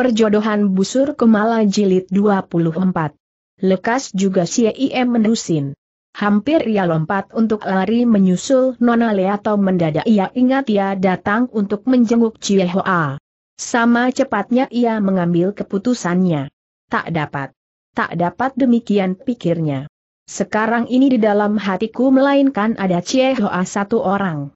Perjodohan Busur Kemala Jilid 24. Lekas juga CIM mendusin. Hampir ia lompat untuk lari menyusul Nona atau mendadak ia ingat ia datang untuk menjenguk Cie Hoa. Sama cepatnya ia mengambil keputusannya. Tak dapat. Tak dapat demikian pikirnya. Sekarang ini di dalam hatiku melainkan ada Cie Hoa satu orang.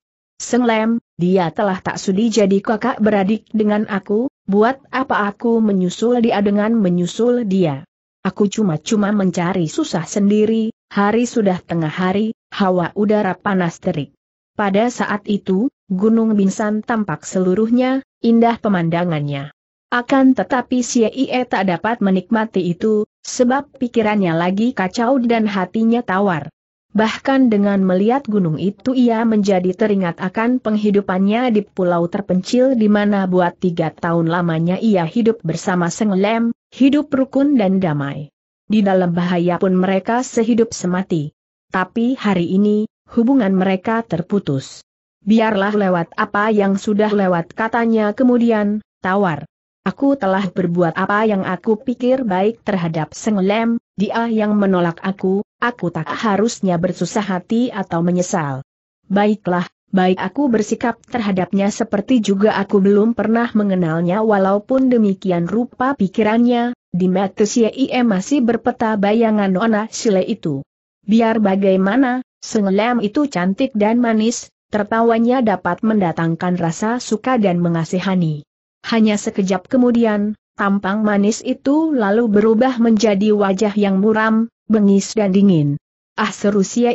Seng dia telah tak sudi jadi kakak beradik dengan aku, buat apa aku menyusul dia dengan menyusul dia. Aku cuma-cuma mencari susah sendiri, hari sudah tengah hari, hawa udara panas terik. Pada saat itu, Gunung Binsan tampak seluruhnya, indah pemandangannya. Akan tetapi Ie tak dapat menikmati itu, sebab pikirannya lagi kacau dan hatinya tawar. Bahkan dengan melihat gunung itu ia menjadi teringat akan penghidupannya di pulau terpencil di mana buat tiga tahun lamanya ia hidup bersama Senglem, hidup rukun dan damai. Di dalam bahaya pun mereka sehidup semati. Tapi hari ini, hubungan mereka terputus. Biarlah lewat apa yang sudah lewat katanya kemudian, tawar. Aku telah berbuat apa yang aku pikir baik terhadap Senglem, dia yang menolak aku, aku tak harusnya bersusah hati atau menyesal. Baiklah, baik aku bersikap terhadapnya seperti juga aku belum pernah mengenalnya walaupun demikian rupa pikirannya, di mata Ie masih berpeta bayangan Nona Sile itu. Biar bagaimana, Senglem itu cantik dan manis, tertawanya dapat mendatangkan rasa suka dan mengasihani. Hanya sekejap kemudian, tampang manis itu lalu berubah menjadi wajah yang muram, bengis dan dingin. Ah seru sia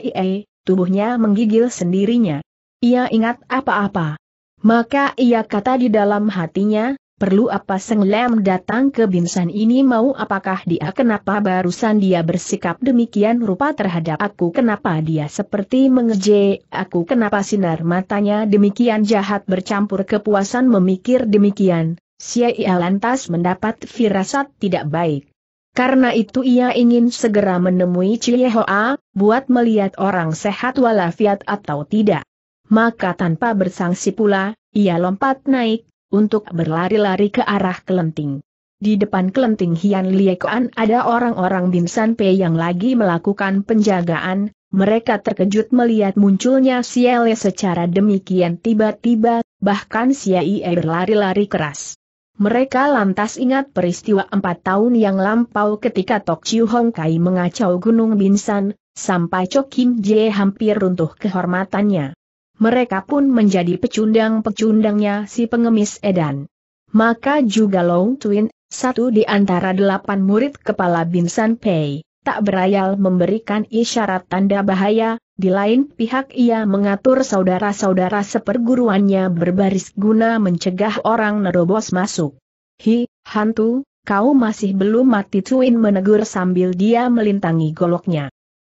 tubuhnya menggigil sendirinya. Ia ingat apa-apa. Maka ia kata di dalam hatinya, Perlu apa Seng Lem datang ke Binsan ini mau apakah dia kenapa barusan dia bersikap demikian rupa terhadap aku kenapa dia seperti mengeje aku kenapa sinar matanya demikian jahat bercampur kepuasan memikir demikian, Sia Ia lantas mendapat firasat tidak baik. Karena itu ia ingin segera menemui Cie Hoa, buat melihat orang sehat walafiat atau tidak. Maka tanpa bersangsi pula, ia lompat naik untuk berlari-lari ke arah kelenting. Di depan kelenting Hian Liekoan ada orang-orang Binsan Pei yang lagi melakukan penjagaan, mereka terkejut melihat munculnya Siele secara demikian tiba-tiba, bahkan Siele berlari-lari keras. Mereka lantas ingat peristiwa empat tahun yang lampau ketika Tok Chiu Hong Kai mengacau Gunung Binsan, sampai Cho Kim Jie hampir runtuh kehormatannya mereka pun menjadi pecundang-pecundangnya si pengemis edan. Maka juga Long Twin, satu di antara delapan murid kepala Binsan Pei, tak berayal memberikan isyarat tanda bahaya, di lain pihak ia mengatur saudara-saudara seperguruannya berbaris guna mencegah orang nerobos masuk. Hi, hantu, kau masih belum mati Twin menegur sambil dia melintangi goloknya.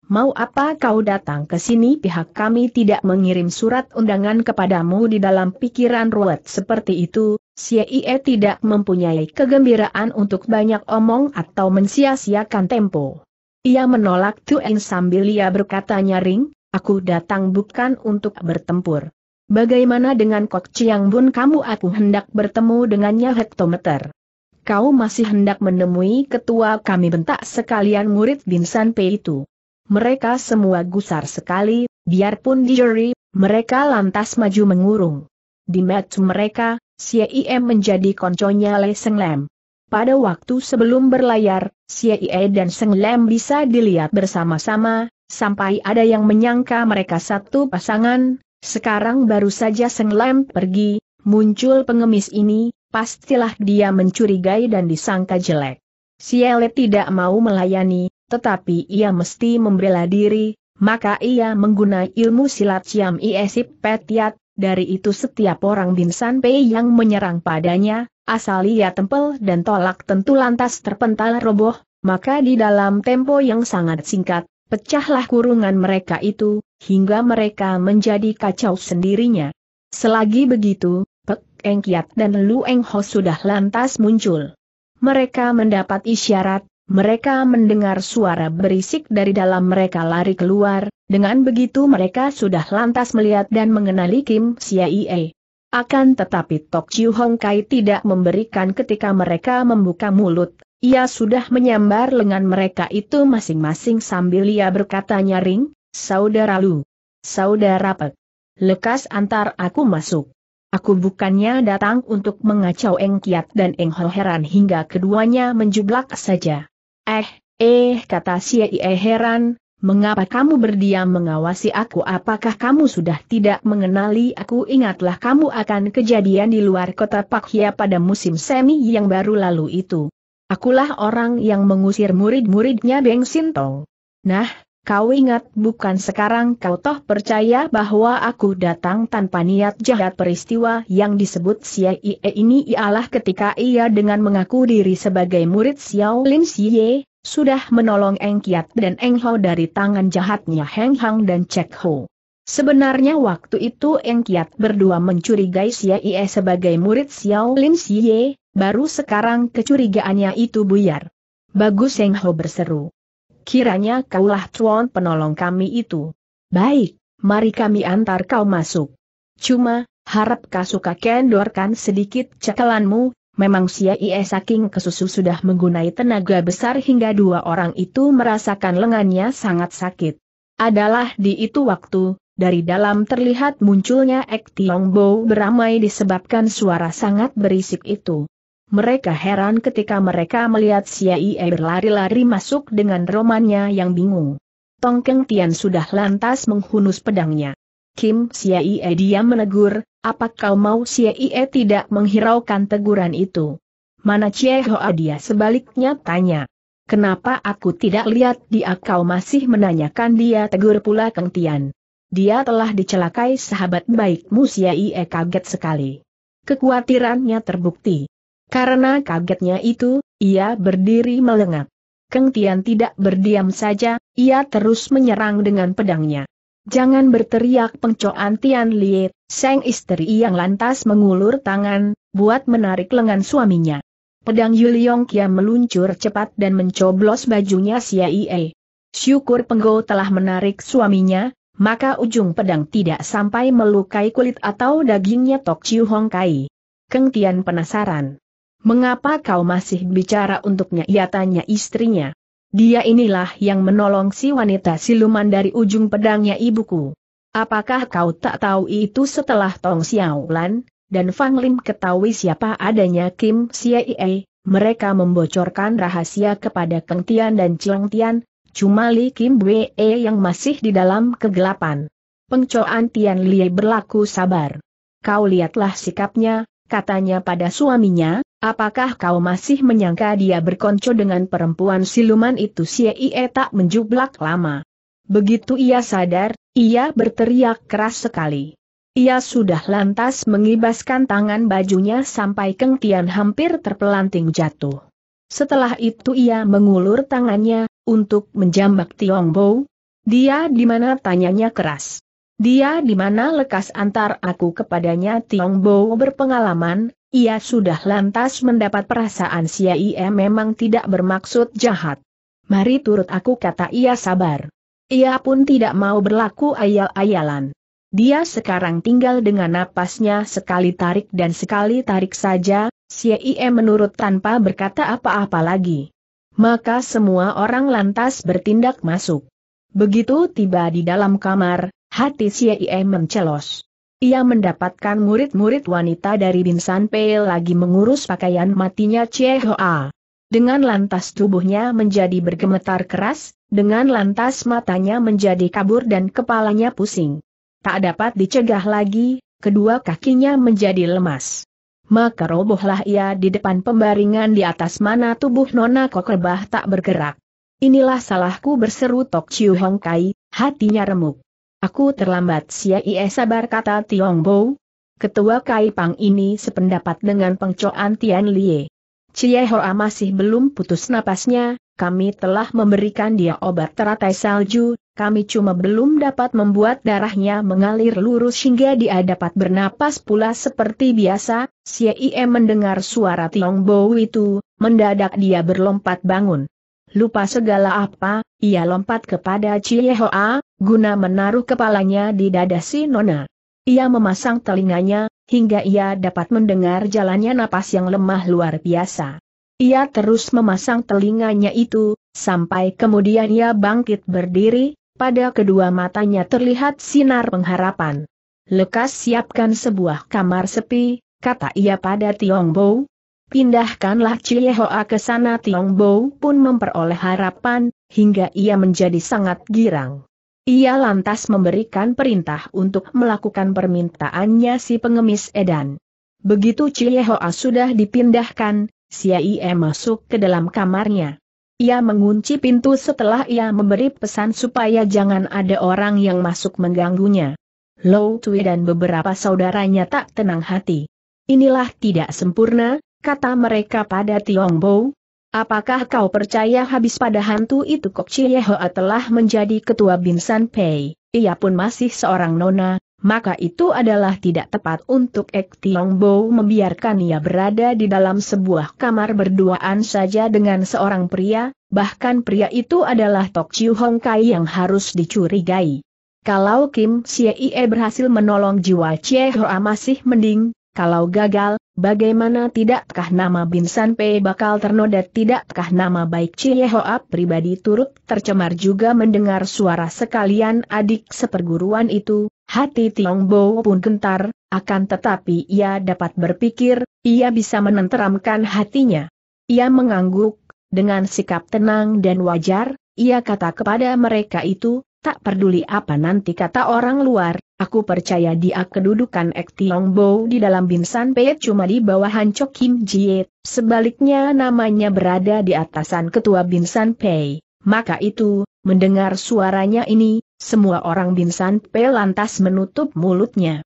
Mau apa kau datang ke sini pihak kami tidak mengirim surat undangan kepadamu di dalam pikiran ruwet seperti itu, CIE tidak mempunyai kegembiraan untuk banyak omong atau mensia-siakan tempo. Ia menolak Tuen sambil ia berkata nyaring, aku datang bukan untuk bertempur. Bagaimana dengan Kok Chiang Bun kamu aku hendak bertemu dengannya hektometer kau masih hendak menemui ketua kami bentak sekalian murid Binsan Sanpei itu mereka semua gusar sekali, biarpun di juri, mereka lantas maju mengurung. Di match mereka, CIM e menjadi konconya Le Seng Lem. Pada waktu sebelum berlayar, CIE dan Seng Lem bisa dilihat bersama-sama, sampai ada yang menyangka mereka satu pasangan, sekarang baru saja Seng Lem pergi, muncul pengemis ini, pastilah dia mencurigai dan disangka jelek. Siele tidak mau melayani, tetapi ia mesti membela diri, maka ia menggunakan ilmu silat Ciam Iesip Petiat, dari itu setiap orang Binsan Pei yang menyerang padanya, asal ia tempel dan tolak tentu lantas terpental roboh, maka di dalam tempo yang sangat singkat, pecahlah kurungan mereka itu, hingga mereka menjadi kacau sendirinya. Selagi begitu, Pek Eng Kiat dan Lu Eng Ho sudah lantas muncul. Mereka mendapat isyarat, mereka mendengar suara berisik dari dalam mereka lari keluar, dengan begitu mereka sudah lantas melihat dan mengenali Kim Siaie. Akan tetapi Tok Chiu Hong Kai tidak memberikan ketika mereka membuka mulut, ia sudah menyambar lengan mereka itu masing-masing sambil ia berkata nyaring, Saudara Lu, Saudara Pek, lekas antar aku masuk. Aku bukannya datang untuk mengacau Eng Kiat dan Eng Ho heran hingga keduanya menjublak saja. Eh, eh kata si Ie heran, mengapa kamu berdiam mengawasi aku apakah kamu sudah tidak mengenali aku ingatlah kamu akan kejadian di luar kota Pakhia pada musim semi yang baru lalu itu. Akulah orang yang mengusir murid-muridnya Beng Sintong. Nah, Kau ingat bukan sekarang kau toh percaya bahwa aku datang tanpa niat jahat peristiwa yang disebut Xie ini ialah ketika ia dengan mengaku diri sebagai murid Xiao Lin Xie, sudah menolong Eng Kiat dan Eng Ho dari tangan jahatnya Heng Hang dan Cek Ho. Sebenarnya waktu itu Eng Kiat berdua mencurigai Xie sebagai murid Xiao Lin Xie, baru sekarang kecurigaannya itu buyar. Bagus Eng Ho berseru kiranya kaulah tuan penolong kami itu. Baik, mari kami antar kau masuk. Cuma, harap kasuka kendorkan sedikit cekelanmu, memang si Ie saking kesusu sudah menggunai tenaga besar hingga dua orang itu merasakan lengannya sangat sakit. Adalah di itu waktu, dari dalam terlihat munculnya Ek Tiong Bo beramai disebabkan suara sangat berisik itu. Mereka heran ketika mereka melihat Siai e berlari-lari masuk dengan romannya yang bingung. Tongkeng Tian sudah lantas menghunus pedangnya. Kim Siai e dia menegur, apa kau mau Siai e tidak menghiraukan teguran itu? Mana Cie Hoa dia sebaliknya tanya. Kenapa aku tidak lihat dia kau masih menanyakan dia tegur pula Keng Tian. Dia telah dicelakai sahabat baikmu Siai kaget sekali. Kekuatirannya terbukti. Karena kagetnya itu, ia berdiri melengak. Keng Tian tidak berdiam saja, ia terus menyerang dengan pedangnya. Jangan berteriak pengcoan Tian Lie, sang istri yang lantas mengulur tangan, buat menarik lengan suaminya. Pedang Yuliong kia meluncur cepat dan mencoblos bajunya Xia Ie. Syukur Penggo telah menarik suaminya, maka ujung pedang tidak sampai melukai kulit atau dagingnya Tok Chiu Hong Kai. Keng Tian penasaran. Mengapa kau masih bicara untuknya? Ia tanya istrinya. Dia inilah yang menolong si wanita siluman dari ujung pedangnya ibuku. Apakah kau tak tahu itu setelah Tong Xiaolan dan Fang Lim ketahui siapa adanya Kim Siaie, mereka membocorkan rahasia kepada Keng Tian dan Cheng Tian, cuma Li Kim Wee yang masih di dalam kegelapan. Pengcoan Tian Li berlaku sabar. Kau lihatlah sikapnya, katanya pada suaminya, Apakah kau masih menyangka dia berkonco dengan perempuan siluman itu si Ie tak menjublak lama. Begitu ia sadar, ia berteriak keras sekali. Ia sudah lantas mengibaskan tangan bajunya sampai Keng hampir terpelanting jatuh. Setelah itu ia mengulur tangannya, untuk menjambak Tiong Bo. Dia di mana tanyanya keras. Dia di mana lekas antar aku kepadanya Tiong Bo berpengalaman, ia sudah lantas mendapat perasaan si Ie memang tidak bermaksud jahat. Mari turut aku kata ia sabar. Ia pun tidak mau berlaku ayal-ayalan. Dia sekarang tinggal dengan napasnya sekali tarik dan sekali tarik saja, si Ie menurut tanpa berkata apa-apa lagi. Maka semua orang lantas bertindak masuk. Begitu tiba di dalam kamar, hati si Ie mencelos. Ia mendapatkan murid-murid wanita dari Binsan Pei lagi mengurus pakaian matinya Chie Hoa. Dengan lantas tubuhnya menjadi bergemetar keras, dengan lantas matanya menjadi kabur dan kepalanya pusing. Tak dapat dicegah lagi, kedua kakinya menjadi lemas. Maka robohlah ia di depan pembaringan di atas mana tubuh Nona Kokerbah tak bergerak. Inilah salahku berseru Tok Chiu Hong Kai, hatinya remuk. Aku terlambat sia ie sabar kata Tiong Bo. Ketua Kai Pang ini sependapat dengan pengcoan Tian Lie. Cie Hoa masih belum putus napasnya, kami telah memberikan dia obat teratai salju, kami cuma belum dapat membuat darahnya mengalir lurus hingga dia dapat bernapas pula seperti biasa, Xie mendengar suara Tiong Bo itu, mendadak dia berlompat bangun. Lupa segala apa, ia lompat kepada Cie Hoa, guna menaruh kepalanya di dada si Nona. Ia memasang telinganya, hingga ia dapat mendengar jalannya napas yang lemah luar biasa. Ia terus memasang telinganya itu, sampai kemudian ia bangkit berdiri, pada kedua matanya terlihat sinar pengharapan. Lekas siapkan sebuah kamar sepi, kata ia pada Tiong Bo. Pindahkanlah Ciehoa ke sana Tiong Bo pun memperoleh harapan, hingga ia menjadi sangat girang. Ia lantas memberikan perintah untuk melakukan permintaannya si pengemis Edan. Begitu Ciehoa sudah dipindahkan, Siaie masuk ke dalam kamarnya. Ia mengunci pintu setelah ia memberi pesan supaya jangan ada orang yang masuk mengganggunya. Low Tui dan beberapa saudaranya tak tenang hati. Inilah tidak sempurna, kata mereka pada Bo. Apakah kau percaya habis pada hantu itu Kok Chiehoa telah menjadi ketua Binsan Pei, ia pun masih seorang nona, maka itu adalah tidak tepat untuk Ek Tiong Bo membiarkan ia berada di dalam sebuah kamar berduaan saja dengan seorang pria, bahkan pria itu adalah Tok Chiu Hong Kai yang harus dicurigai. Kalau Kim Ie berhasil menolong jiwa Chiehoa masih mending, kalau gagal, Bagaimana tidakkah nama Binsan P bakal ternoda tidakkah nama baik Cie Hoa pribadi turut tercemar juga mendengar suara sekalian adik seperguruan itu, hati Tiong Bo pun gentar, akan tetapi ia dapat berpikir, ia bisa menenteramkan hatinya. Ia mengangguk, dengan sikap tenang dan wajar, ia kata kepada mereka itu, tak peduli apa nanti kata orang luar, Aku percaya dia kedudukan Ek Tiong Bo di dalam Binsan Pei cuma di bawah Hancok Kim Jie, sebaliknya namanya berada di atasan ketua Binsan Pei. Maka itu, mendengar suaranya ini, semua orang Binsan Pei lantas menutup mulutnya.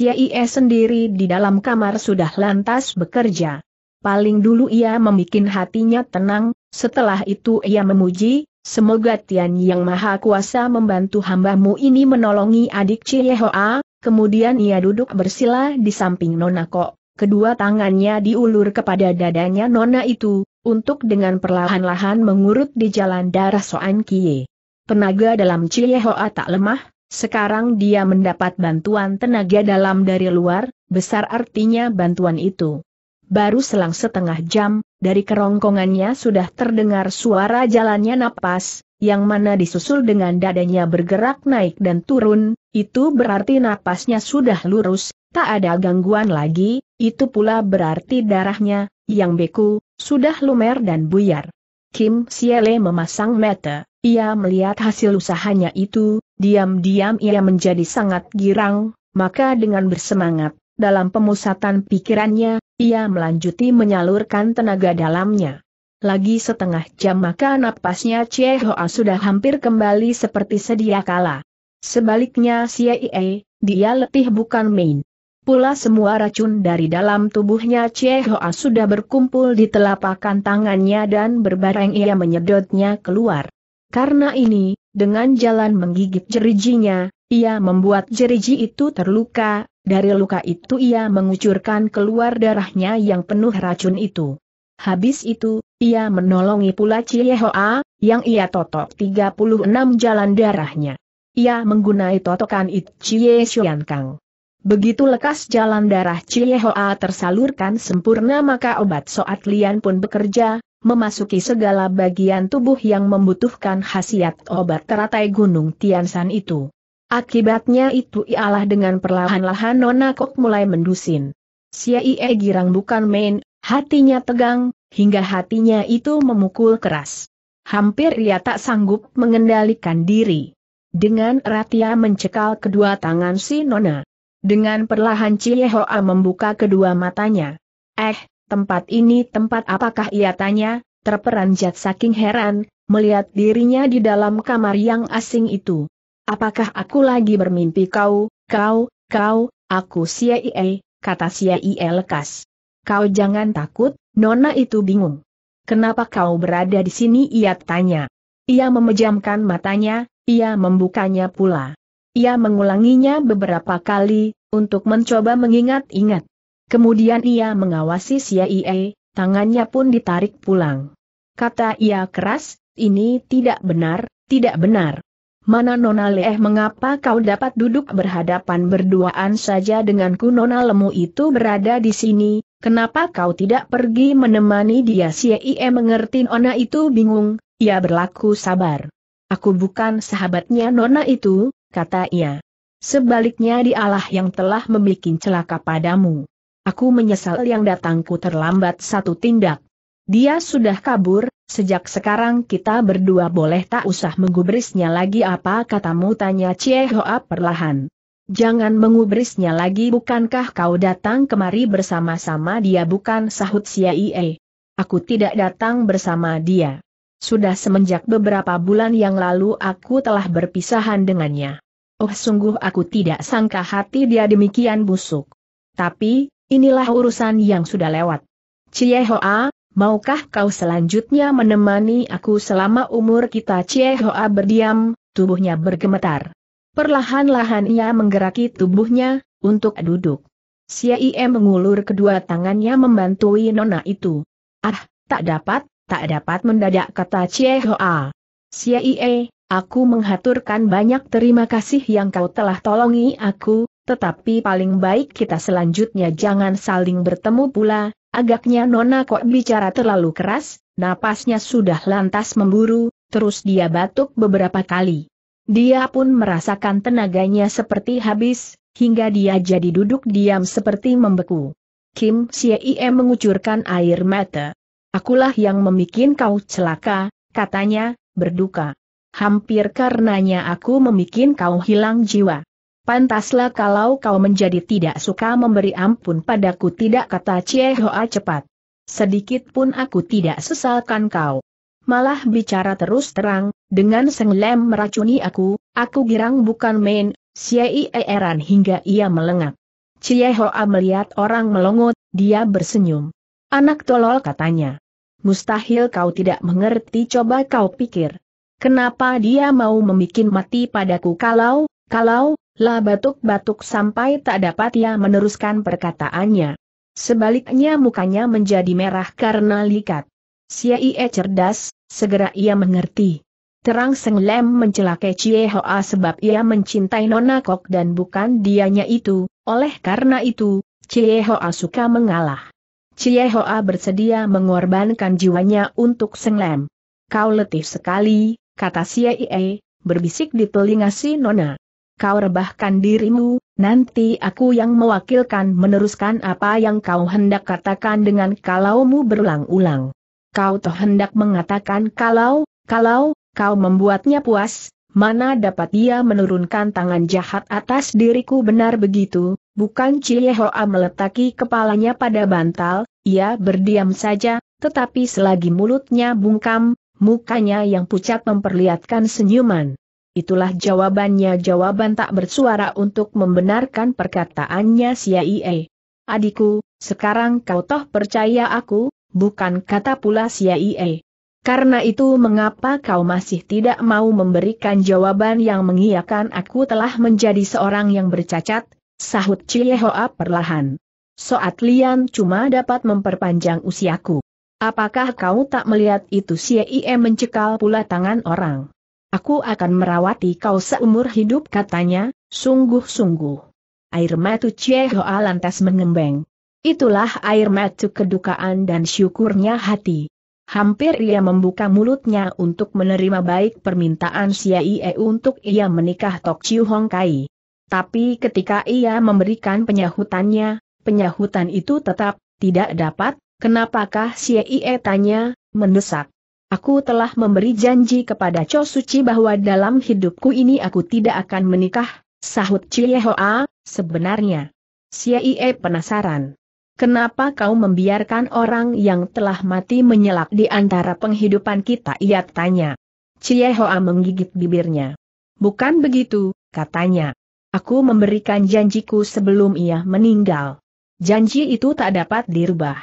Ie sendiri di dalam kamar sudah lantas bekerja. Paling dulu ia membuat hatinya tenang, setelah itu ia memuji, Semoga Tian Yang Maha Kuasa membantu hambamu ini menolongi adik Hoa. kemudian ia duduk bersila di samping Nona Ko. Kedua tangannya diulur kepada dadanya Nona itu, untuk dengan perlahan-lahan mengurut di jalan darah Soan Kie. Tenaga dalam Hoa tak lemah, sekarang dia mendapat bantuan tenaga dalam dari luar, besar artinya bantuan itu. Baru selang setengah jam, dari kerongkongannya sudah terdengar suara jalannya napas, yang mana disusul dengan dadanya bergerak naik dan turun, itu berarti napasnya sudah lurus, tak ada gangguan lagi, itu pula berarti darahnya, yang beku, sudah lumer dan buyar. Kim Siele memasang mata, ia melihat hasil usahanya itu, diam-diam ia menjadi sangat girang, maka dengan bersemangat, dalam pemusatan pikirannya, ia melanjuti menyalurkan tenaga dalamnya. Lagi setengah jam maka napasnya Chie Hoa sudah hampir kembali seperti sedia kala. Sebaliknya Ie, dia letih bukan main. Pula semua racun dari dalam tubuhnya Chie Hoa sudah berkumpul di telapak tangannya dan berbareng ia menyedotnya keluar. Karena ini, dengan jalan menggigit jerijinya, ia membuat jeriji itu terluka, dari luka itu ia mengucurkan keluar darahnya yang penuh racun itu. Habis itu, ia menolongi pula Hoa, yang ia totok 36 jalan darahnya. Ia menggunai totokan It Chie Kang. Begitu lekas jalan darah Hoa tersalurkan sempurna maka obat Soat Lian pun bekerja, memasuki segala bagian tubuh yang membutuhkan khasiat obat teratai gunung Tian Tiansan itu. Akibatnya itu ialah dengan perlahan-lahan Nona Kok mulai mendusin. Si e girang bukan main, hatinya tegang, hingga hatinya itu memukul keras. Hampir ia tak sanggup mengendalikan diri. Dengan erat ia mencekal kedua tangan si Nona. Dengan perlahan Cie Hoa membuka kedua matanya. Eh, tempat ini tempat apakah ia tanya, terperanjat saking heran, melihat dirinya di dalam kamar yang asing itu. Apakah aku lagi bermimpi kau, kau, kau, aku Siei, kata Siei lekas. Kau jangan takut, Nona itu bingung. Kenapa kau berada di sini ia tanya. Ia memejamkan matanya, ia membukanya pula. Ia mengulanginya beberapa kali, untuk mencoba mengingat-ingat. Kemudian ia mengawasi Siei, tangannya pun ditarik pulang. Kata ia keras, ini tidak benar, tidak benar. Mana Nona Leh mengapa kau dapat duduk berhadapan berduaan saja denganku Nona Lemu itu berada di sini, kenapa kau tidak pergi menemani dia Ie mengerti Nona itu bingung, ia berlaku sabar. Aku bukan sahabatnya Nona itu, kata ia. Sebaliknya dialah yang telah membuat celaka padamu. Aku menyesal yang datangku terlambat satu tindak. Dia sudah kabur, Sejak sekarang kita berdua boleh tak usah menggubrisnya lagi apa katamu tanya Cie Hoa perlahan. Jangan mengubrisnya lagi bukankah kau datang kemari bersama-sama dia bukan sahut Ie. Aku tidak datang bersama dia. Sudah semenjak beberapa bulan yang lalu aku telah berpisahan dengannya. Oh sungguh aku tidak sangka hati dia demikian busuk. Tapi, inilah urusan yang sudah lewat. Cie Hoa, Maukah kau selanjutnya menemani aku selama umur kita Cie Hoa berdiam, tubuhnya bergemetar. Perlahan-lahan ia menggeraki tubuhnya, untuk duduk. Siaie mengulur kedua tangannya membantui nona itu. Ah, tak dapat, tak dapat mendadak kata Cie Hoa. aku menghaturkan banyak terima kasih yang kau telah tolongi aku, tetapi paling baik kita selanjutnya jangan saling bertemu pula, Agaknya Nona kok bicara terlalu keras, napasnya sudah lantas memburu, terus dia batuk beberapa kali. Dia pun merasakan tenaganya seperti habis, hingga dia jadi duduk diam seperti membeku. Kim Siem mengucurkan air mata. Akulah yang memikin kau celaka, katanya, berduka. Hampir karenanya aku memikin kau hilang jiwa. Pantaslah kalau kau menjadi tidak suka memberi ampun padaku tidak kata Cie Hoa cepat. Sedikit pun aku tidak sesalkan kau. Malah bicara terus terang, dengan senglem meracuni aku, aku girang bukan main, Siei eran hingga ia melengak. Cie Hoa melihat orang melongot, dia bersenyum. Anak tolol katanya. Mustahil kau tidak mengerti coba kau pikir. Kenapa dia mau membuat mati padaku kalau, kalau, lah batuk-batuk sampai tak dapat ia meneruskan perkataannya. Sebaliknya mukanya menjadi merah karena likat. Sia e cerdas, segera ia mengerti. Terang Seng Lem mencelakai Cie Hoa sebab ia mencintai Nona Kok dan bukan dianya itu, oleh karena itu, Cie Hoa suka mengalah. Cie Hoa bersedia mengorbankan jiwanya untuk Seng Lem. Kau letih sekali, kata Sia Ie, berbisik di telinga si Nona kau rebahkan dirimu, nanti aku yang mewakilkan meneruskan apa yang kau hendak katakan dengan kalaumu berulang-ulang. Kau toh hendak mengatakan kalau, kalau, kau membuatnya puas, mana dapat dia menurunkan tangan jahat atas diriku benar begitu, bukan Hoa meletaki kepalanya pada bantal, ia berdiam saja, tetapi selagi mulutnya bungkam, mukanya yang pucat memperlihatkan senyuman. Itulah jawabannya jawaban tak bersuara untuk membenarkan perkataannya si Aie. Adikku, sekarang kau toh percaya aku, bukan kata pula si Aie. Karena itu mengapa kau masih tidak mau memberikan jawaban yang mengiyakan aku telah menjadi seorang yang bercacat, sahut Cilehoa perlahan. Soat Lian cuma dapat memperpanjang usiaku. Apakah kau tak melihat itu si IE mencekal pula tangan orang? Aku akan merawati kau seumur hidup katanya, sungguh-sungguh. Air mata Cie Hoa lantas mengembang. Itulah air mata kedukaan dan syukurnya hati. Hampir ia membuka mulutnya untuk menerima baik permintaan Siaie untuk ia menikah Tok Chiu Hong Kai. Tapi ketika ia memberikan penyahutannya, penyahutan itu tetap tidak dapat, kenapakah Siaie tanya, mendesak. Aku telah memberi janji kepada Cho Suci bahwa dalam hidupku ini aku tidak akan menikah, sahut Hoa, sebenarnya. Siaie penasaran. Kenapa kau membiarkan orang yang telah mati menyelak di antara penghidupan kita? Ia tanya. Cie Hoa menggigit bibirnya. Bukan begitu, katanya. Aku memberikan janjiku sebelum ia meninggal. Janji itu tak dapat dirubah.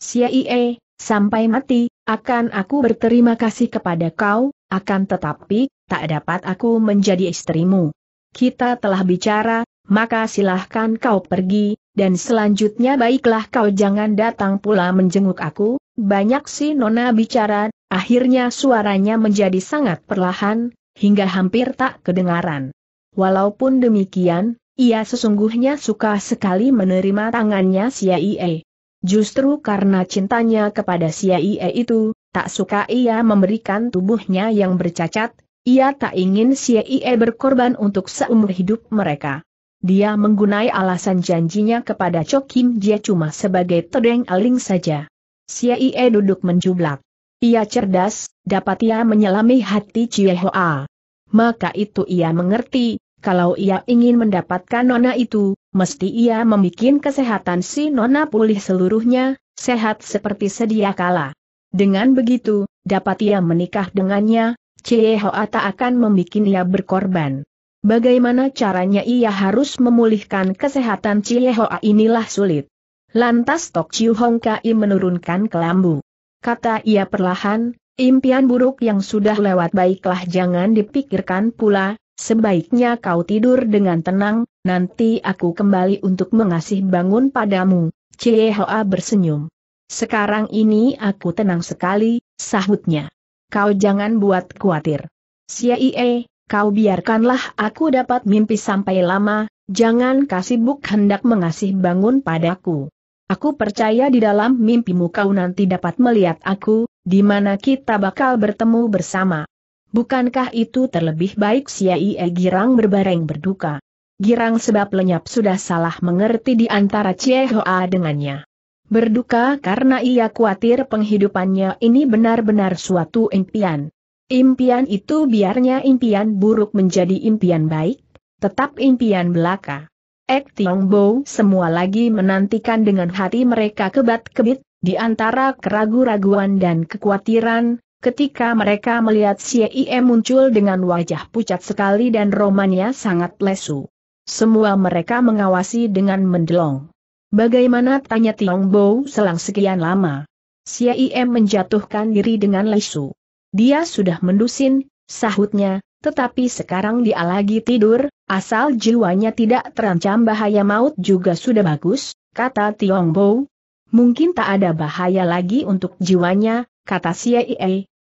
Cie, Sampai mati, akan aku berterima kasih kepada kau, akan tetapi, tak dapat aku menjadi istrimu. Kita telah bicara, maka silahkan kau pergi, dan selanjutnya baiklah kau jangan datang pula menjenguk aku, banyak si Nona bicara, akhirnya suaranya menjadi sangat perlahan, hingga hampir tak kedengaran. Walaupun demikian, ia sesungguhnya suka sekali menerima tangannya si IE. Justru karena cintanya kepada Ie itu, tak suka ia memberikan tubuhnya yang bercacat, ia tak ingin Ie berkorban untuk seumur hidup mereka. Dia menggunai alasan janjinya kepada Cho Kim Jie cuma sebagai tedeng aling saja. Ie duduk menjublak. Ia cerdas, dapat ia menyelami hati Chie Hoa. Maka itu ia mengerti, kalau ia ingin mendapatkan nona itu, mesti ia membuat kesehatan si nona pulih seluruhnya, sehat seperti sedia kala. Dengan begitu, dapat ia menikah dengannya, Cie Hoa tak akan membuat ia berkorban. Bagaimana caranya ia harus memulihkan kesehatan Cie Hoa inilah sulit. Lantas Tok Chiu Hong Kai menurunkan kelambu. Kata ia perlahan, impian buruk yang sudah lewat baiklah jangan dipikirkan pula, Sebaiknya kau tidur dengan tenang, nanti aku kembali untuk mengasih bangun padamu. Cie Hoa bersenyum. Sekarang ini aku tenang sekali, sahutnya. Kau jangan buat khawatir. Cie, kau biarkanlah aku dapat mimpi sampai lama, jangan kasih buk hendak mengasih bangun padaku. Aku percaya di dalam mimpimu kau nanti dapat melihat aku, di mana kita bakal bertemu bersama. Bukankah itu terlebih baik Siai e Girang berbareng berduka? Girang sebab lenyap sudah salah mengerti di antara Cie Hoa dengannya. Berduka karena ia khawatir penghidupannya ini benar-benar suatu impian. Impian itu biarnya impian buruk menjadi impian baik, tetap impian belaka. Ek Tiong Bo semua lagi menantikan dengan hati mereka kebat-kebit, di antara keragu-raguan dan kekhawatiran, Ketika mereka melihat Xie muncul dengan wajah pucat sekali dan romannya sangat lesu. Semua mereka mengawasi dengan mendelong. Bagaimana tanya Tiong Bo selang sekian lama? Xie menjatuhkan diri dengan lesu. Dia sudah mendusin, sahutnya, tetapi sekarang dia lagi tidur, asal jiwanya tidak terancam bahaya maut juga sudah bagus, kata Tiong Bo. Mungkin tak ada bahaya lagi untuk jiwanya, kata Xie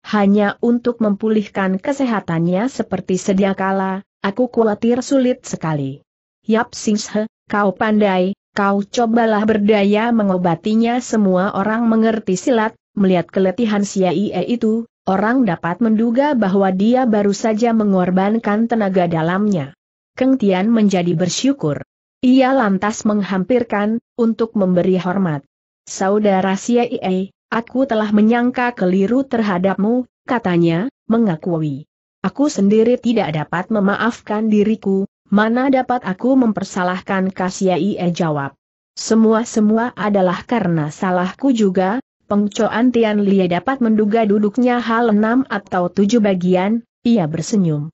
hanya untuk mempulihkan kesehatannya seperti sedia kala, aku khawatir sulit sekali. Yap Singshe, kau pandai, kau cobalah berdaya mengobatinya semua orang mengerti silat, melihat keletihan Siaie itu, orang dapat menduga bahwa dia baru saja mengorbankan tenaga dalamnya. Keng Tian menjadi bersyukur. Ia lantas menghampirkan, untuk memberi hormat. Saudara Siaie, Aku telah menyangka keliru terhadapmu, katanya, mengakui. Aku sendiri tidak dapat memaafkan diriku, mana dapat aku mempersalahkan Kasiai e jawab. Semua-semua adalah karena salahku juga, pengcoan Tian Lie dapat menduga duduknya hal enam atau tujuh bagian, ia bersenyum.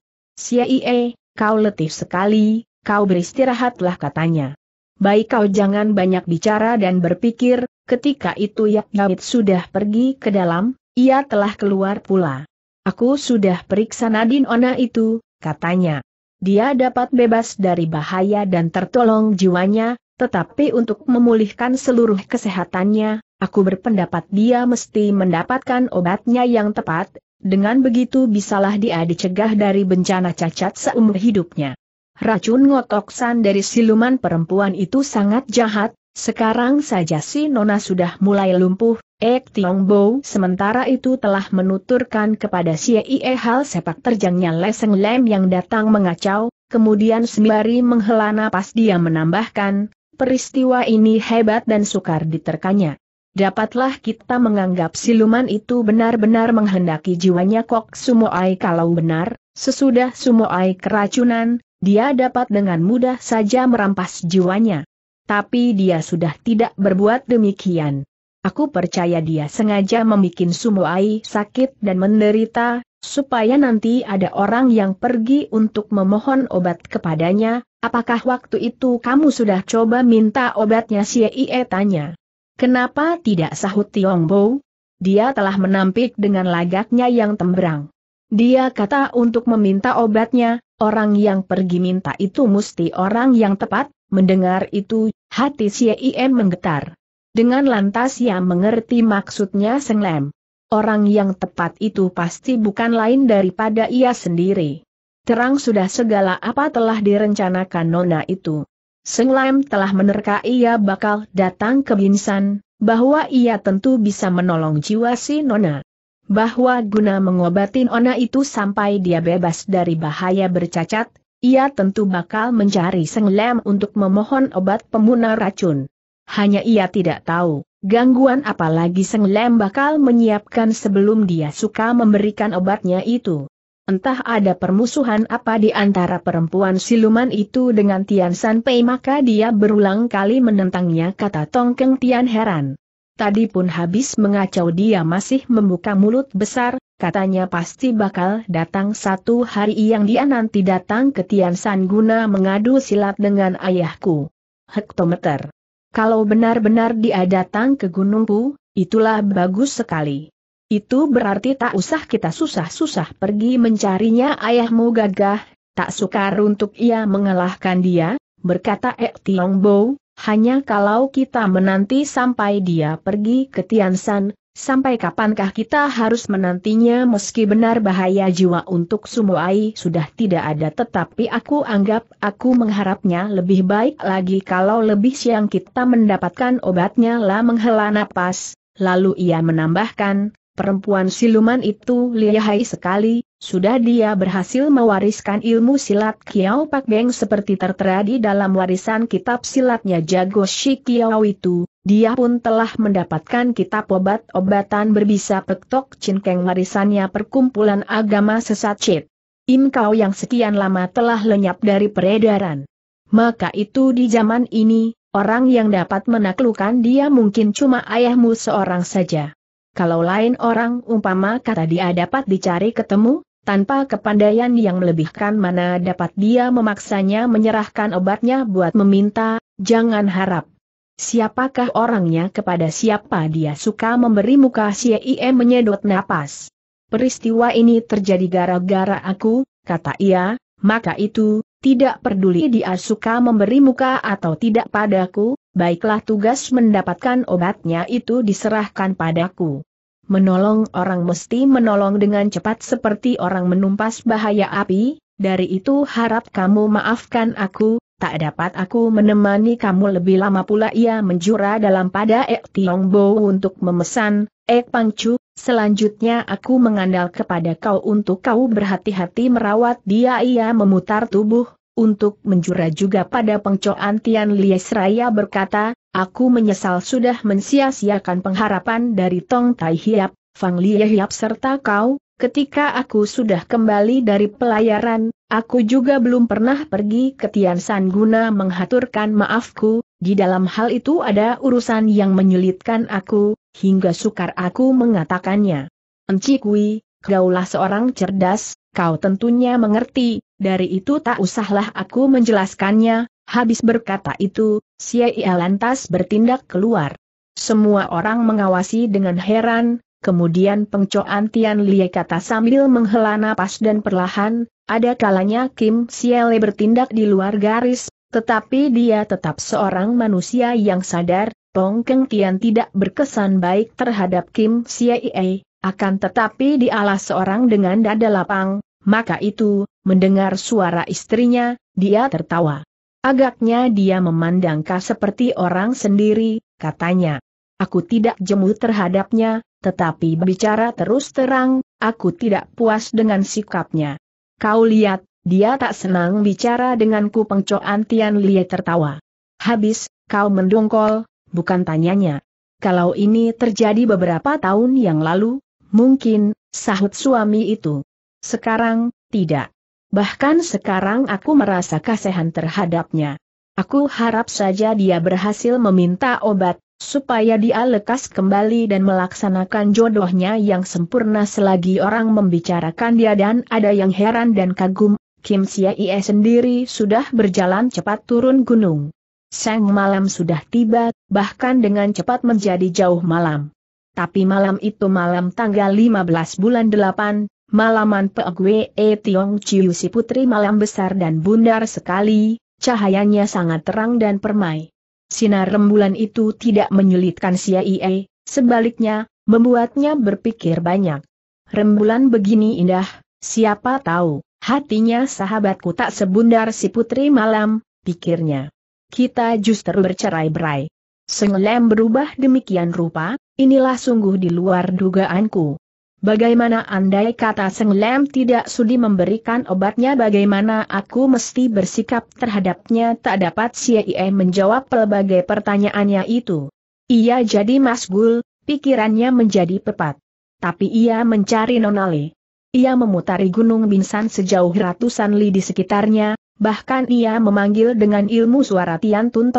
e, kau letih sekali, kau beristirahatlah katanya. Baik kau jangan banyak bicara dan berpikir, ketika itu Yak sudah pergi ke dalam, ia telah keluar pula. Aku sudah periksa Nadine Ona itu, katanya. Dia dapat bebas dari bahaya dan tertolong jiwanya, tetapi untuk memulihkan seluruh kesehatannya, aku berpendapat dia mesti mendapatkan obatnya yang tepat, dengan begitu bisalah dia dicegah dari bencana cacat seumur hidupnya. Racun ngotoksan dari siluman perempuan itu sangat jahat, sekarang saja si Nona sudah mulai lumpuh, Ek Tiong Bo sementara itu telah menuturkan kepada si Ie hal sepak terjangnya Leseng Lem yang datang mengacau, kemudian sembari menghela napas dia menambahkan, peristiwa ini hebat dan sukar diterkanya. Dapatlah kita menganggap siluman itu benar-benar menghendaki jiwanya Kok Sumoai kalau benar, sesudah Sumoai keracunan, dia dapat dengan mudah saja merampas jiwanya. Tapi dia sudah tidak berbuat demikian. Aku percaya dia sengaja membuat Sumuai sakit dan menderita, supaya nanti ada orang yang pergi untuk memohon obat kepadanya, apakah waktu itu kamu sudah coba minta obatnya si Ie tanya. Kenapa tidak sahut Tiong Bo. Dia telah menampik dengan lagaknya yang tembrang. Dia kata untuk meminta obatnya, orang yang pergi minta itu mesti orang yang tepat, mendengar itu, hati si IM menggetar. Dengan lantas ia mengerti maksudnya Seng Lem. Orang yang tepat itu pasti bukan lain daripada ia sendiri. Terang sudah segala apa telah direncanakan Nona itu. Seng Lem telah menerka ia bakal datang ke Binsan, bahwa ia tentu bisa menolong jiwa si Nona bahwa guna mengobati Ona itu sampai dia bebas dari bahaya bercacat, ia tentu bakal mencari Seng Lem untuk memohon obat pemunah racun. Hanya ia tidak tahu, gangguan apalagi Seng Lem bakal menyiapkan sebelum dia suka memberikan obatnya itu. Entah ada permusuhan apa di antara perempuan siluman itu dengan Tian San maka dia berulang kali menentangnya kata Tongkeng Tian heran. Tadi pun habis mengacau dia masih membuka mulut besar, katanya pasti bakal datang satu hari yang dia nanti datang ke Tian San guna mengadu silat dengan ayahku. Hektometer. Kalau benar-benar dia datang ke gunungku, itulah bagus sekali. Itu berarti tak usah kita susah-susah pergi mencarinya ayahmu gagah, tak sukar untuk ia mengalahkan dia, berkata Ek Tiong Bo, hanya kalau kita menanti sampai dia pergi ke Tiansan, sampai kapankah kita harus menantinya meski benar bahaya jiwa untuk Sumoai sudah tidak ada tetapi aku anggap aku mengharapnya lebih baik lagi kalau lebih siang kita mendapatkan obatnya lah menghela napas, lalu ia menambahkan, perempuan siluman itu lihai sekali, sudah dia berhasil mewariskan ilmu silat Kiao Pak Beng seperti tertera di dalam warisan kitab silatnya Jago Shi Kiao itu, dia pun telah mendapatkan kitab obat-obatan berbisa Pektok Cinkeng warisannya perkumpulan agama sesat Cit. Im Kau yang sekian lama telah lenyap dari peredaran. Maka itu di zaman ini, orang yang dapat menaklukkan dia mungkin cuma ayahmu seorang saja. Kalau lain orang umpama kata dia dapat dicari ketemu, tanpa kepandaian yang melebihkan mana dapat dia memaksanya menyerahkan obatnya buat meminta, jangan harap. Siapakah orangnya kepada siapa dia suka memberi muka Ia menyedot napas. Peristiwa ini terjadi gara-gara aku, kata ia, maka itu, tidak peduli dia suka memberi muka atau tidak padaku, baiklah tugas mendapatkan obatnya itu diserahkan padaku. Menolong orang mesti menolong dengan cepat seperti orang menumpas bahaya api, dari itu harap kamu maafkan aku, tak dapat aku menemani kamu lebih lama pula ia menjura dalam pada Ek Tiong Bo untuk memesan, Ek Pangcu, Selanjutnya aku mengandal kepada kau untuk kau berhati-hati merawat dia ia memutar tubuh, untuk menjura juga pada pengcoan Tian Liesraya berkata, aku menyesal sudah mensia-siakan pengharapan dari Tong Tai Hiap, Fang Lie Hiap serta kau, ketika aku sudah kembali dari pelayaran, aku juga belum pernah pergi ke Tian San guna menghaturkan maafku, di dalam hal itu ada urusan yang menyulitkan aku, hingga sukar aku mengatakannya. Enci Kui, kaulah seorang cerdas, kau tentunya mengerti, dari itu tak usahlah aku menjelaskannya, habis berkata itu, si Ia lantas bertindak keluar. Semua orang mengawasi dengan heran, kemudian pengcoan Tian Lie kata sambil menghela napas dan perlahan, ada kalanya Kim Siele bertindak di luar garis, tetapi dia tetap seorang manusia yang sadar, Tong Keng Tian tidak berkesan baik terhadap Kim Siei, akan tetapi dialah seorang dengan dada lapang, maka itu, mendengar suara istrinya, dia tertawa. Agaknya dia memandangkah seperti orang sendiri, katanya. Aku tidak jemu terhadapnya, tetapi bicara terus terang, aku tidak puas dengan sikapnya. Kau lihat, dia tak senang bicara denganku pengcoan Tian Lie tertawa. Habis, kau mendongkol, bukan tanyanya. Kalau ini terjadi beberapa tahun yang lalu, mungkin, sahut suami itu. Sekarang, tidak. Bahkan sekarang aku merasa kasihan terhadapnya. Aku harap saja dia berhasil meminta obat, supaya dia lekas kembali dan melaksanakan jodohnya yang sempurna selagi orang membicarakan dia dan ada yang heran dan kagum, Kim Sia Ie sendiri sudah berjalan cepat turun gunung. Sang malam sudah tiba, bahkan dengan cepat menjadi jauh malam. Tapi malam itu malam tanggal 15 bulan 8, malaman Pegwe E Tiong Chiu si putri malam besar dan bundar sekali, cahayanya sangat terang dan permai. Sinar rembulan itu tidak menyulitkan si IE, sebaliknya, membuatnya berpikir banyak. Rembulan begini indah, siapa tahu, hatinya sahabatku tak sebundar si putri malam, pikirnya kita justru bercerai-berai. Senglem berubah demikian rupa, inilah sungguh di luar dugaanku. Bagaimana andai kata Senglem tidak sudi memberikan obatnya bagaimana aku mesti bersikap terhadapnya tak dapat CIA menjawab pelbagai pertanyaannya itu. Ia jadi masgul, pikirannya menjadi pepat. Tapi ia mencari Nonale. Ia memutari Gunung Binsan sejauh ratusan li di sekitarnya, Bahkan ia memanggil dengan ilmu suara Tian Tun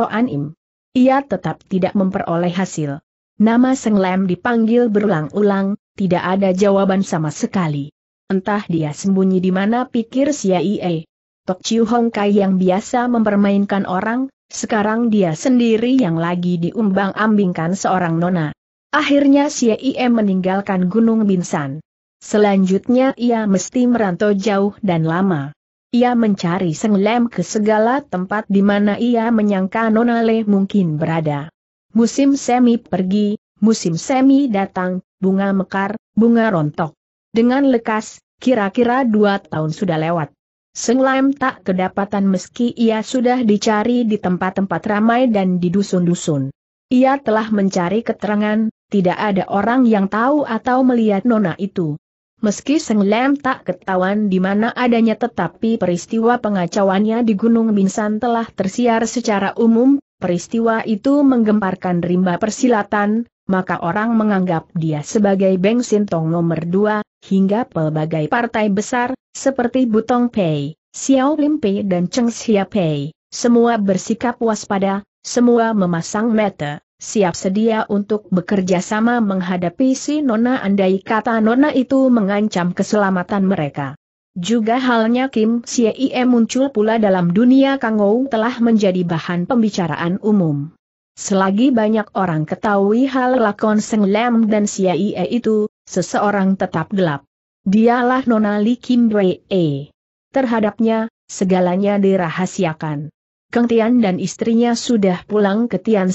Ia tetap tidak memperoleh hasil. Nama Seng Lem dipanggil berulang-ulang, tidak ada jawaban sama sekali. Entah dia sembunyi di mana pikir Xia Ie. Tok Chiu Hong Kai yang biasa mempermainkan orang, sekarang dia sendiri yang lagi diumbang-ambingkan seorang nona. Akhirnya Xia Ie meninggalkan Gunung Binsan. Selanjutnya ia mesti merantau jauh dan lama. Ia mencari Seng ke segala tempat di mana ia menyangka Nona Le mungkin berada. Musim semi pergi, musim semi datang, bunga mekar, bunga rontok. Dengan lekas, kira-kira dua tahun sudah lewat. Seng tak kedapatan meski ia sudah dicari di tempat-tempat ramai dan di dusun-dusun. Ia telah mencari keterangan, tidak ada orang yang tahu atau melihat Nona itu. Meski Seng Lem tak ketahuan di mana adanya tetapi peristiwa pengacauannya di Gunung Binsan telah tersiar secara umum, peristiwa itu menggemparkan rimba persilatan, maka orang menganggap dia sebagai Beng Sintong nomor dua, hingga pelbagai partai besar, seperti Butong Pei, Xiao Lim Pei dan Cheng Xia Pei, semua bersikap waspada, semua memasang mata siap sedia untuk bekerja sama menghadapi si Nona andai kata Nona itu mengancam keselamatan mereka. Juga halnya Kim Siei muncul pula dalam dunia Kangou telah menjadi bahan pembicaraan umum. Selagi banyak orang ketahui hal lakon Seng Lam dan Siei itu, seseorang tetap gelap. Dialah Nona Li Kim Wei. Terhadapnya, segalanya dirahasiakan. Kang Tian dan istrinya sudah pulang ke Tian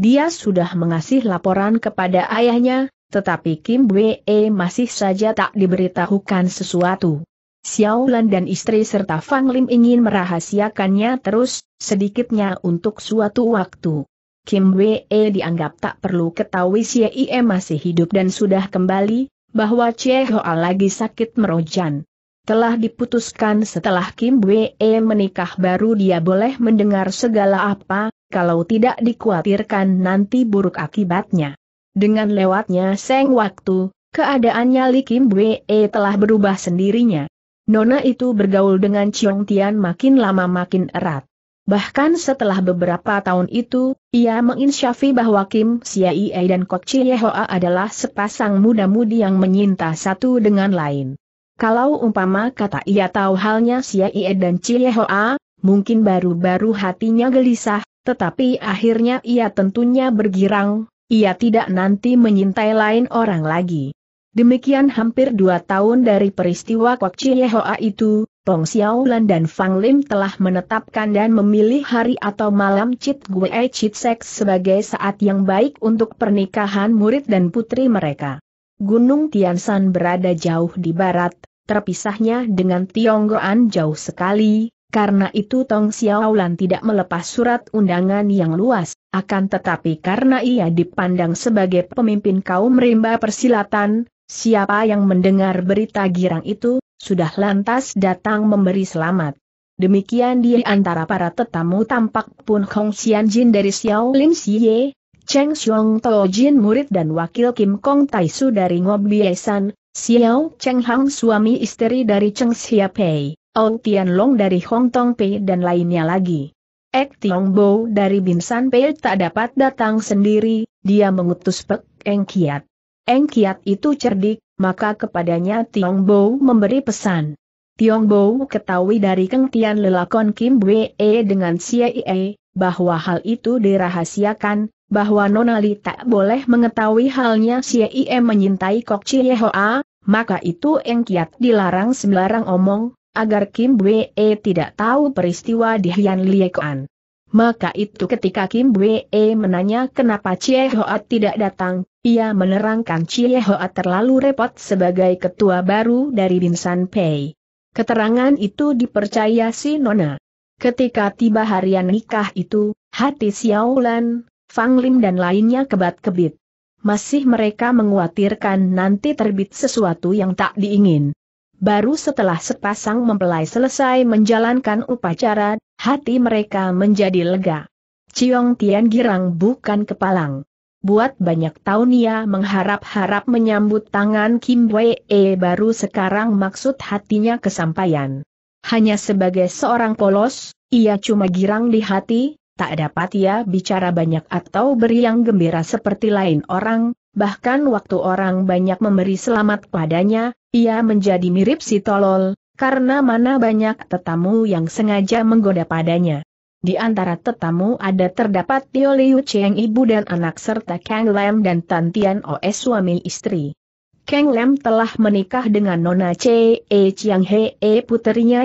dia sudah mengasih laporan kepada ayahnya, tetapi Kim Wee masih saja tak diberitahukan sesuatu. Xiao Lan dan istri serta Fang Lim ingin merahasiakannya terus, sedikitnya untuk suatu waktu. Kim Wee dianggap tak perlu ketahui Xie masih hidup dan sudah kembali, bahwa Che Hoa lagi sakit merojan telah diputuskan setelah Kim Wee menikah baru dia boleh mendengar segala apa, kalau tidak dikhawatirkan nanti buruk akibatnya. Dengan lewatnya seng waktu, keadaannya Li Kim Wee telah berubah sendirinya. Nona itu bergaul dengan Chong Tian makin lama makin erat. Bahkan setelah beberapa tahun itu, ia menginsyafi bahwa Kim Siai dan Kok Chie Hoa adalah sepasang muda-mudi yang menyinta satu dengan lain. Kalau umpama kata ia tahu halnya si Ie dan Cie mungkin baru-baru hatinya gelisah, tetapi akhirnya ia tentunya bergirang, ia tidak nanti menyintai lain orang lagi. Demikian hampir dua tahun dari peristiwa Kok Cie itu, Peng Xiaolan dan Fang Lim telah menetapkan dan memilih hari atau malam Cit Gue Cit Sex sebagai saat yang baik untuk pernikahan murid dan putri mereka. Gunung Tian Tiansan berada jauh di barat, terpisahnya dengan Tionggoan jauh sekali, karena itu Tong Xiaolan tidak melepas surat undangan yang luas, akan tetapi karena ia dipandang sebagai pemimpin kaum rimba persilatan, siapa yang mendengar berita girang itu, sudah lantas datang memberi selamat. Demikian di antara para tetamu tampak pun Hong Xianjin dari Xiao Lim Xie, Cheng Xiong Tojin murid dan wakil Kim Kong Taisu dari Ngobiesan, Xiao Cheng Hang suami istri dari Cheng Xiapei, Tian Long dari Hong Tong Pei dan lainnya lagi. Ek Tiong Bo dari Binsan Pei tak dapat datang sendiri, dia mengutus Pek Eng Kiat. Eng Kiat itu cerdik, maka kepadanya Tiong Bo memberi pesan. Tiong Bo ketahui dari Tian lelakon Kim Wei dengan CIA bahwa hal itu dirahasiakan, bahwa Nonali tak boleh mengetahui halnya si IM menyintai Kok Chie Hoa, maka itu Eng Kiat dilarang sembarang omong, agar Kim Bwe e tidak tahu peristiwa di Hian Liekoan. Maka itu ketika Kim Bwe e menanya kenapa Chie Hoa tidak datang, ia menerangkan Chie Hoa terlalu repot sebagai ketua baru dari Binsan Pei. Keterangan itu dipercaya si Nona. Ketika tiba harian nikah itu, hati Xiaolan, Fang Lim dan lainnya kebat-kebit. Masih mereka menguatirkan nanti terbit sesuatu yang tak diingin. Baru setelah sepasang mempelai selesai menjalankan upacara, hati mereka menjadi lega. Ciong Tian Girang bukan kepalang. Buat banyak tahun ia mengharap-harap menyambut tangan Kim Wei E baru sekarang maksud hatinya kesampaian. Hanya sebagai seorang polos, ia cuma girang di hati, tak dapat ia bicara banyak atau beri yang gembira seperti lain orang, bahkan waktu orang banyak memberi selamat padanya, ia menjadi mirip si tolol, karena mana banyak tetamu yang sengaja menggoda padanya. Di antara tetamu ada terdapat Tio Liu Cheng ibu dan anak serta Kang Lam dan Tantian Tian suami istri. Kang Lam telah menikah dengan Nona Che E. Chiang He putrinya puterinya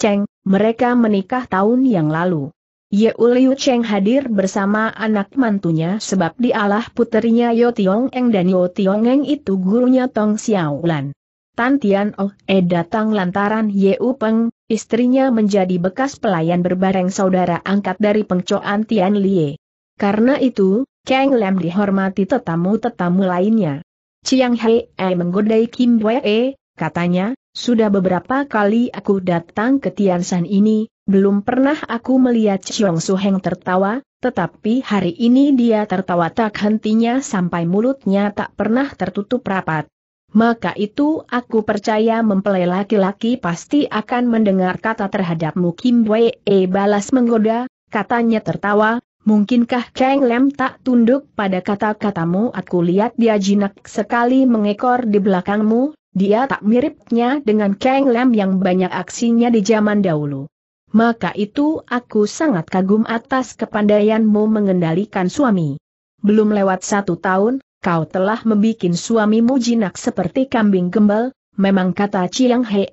Cheng, mereka menikah tahun yang lalu. Ye Uliu Cheng hadir bersama anak mantunya sebab dialah puterinya Yo Tiong Eng dan Yo Tiong Eng itu gurunya Tong Xiaolan. Tan Tian Oh E datang lantaran Ye U Peng, istrinya menjadi bekas pelayan berbareng saudara angkat dari pengcoan Tian Lie. Karena itu, Kang Lam dihormati tetamu-tetamu lainnya. Chiang Hei E eh, menggodai Kim Wei E, katanya, sudah beberapa kali aku datang ke Tian San ini, belum pernah aku melihat Chiong Suheng tertawa, tetapi hari ini dia tertawa tak hentinya sampai mulutnya tak pernah tertutup rapat. Maka itu aku percaya mempelai laki-laki pasti akan mendengar kata terhadapmu Kim Wei E balas menggoda, katanya tertawa, Mungkinkah Kang Lem tak tunduk pada kata-katamu aku lihat dia jinak sekali mengekor di belakangmu, dia tak miripnya dengan Kang Lem yang banyak aksinya di zaman dahulu maka itu aku sangat kagum atas kepandaianmu mengendalikan suami. Belum lewat satu tahun, kau telah membuat suamimu jinak seperti kambing gembel, memang kata Chiang He,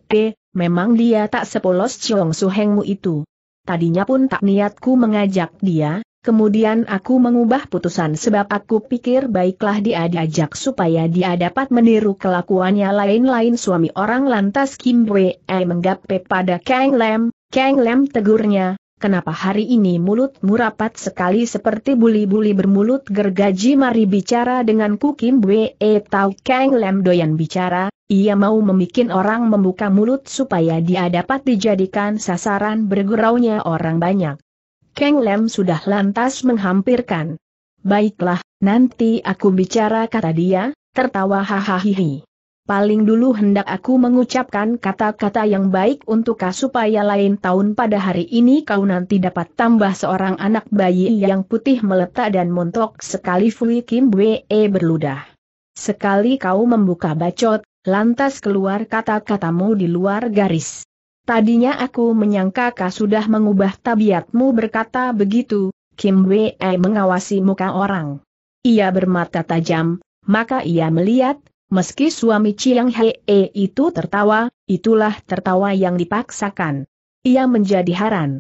memang dia tak sepolos Chiong Suhengmu itu. Tadinya pun tak niatku mengajak dia, kemudian aku mengubah putusan sebab aku pikir baiklah dia diajak supaya dia dapat meniru kelakuannya lain-lain suami orang lantas Kim Wei menggapai pada Kang Lam. Kang Lem tegurnya, kenapa hari ini mulut murapat sekali seperti buli-buli bermulut gergaji mari bicara dengan Kukim Bwe eh, Tau Kang Lem doyan bicara, ia mau memikin orang membuka mulut supaya dia dapat dijadikan sasaran berguraunya orang banyak. Kang Lem sudah lantas menghampirkan. Baiklah, nanti aku bicara kata dia, tertawa hahaha paling dulu hendak aku mengucapkan kata-kata yang baik untuk kau supaya lain tahun pada hari ini kau nanti dapat tambah seorang anak bayi yang putih meletak dan montok sekali Fui Kim Wee berludah. Sekali kau membuka bacot, lantas keluar kata-katamu di luar garis. Tadinya aku menyangka kau sudah mengubah tabiatmu berkata begitu, Kim Wee mengawasi muka orang. Ia bermata tajam, maka ia melihat, Meski suami Chiang Hee itu tertawa, itulah tertawa yang dipaksakan. Ia menjadi heran.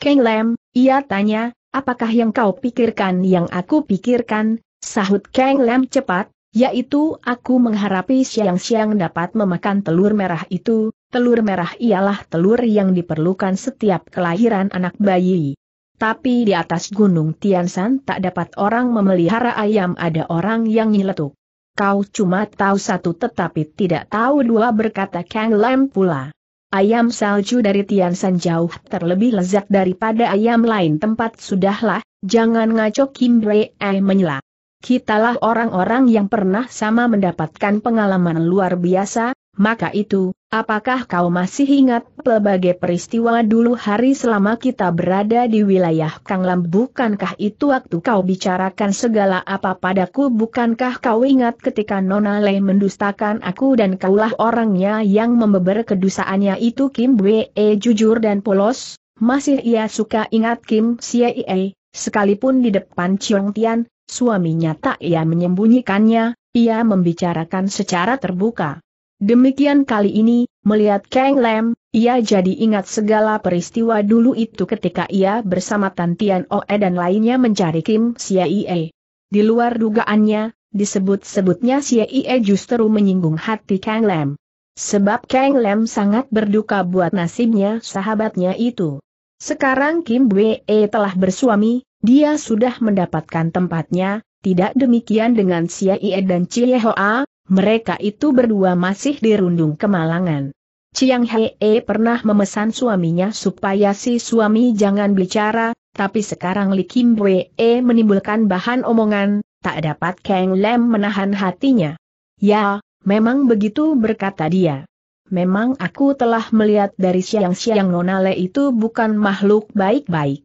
Keng Lam, ia tanya, apakah yang kau pikirkan yang aku pikirkan, sahut Keng Lam cepat, yaitu aku mengharapi siang-siang dapat memakan telur merah itu, telur merah ialah telur yang diperlukan setiap kelahiran anak bayi. Tapi di atas gunung Tiansan tak dapat orang memelihara ayam ada orang yang nyeletuk. Kau cuma tahu satu tetapi tidak tahu dua berkata Kang Lam pula. Ayam salju dari Tiansan jauh terlebih lezat daripada ayam lain tempat sudahlah, jangan ngaco Kim Bre eh menyela. Kitalah orang-orang yang pernah sama mendapatkan pengalaman luar biasa, maka itu, apakah kau masih ingat pelbagai peristiwa dulu hari selama kita berada di wilayah Kang Kanglam bukankah itu waktu kau bicarakan segala apa padaku bukankah kau ingat ketika Nona Lei mendustakan aku dan kaulah orangnya yang membeber kedusaannya itu Kim Wee jujur dan polos, masih ia suka ingat Kim Xie sekalipun di depan Chiong Tian, suaminya tak ia menyembunyikannya, ia membicarakan secara terbuka. Demikian kali ini, melihat Kang Lam, ia jadi ingat segala peristiwa dulu itu ketika ia bersama Tan Tian Oe dan lainnya mencari Kim Siaie. Di luar dugaannya, disebut-sebutnya Siaie justru menyinggung hati Kang Lam. Sebab Kang Lam sangat berduka buat nasibnya sahabatnya itu. Sekarang Kim Wee telah bersuami, dia sudah mendapatkan tempatnya, tidak demikian dengan Siaie dan Hoa, mereka itu berdua masih dirundung kemalangan. Chiang Hee pernah memesan suaminya supaya si suami jangan bicara, tapi sekarang Li Kim E menimbulkan bahan omongan, tak dapat Kang Lem menahan hatinya. Ya, memang begitu berkata dia. Memang aku telah melihat dari siang-siang Nonale itu bukan makhluk baik-baik.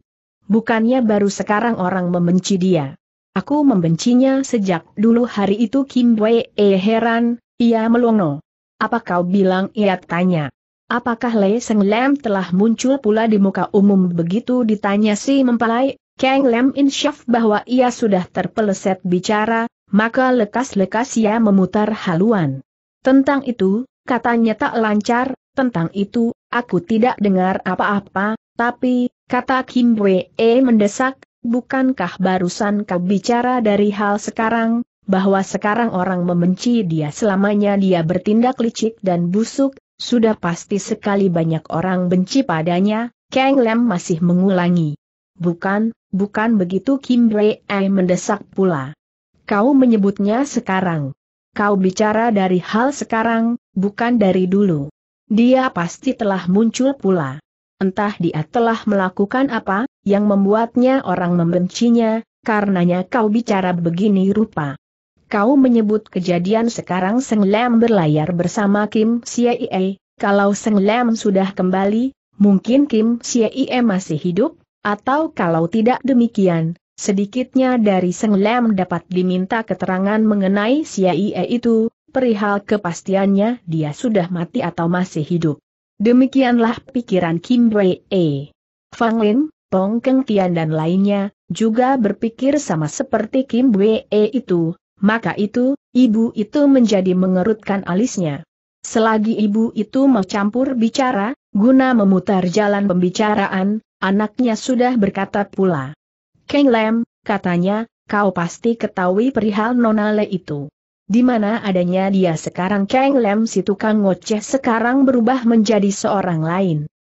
Bukannya baru sekarang orang membenci dia. Aku membencinya sejak dulu hari itu Kim Wei E heran, ia melongo. Apa kau bilang ia tanya? Apakah Lei Seng Lam telah muncul pula di muka umum begitu ditanya si mempelai? Kang Lam insyaf bahwa ia sudah terpeleset bicara, maka lekas-lekas ia memutar haluan. Tentang itu, katanya tak lancar, tentang itu, aku tidak dengar apa-apa, tapi, kata Kim Wei eh, mendesak, bukankah barusan kau bicara dari hal sekarang, bahwa sekarang orang membenci dia selamanya dia bertindak licik dan busuk, sudah pasti sekali banyak orang benci padanya, Kang Lem masih mengulangi. Bukan, bukan begitu Kim Ai mendesak pula. Kau menyebutnya sekarang. Kau bicara dari hal sekarang, bukan dari dulu. Dia pasti telah muncul pula. Entah dia telah melakukan apa, yang membuatnya orang membencinya, karenanya kau bicara begini rupa. Kau menyebut kejadian sekarang Seng Lam berlayar bersama Kim Siei, kalau Seng Lam sudah kembali, mungkin Kim Siei masih hidup, atau kalau tidak demikian, sedikitnya dari Seng Lam dapat diminta keterangan mengenai Siei itu, perihal kepastiannya dia sudah mati atau masih hidup. Demikianlah pikiran Kim Wei Fang Lin, Pong Keng Tian dan lainnya, juga berpikir sama seperti Kim Wee e itu, maka itu, ibu itu menjadi mengerutkan alisnya. Selagi ibu itu mau campur bicara, guna memutar jalan pembicaraan, anaknya sudah berkata pula. Keng Lem, katanya, kau pasti ketahui perihal Nonale itu. Di mana adanya dia sekarang Keng Lem si tukang ngoceh sekarang berubah menjadi seorang lain.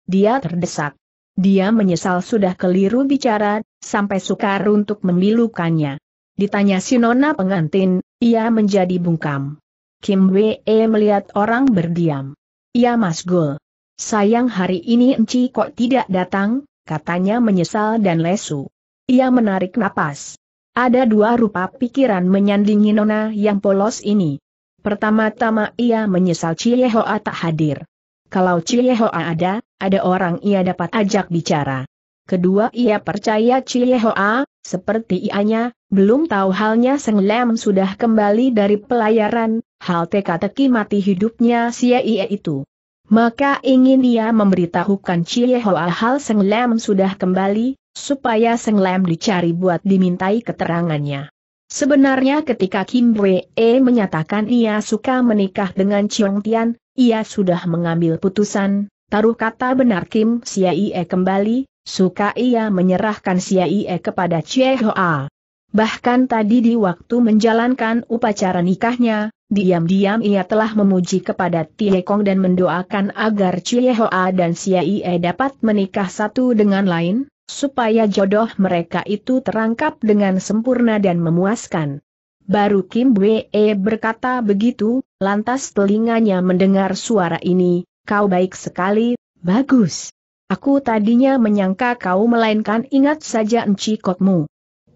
Dia terdesak. Dia menyesal sudah keliru bicara, sampai sukar untuk memilukannya. Ditanya si nona pengantin, ia menjadi bungkam. Kim Wee melihat orang berdiam. Ia masgul. Sayang hari ini Enci kok tidak datang, katanya menyesal dan lesu. Ia menarik napas. Ada dua rupa pikiran menyandingi nona yang polos ini. Pertama-tama ia menyesal Cie Hoa tak hadir. Kalau Hoa ada, ada orang ia dapat ajak bicara. Kedua ia percaya Hoa, seperti ianya, belum tahu halnya Seng Lem sudah kembali dari pelayaran, hal teka-teki mati hidupnya si ia itu. Maka ingin ia memberitahukan Hoa hal Seng Lem sudah kembali, supaya Seng Lem dicari buat dimintai keterangannya. Sebenarnya ketika Kim Wee menyatakan ia suka menikah dengan Chiong Tian, ia sudah mengambil putusan, taruh kata benar Kim Siaie kembali, suka ia menyerahkan Siaie kepada Chie Hoa. Bahkan tadi di waktu menjalankan upacara nikahnya, diam-diam ia telah memuji kepada Tie Kong dan mendoakan agar Chie Hoa dan Siaie dapat menikah satu dengan lain, supaya jodoh mereka itu terangkap dengan sempurna dan memuaskan. Baru Kim Wee berkata begitu, Lantas telinganya mendengar suara ini, kau baik sekali, bagus. Aku tadinya menyangka kau melainkan ingat saja encikotmu.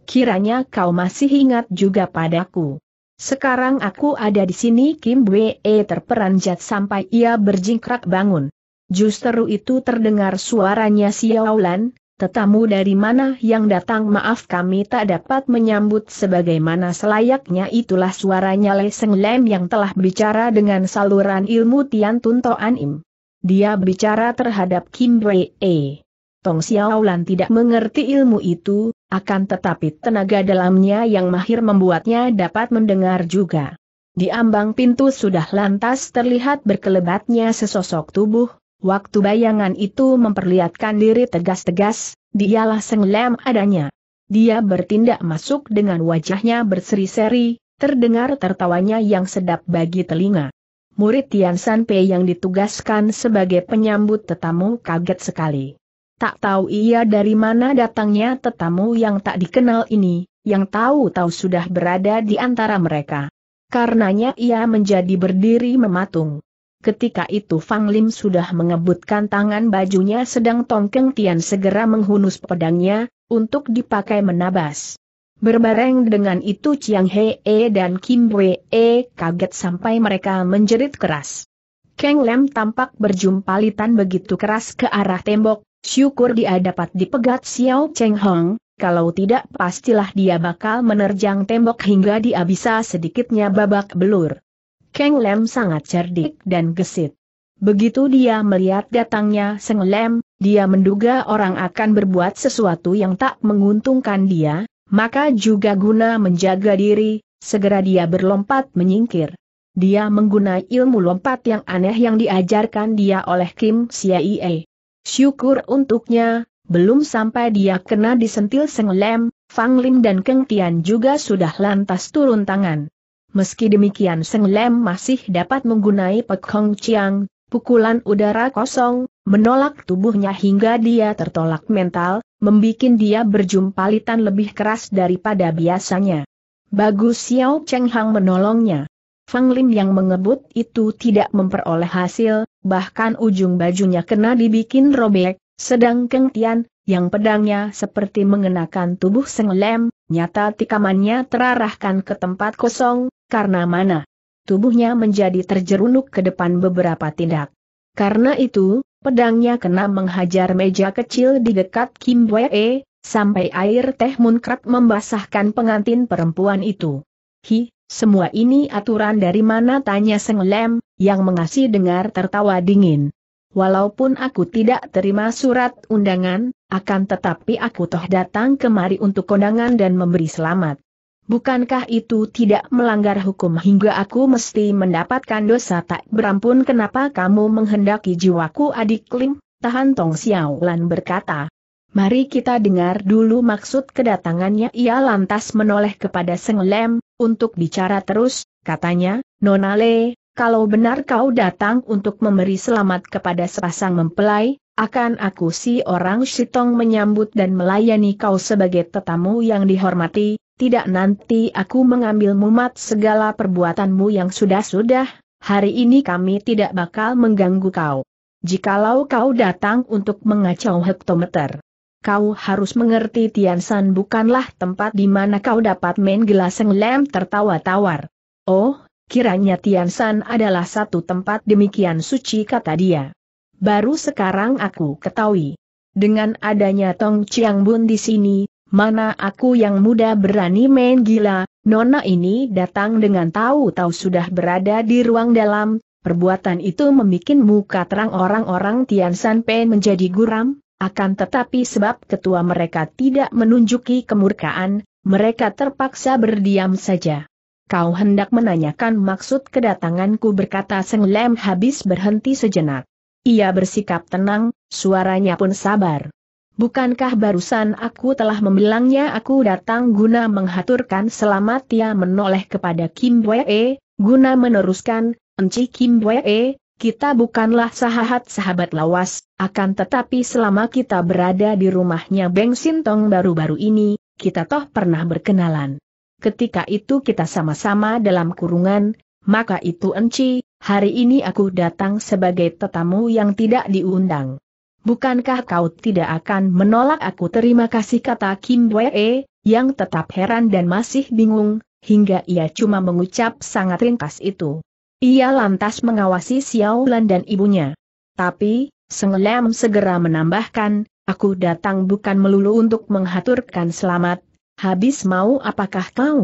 Kiranya kau masih ingat juga padaku. Sekarang aku ada di sini Kim Wee terperanjat sampai ia berjingkrak bangun. Justru itu terdengar suaranya Xiaolan, Tetamu dari mana yang datang maaf kami tak dapat menyambut sebagaimana selayaknya itulah suaranya Seng Lem yang telah bicara dengan saluran ilmu Tian Tun Toan Im. Dia bicara terhadap Kim Wei E. Tong Xiaolan tidak mengerti ilmu itu, akan tetapi tenaga dalamnya yang mahir membuatnya dapat mendengar juga. Di ambang pintu sudah lantas terlihat berkelebatnya sesosok tubuh, Waktu bayangan itu memperlihatkan diri tegas-tegas, dialah Seng adanya. Dia bertindak masuk dengan wajahnya berseri-seri, terdengar tertawanya yang sedap bagi telinga. Murid Tian San yang ditugaskan sebagai penyambut tetamu kaget sekali. Tak tahu ia dari mana datangnya tetamu yang tak dikenal ini, yang tahu-tahu sudah berada di antara mereka. Karenanya ia menjadi berdiri mematung. Ketika itu Fang Lim sudah mengebutkan tangan bajunya sedang Tongkeng Tian segera menghunus pedangnya, untuk dipakai menabas. Berbareng dengan itu Chiang Hee dan Kim Wee kaget sampai mereka menjerit keras. Kang Lem tampak berjumpalitan begitu keras ke arah tembok, syukur dia dapat dipegat Xiao Cheng Hong, kalau tidak pastilah dia bakal menerjang tembok hingga dia bisa sedikitnya babak belur. Keng Lem sangat cerdik dan gesit. Begitu dia melihat datangnya Seng Lem, dia menduga orang akan berbuat sesuatu yang tak menguntungkan dia, maka juga guna menjaga diri, segera dia berlompat menyingkir. Dia menggunakan ilmu lompat yang aneh yang diajarkan dia oleh Kim Siaie. Syukur untuknya, belum sampai dia kena disentil Seng Lem, Fang Lim dan Keng Tian juga sudah lantas turun tangan. Meski demikian Seng Lem masih dapat menggunai Pek Hong Chiang, pukulan udara kosong, menolak tubuhnya hingga dia tertolak mental, membuat dia berjumpalitan lebih keras daripada biasanya. Bagus Xiao Cheng Hang menolongnya. Fang Lim yang mengebut itu tidak memperoleh hasil, bahkan ujung bajunya kena dibikin robek, sedang Keng Tian, yang pedangnya seperti mengenakan tubuh Seng Lem, nyata tikamannya terarahkan ke tempat kosong, karena mana tubuhnya menjadi terjerunuk ke depan beberapa tindak. Karena itu, pedangnya kena menghajar meja kecil di dekat Kim Wee, sampai air teh munkrat membasahkan pengantin perempuan itu. Hi, semua ini aturan dari mana tanya Seng Lem, yang mengasih dengar tertawa dingin. Walaupun aku tidak terima surat undangan, akan tetapi aku toh datang kemari untuk kondangan dan memberi selamat. Bukankah itu tidak melanggar hukum hingga aku mesti mendapatkan dosa tak berampun kenapa kamu menghendaki jiwaku adik Lim? Tahan Tong Xiao Lan berkata. Mari kita dengar dulu maksud kedatangannya ia lantas menoleh kepada Seng Lem, untuk bicara terus, katanya, Nona Le, kalau benar kau datang untuk memberi selamat kepada sepasang mempelai, akan aku si orang Sitong menyambut dan melayani kau sebagai tetamu yang dihormati, tidak nanti aku mengambil mumat segala perbuatanmu yang sudah-sudah, hari ini kami tidak bakal mengganggu kau. Jikalau kau datang untuk mengacau hektometer, kau harus mengerti Tiansan bukanlah tempat di mana kau dapat main gelaseng lem tertawa tawar. Oh, kiranya Tiansan adalah satu tempat demikian suci kata dia. Baru sekarang aku ketahui. Dengan adanya Tong Chiang Bun di sini, mana aku yang muda berani main gila, nona ini datang dengan tahu-tahu sudah berada di ruang dalam, perbuatan itu membuat muka terang orang-orang Tian San Pen menjadi guram, akan tetapi sebab ketua mereka tidak menunjuki kemurkaan, mereka terpaksa berdiam saja. Kau hendak menanyakan maksud kedatanganku berkata Seng Lem habis berhenti sejenak. Ia bersikap tenang, suaranya pun sabar. Bukankah barusan aku telah membilangnya aku datang guna menghaturkan selamat ia menoleh kepada Kim Wee, guna meneruskan, Enci Kim Wee, kita bukanlah sahabat sahabat lawas, akan tetapi selama kita berada di rumahnya Beng Sintong baru-baru ini, kita toh pernah berkenalan. Ketika itu kita sama-sama dalam kurungan, maka itu Enci, hari ini aku datang sebagai tetamu yang tidak diundang. Bukankah kau tidak akan menolak aku terima kasih kata Kim Wee, yang tetap heran dan masih bingung, hingga ia cuma mengucap sangat ringkas itu. Ia lantas mengawasi Xiao Lan dan ibunya. Tapi, Seng Lam segera menambahkan, aku datang bukan melulu untuk menghaturkan selamat, habis mau apakah kau?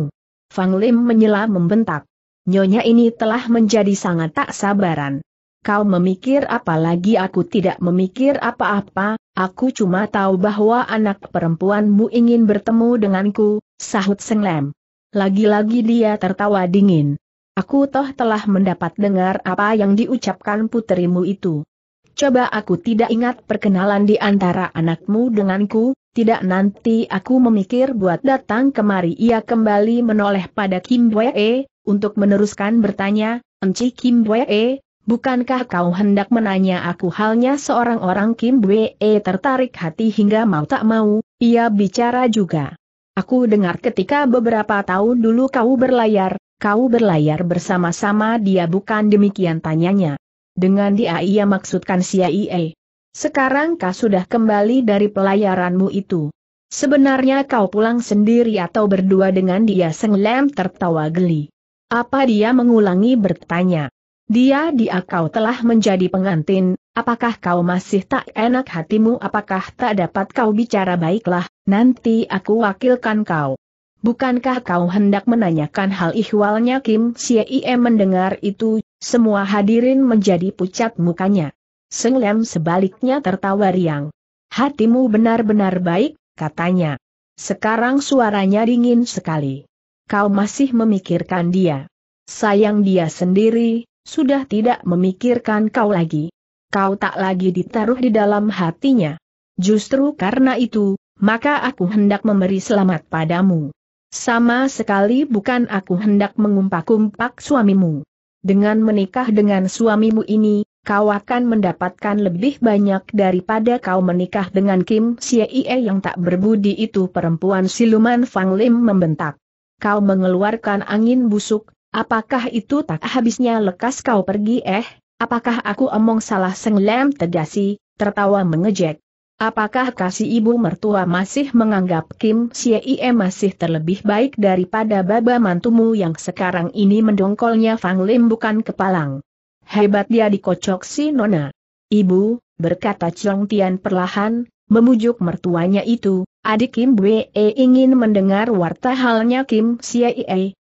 Fang Lim menyela membentak. Nyonya ini telah menjadi sangat tak sabaran kau memikir apa lagi aku tidak memikir apa-apa, aku cuma tahu bahwa anak perempuanmu ingin bertemu denganku, sahut Senglem. Lagi-lagi dia tertawa dingin. Aku toh telah mendapat dengar apa yang diucapkan puterimu itu. Coba aku tidak ingat perkenalan di antara anakmu denganku, tidak nanti aku memikir buat datang kemari ia kembali menoleh pada Kim Wee, untuk meneruskan bertanya, Enci Kim Wee, Bukankah kau hendak menanya aku halnya seorang orang Kim Bwe eh, tertarik hati hingga mau tak mau, ia bicara juga. Aku dengar ketika beberapa tahun dulu kau berlayar, kau berlayar bersama-sama dia bukan demikian tanyanya. Dengan dia ia maksudkan CIA. Sekarang kau sudah kembali dari pelayaranmu itu. Sebenarnya kau pulang sendiri atau berdua dengan dia senglem tertawa geli. Apa dia mengulangi bertanya. Dia dia kau telah menjadi pengantin, apakah kau masih tak enak hatimu apakah tak dapat kau bicara baiklah, nanti aku wakilkan kau. Bukankah kau hendak menanyakan hal ihwalnya Kim Siei mendengar itu, semua hadirin menjadi pucat mukanya. Seng Lem sebaliknya tertawa riang. Hatimu benar-benar baik, katanya. Sekarang suaranya dingin sekali. Kau masih memikirkan dia. Sayang dia sendiri, sudah tidak memikirkan kau lagi. Kau tak lagi ditaruh di dalam hatinya. Justru karena itu, maka aku hendak memberi selamat padamu. Sama sekali bukan aku hendak mengumpak-umpak suamimu. Dengan menikah dengan suamimu ini, kau akan mendapatkan lebih banyak daripada kau menikah dengan Kim Xie yang tak berbudi itu perempuan siluman Fang Lim membentak. Kau mengeluarkan angin busuk, Apakah itu tak habisnya lekas kau pergi eh? Apakah aku omong salah senglem tegasi, tertawa mengejek? Apakah kasih ibu mertua masih menganggap Kim Sie masih terlebih baik daripada baba mantumu yang sekarang ini mendongkolnya Fang Lim bukan kepalang? Hebat dia dikocok si Nona. Ibu, berkata Chong Tian perlahan, memujuk mertuanya itu, adik Kim Wee ingin mendengar warta halnya Kim Sie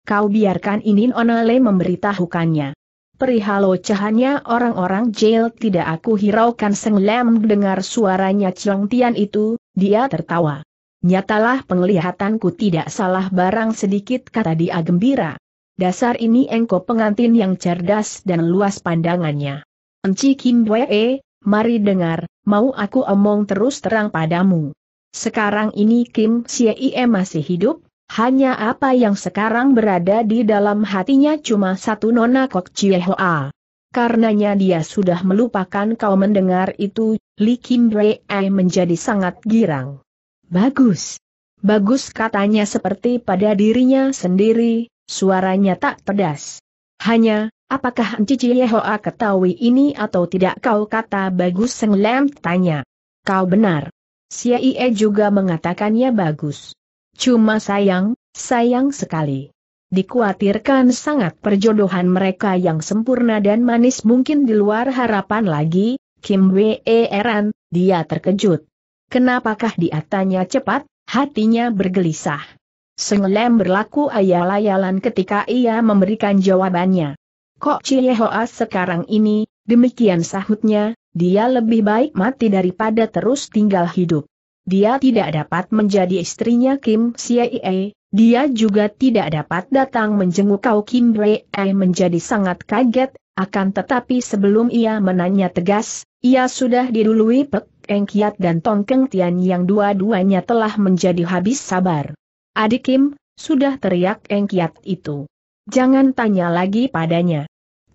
kau biarkan Inin Onale memberitahukannya. Perihal ocehannya orang-orang jail tidak aku hiraukan Seng dengar suaranya Chong Tian itu, dia tertawa. Nyatalah penglihatanku tidak salah barang sedikit kata dia gembira. Dasar ini engko pengantin yang cerdas dan luas pandangannya. Enci Kim Wee, eh, mari dengar, mau aku omong terus terang padamu. Sekarang ini Kim Siee masih hidup, hanya apa yang sekarang berada di dalam hatinya cuma satu nona Kok Chie Hoa. Karenanya dia sudah melupakan kau mendengar itu, Li Kim Brei menjadi sangat girang. Bagus. Bagus katanya seperti pada dirinya sendiri, suaranya tak pedas. Hanya, apakah Cici Yehoa ketahui ini atau tidak kau kata bagus Seng Lem tanya. Kau benar. Siaie juga mengatakannya bagus. Cuma sayang, sayang sekali. Dikuatirkan sangat perjodohan mereka yang sempurna dan manis mungkin di luar harapan lagi, Kim Wee Eran, dia terkejut. Kenapakah dia tanya cepat, hatinya bergelisah. Senglem berlaku ayal-ayalan ketika ia memberikan jawabannya. Kok Hoa sekarang ini, demikian sahutnya, dia lebih baik mati daripada terus tinggal hidup dia tidak dapat menjadi istrinya Kim Siee, dia juga tidak dapat datang menjenguk kau Kim Bree menjadi sangat kaget, akan tetapi sebelum ia menanya tegas, ia sudah didului Pek Eng Kiat dan Tong Keng Tian yang dua-duanya telah menjadi habis sabar. Adik Kim, sudah teriak Eng Kiat itu. Jangan tanya lagi padanya.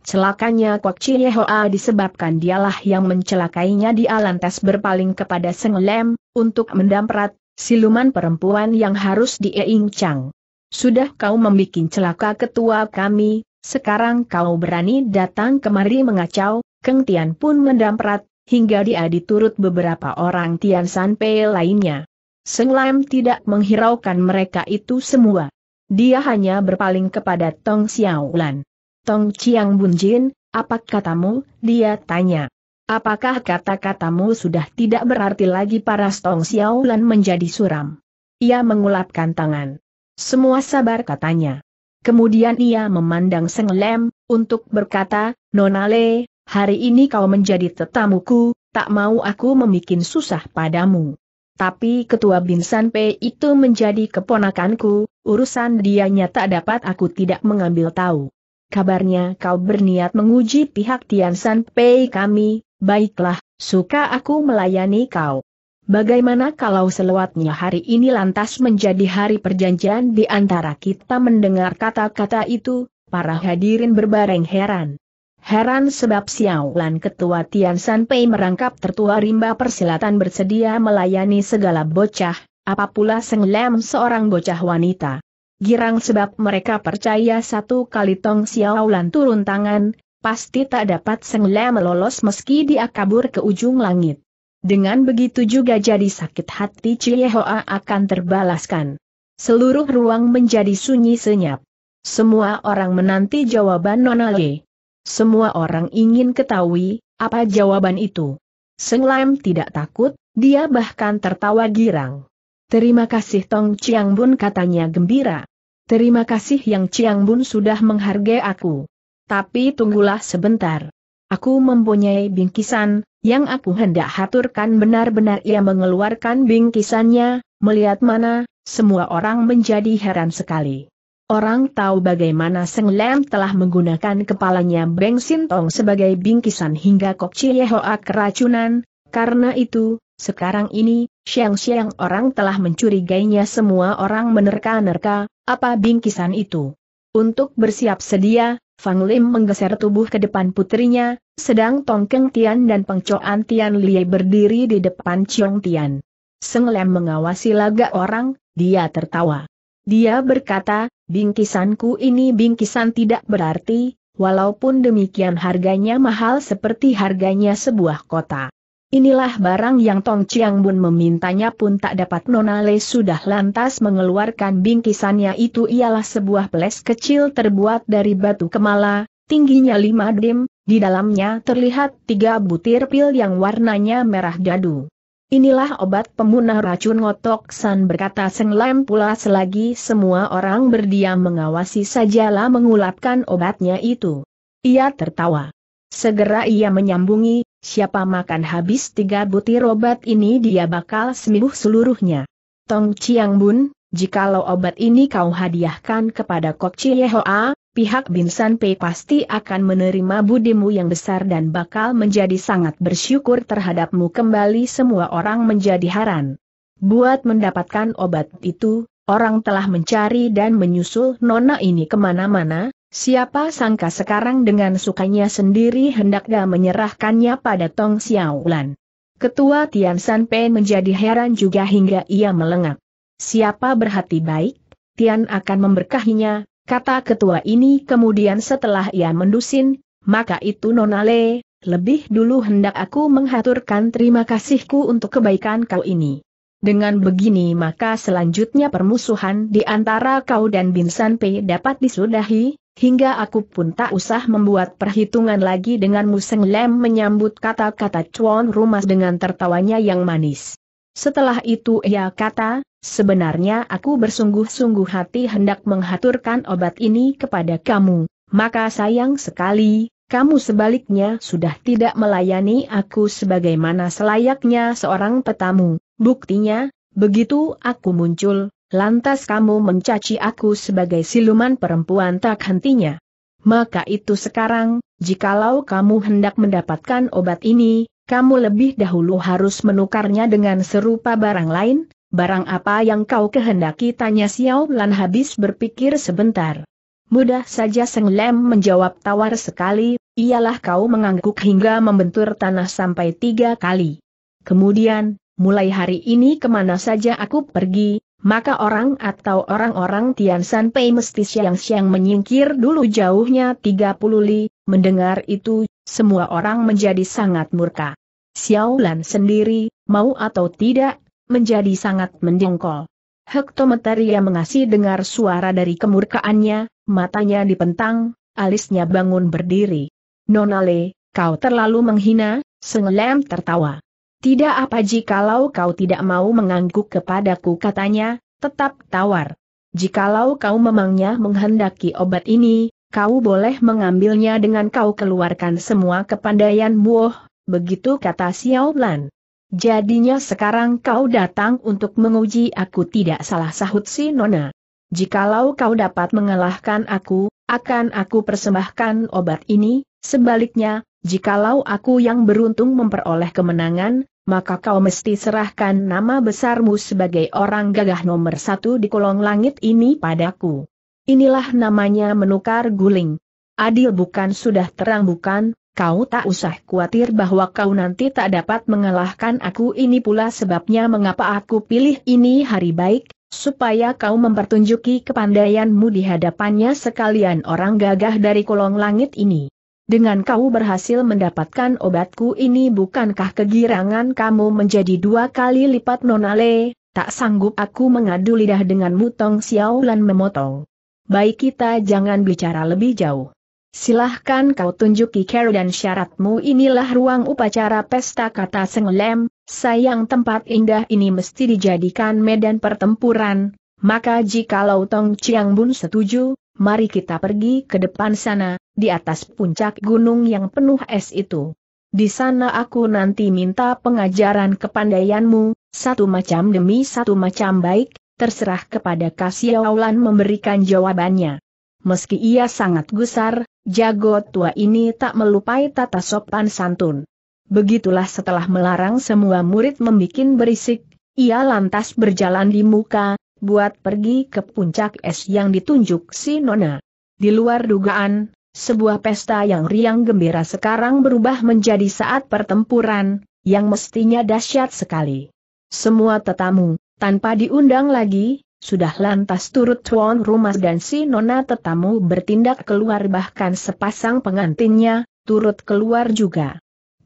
Celakanya Kok Chie Hoa disebabkan dialah yang mencelakainya di lantas berpaling kepada Seng Lem, untuk mendamprat, siluman perempuan yang harus dieincang. Sudah kau membuat celaka ketua kami, sekarang kau berani datang kemari mengacau, Keng Tian pun mendamprat, hingga dia diturut beberapa orang Tian Sanpei lainnya. Seng Lam tidak menghiraukan mereka itu semua. Dia hanya berpaling kepada Tong Xiaolan. Tong Chiang Bunjin, apa katamu, dia tanya. Apakah kata-katamu sudah tidak berarti lagi para Stong Xiaolan menjadi suram? Ia mengulapkan tangan. Semua sabar katanya. Kemudian ia memandang Seng Lem, untuk berkata, Nonale, hari ini kau menjadi tetamuku, tak mau aku memikin susah padamu. Tapi ketua Binsan P itu menjadi keponakanku, urusan dianya tak dapat aku tidak mengambil tahu kabarnya kau berniat menguji pihak Tian Pei kami, baiklah, suka aku melayani kau. Bagaimana kalau selewatnya hari ini lantas menjadi hari perjanjian di antara kita mendengar kata-kata itu, para hadirin berbareng heran. Heran sebab lan ketua Tian Pei merangkap tertua rimba persilatan bersedia melayani segala bocah, apapula Seng Lem seorang bocah wanita girang sebab mereka percaya satu kali Tong Xiaolan turun tangan, pasti tak dapat sengle melolos meski dia kabur ke ujung langit. Dengan begitu juga jadi sakit hati Cie Hoa akan terbalaskan. Seluruh ruang menjadi sunyi senyap. Semua orang menanti jawaban Nona Ye. Semua orang ingin ketahui, apa jawaban itu. Seng Lam tidak takut, dia bahkan tertawa girang. Terima kasih Tong Chiang Bun katanya gembira. Terima kasih yang Chiang Bun sudah menghargai aku. Tapi tunggulah sebentar. Aku mempunyai bingkisan, yang aku hendak haturkan benar-benar ia mengeluarkan bingkisannya, melihat mana, semua orang menjadi heran sekali. Orang tahu bagaimana Seng Lem telah menggunakan kepalanya Beng Sintong sebagai bingkisan hingga Kok Hoa keracunan, karena itu, sekarang ini, siang-siang orang telah mencurigainya semua orang menerka-nerka, apa bingkisan itu? Untuk bersiap sedia, Fang Lim menggeser tubuh ke depan putrinya, sedang Tong Keng Tian dan Peng Tian Lie berdiri di depan Chong Tian. Seng Lem mengawasi laga orang, dia tertawa. Dia berkata, bingkisanku ini bingkisan tidak berarti, walaupun demikian harganya mahal seperti harganya sebuah kota. Inilah barang yang Tong Chiang Bun memintanya pun tak dapat Nona sudah lantas mengeluarkan bingkisannya itu ialah sebuah peles kecil terbuat dari batu kemala, tingginya lima dim, di dalamnya terlihat tiga butir pil yang warnanya merah dadu. Inilah obat pemunah racun ngotok san berkata Seng lem pula selagi semua orang berdiam mengawasi sajalah mengulapkan obatnya itu. Ia tertawa. Segera ia menyambungi, siapa makan habis tiga butir obat ini dia bakal sembuh seluruhnya. Tong Chiang Bun, jikalau obat ini kau hadiahkan kepada Kok Chie Hoa, pihak Bin San Pei pasti akan menerima budimu yang besar dan bakal menjadi sangat bersyukur terhadapmu kembali semua orang menjadi haran. Buat mendapatkan obat itu, orang telah mencari dan menyusul nona ini kemana-mana, Siapa sangka sekarang dengan sukanya sendiri hendaknya menyerahkannya pada Tong Xiaolan. Ketua Tian San Pei menjadi heran juga hingga ia melengak. Siapa berhati baik, Tian akan memberkahinya, kata ketua ini kemudian setelah ia mendusin, maka itu nonale, lebih dulu hendak aku menghaturkan terima kasihku untuk kebaikan kau ini. Dengan begini maka selanjutnya permusuhan di antara kau dan Binsan Pei dapat disudahi, Hingga aku pun tak usah membuat perhitungan lagi dengan Museng Lem menyambut kata-kata Chuan Rumah dengan tertawanya yang manis. Setelah itu ia kata, sebenarnya aku bersungguh-sungguh hati hendak menghaturkan obat ini kepada kamu, maka sayang sekali, kamu sebaliknya sudah tidak melayani aku sebagaimana selayaknya seorang petamu. Buktinya, begitu aku muncul, Lantas kamu mencaci aku sebagai siluman perempuan tak hentinya. Maka itu sekarang, jikalau kamu hendak mendapatkan obat ini, kamu lebih dahulu harus menukarnya dengan serupa barang lain, barang apa yang kau kehendaki tanya Xiao Lan habis berpikir sebentar. Mudah saja Seng Lem menjawab tawar sekali, ialah kau mengangguk hingga membentur tanah sampai tiga kali. Kemudian, mulai hari ini kemana saja aku pergi, maka orang atau orang-orang Tian San Pei mesti siang-siang menyingkir dulu jauhnya 30 li, mendengar itu, semua orang menjadi sangat murka. Xiaolan sendiri, mau atau tidak, menjadi sangat mendengkol. Hektometeria mengasih dengar suara dari kemurkaannya, matanya dipentang, alisnya bangun berdiri. Nonale, kau terlalu menghina, Sengelem tertawa. Tidak apa jikalau kau tidak mau mengangguk kepadaku katanya, tetap tawar. Jikalau kau memangnya menghendaki obat ini, kau boleh mengambilnya dengan kau keluarkan semua kepandaian buah, begitu kata Xiao Lan. Jadinya sekarang kau datang untuk menguji aku tidak salah sahut si Nona. Jikalau kau dapat mengalahkan aku, akan aku persembahkan obat ini, sebaliknya, jikalau aku yang beruntung memperoleh kemenangan, maka kau mesti serahkan nama besarmu sebagai orang gagah nomor satu di kolong langit ini padaku. Inilah namanya menukar guling. Adil bukan sudah terang bukan, kau tak usah khawatir bahwa kau nanti tak dapat mengalahkan aku ini pula sebabnya mengapa aku pilih ini hari baik, supaya kau mempertunjuki kepandaianmu di hadapannya sekalian orang gagah dari kolong langit ini. Dengan kau berhasil mendapatkan obatku ini bukankah kegirangan kamu menjadi dua kali lipat nonale, tak sanggup aku mengadu lidah dengan mutong siaulan memotong. Baik kita jangan bicara lebih jauh. Silahkan kau tunjuki care dan syaratmu inilah ruang upacara pesta kata Senglem, sayang tempat indah ini mesti dijadikan medan pertempuran, maka jikalau Tong Chiang Bun setuju, mari kita pergi ke depan sana, di atas puncak gunung yang penuh es itu. Di sana aku nanti minta pengajaran kepandaianmu, satu macam demi satu macam baik, terserah kepada Kasiaulan memberikan jawabannya. Meski ia sangat gusar, jago tua ini tak melupai tata sopan santun. Begitulah setelah melarang semua murid membuat berisik, ia lantas berjalan di muka, buat pergi ke puncak es yang ditunjuk si Nona. Di luar dugaan, sebuah pesta yang riang gembira sekarang berubah menjadi saat pertempuran, yang mestinya dahsyat sekali. Semua tetamu, tanpa diundang lagi, sudah lantas turut tuan rumah dan si Nona tetamu bertindak keluar bahkan sepasang pengantinnya, turut keluar juga.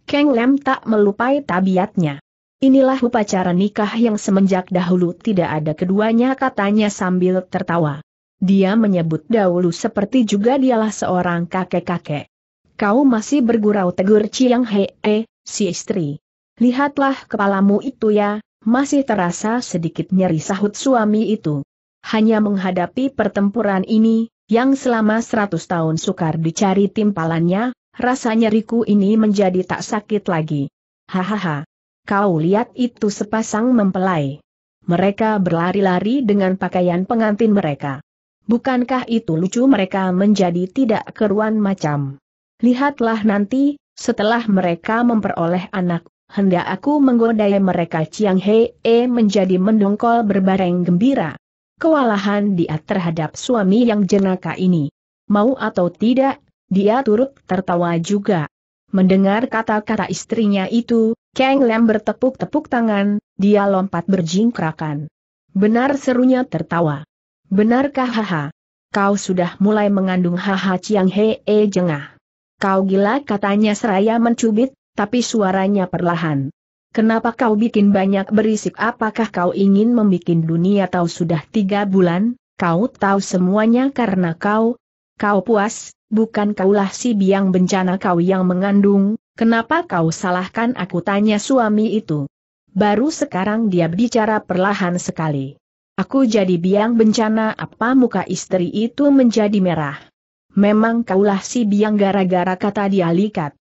Keng Lem tak melupai tabiatnya. Inilah upacara nikah yang semenjak dahulu tidak ada keduanya katanya sambil tertawa. Dia menyebut dahulu seperti juga dialah seorang kakek-kakek. Kau masih bergurau tegur ciang hee, eh, si istri. Lihatlah kepalamu itu ya, masih terasa sedikit nyeri sahut suami itu. Hanya menghadapi pertempuran ini, yang selama seratus tahun sukar dicari timpalannya, rasa nyeriku ini menjadi tak sakit lagi. Hahaha. Kau lihat itu sepasang mempelai. Mereka berlari-lari dengan pakaian pengantin mereka. Bukankah itu lucu mereka menjadi tidak keruan macam? Lihatlah nanti, setelah mereka memperoleh anak, hendak aku menggodai mereka Chiang Hee menjadi mendongkol berbareng gembira. Kewalahan dia terhadap suami yang jenaka ini. Mau atau tidak, dia turut tertawa juga. Mendengar kata-kata istrinya itu, Kang Lem bertepuk-tepuk tangan, dia lompat berjingkrakan. Benar serunya tertawa. Benarkah haha? Kau sudah mulai mengandung haha Chiang Hee jengah. Kau gila katanya seraya mencubit, tapi suaranya perlahan. Kenapa kau bikin banyak berisik apakah kau ingin membuat dunia tahu sudah tiga bulan, kau tahu semuanya karena kau, kau puas, bukan kaulah si biang bencana kau yang mengandung, Kenapa kau salahkan aku tanya suami itu? Baru sekarang dia bicara perlahan sekali. Aku jadi biang bencana apa muka istri itu menjadi merah. Memang kaulah si biang gara-gara kata dia likat.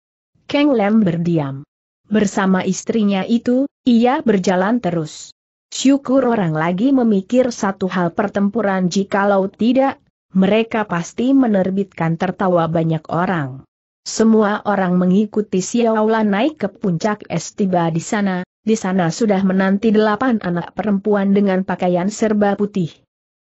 Keng Lem berdiam. Bersama istrinya itu, ia berjalan terus. Syukur orang lagi memikir satu hal pertempuran jikalau tidak, mereka pasti menerbitkan tertawa banyak orang. Semua orang mengikuti Xiaolan naik ke puncak es tiba di sana, di sana sudah menanti delapan anak perempuan dengan pakaian serba putih.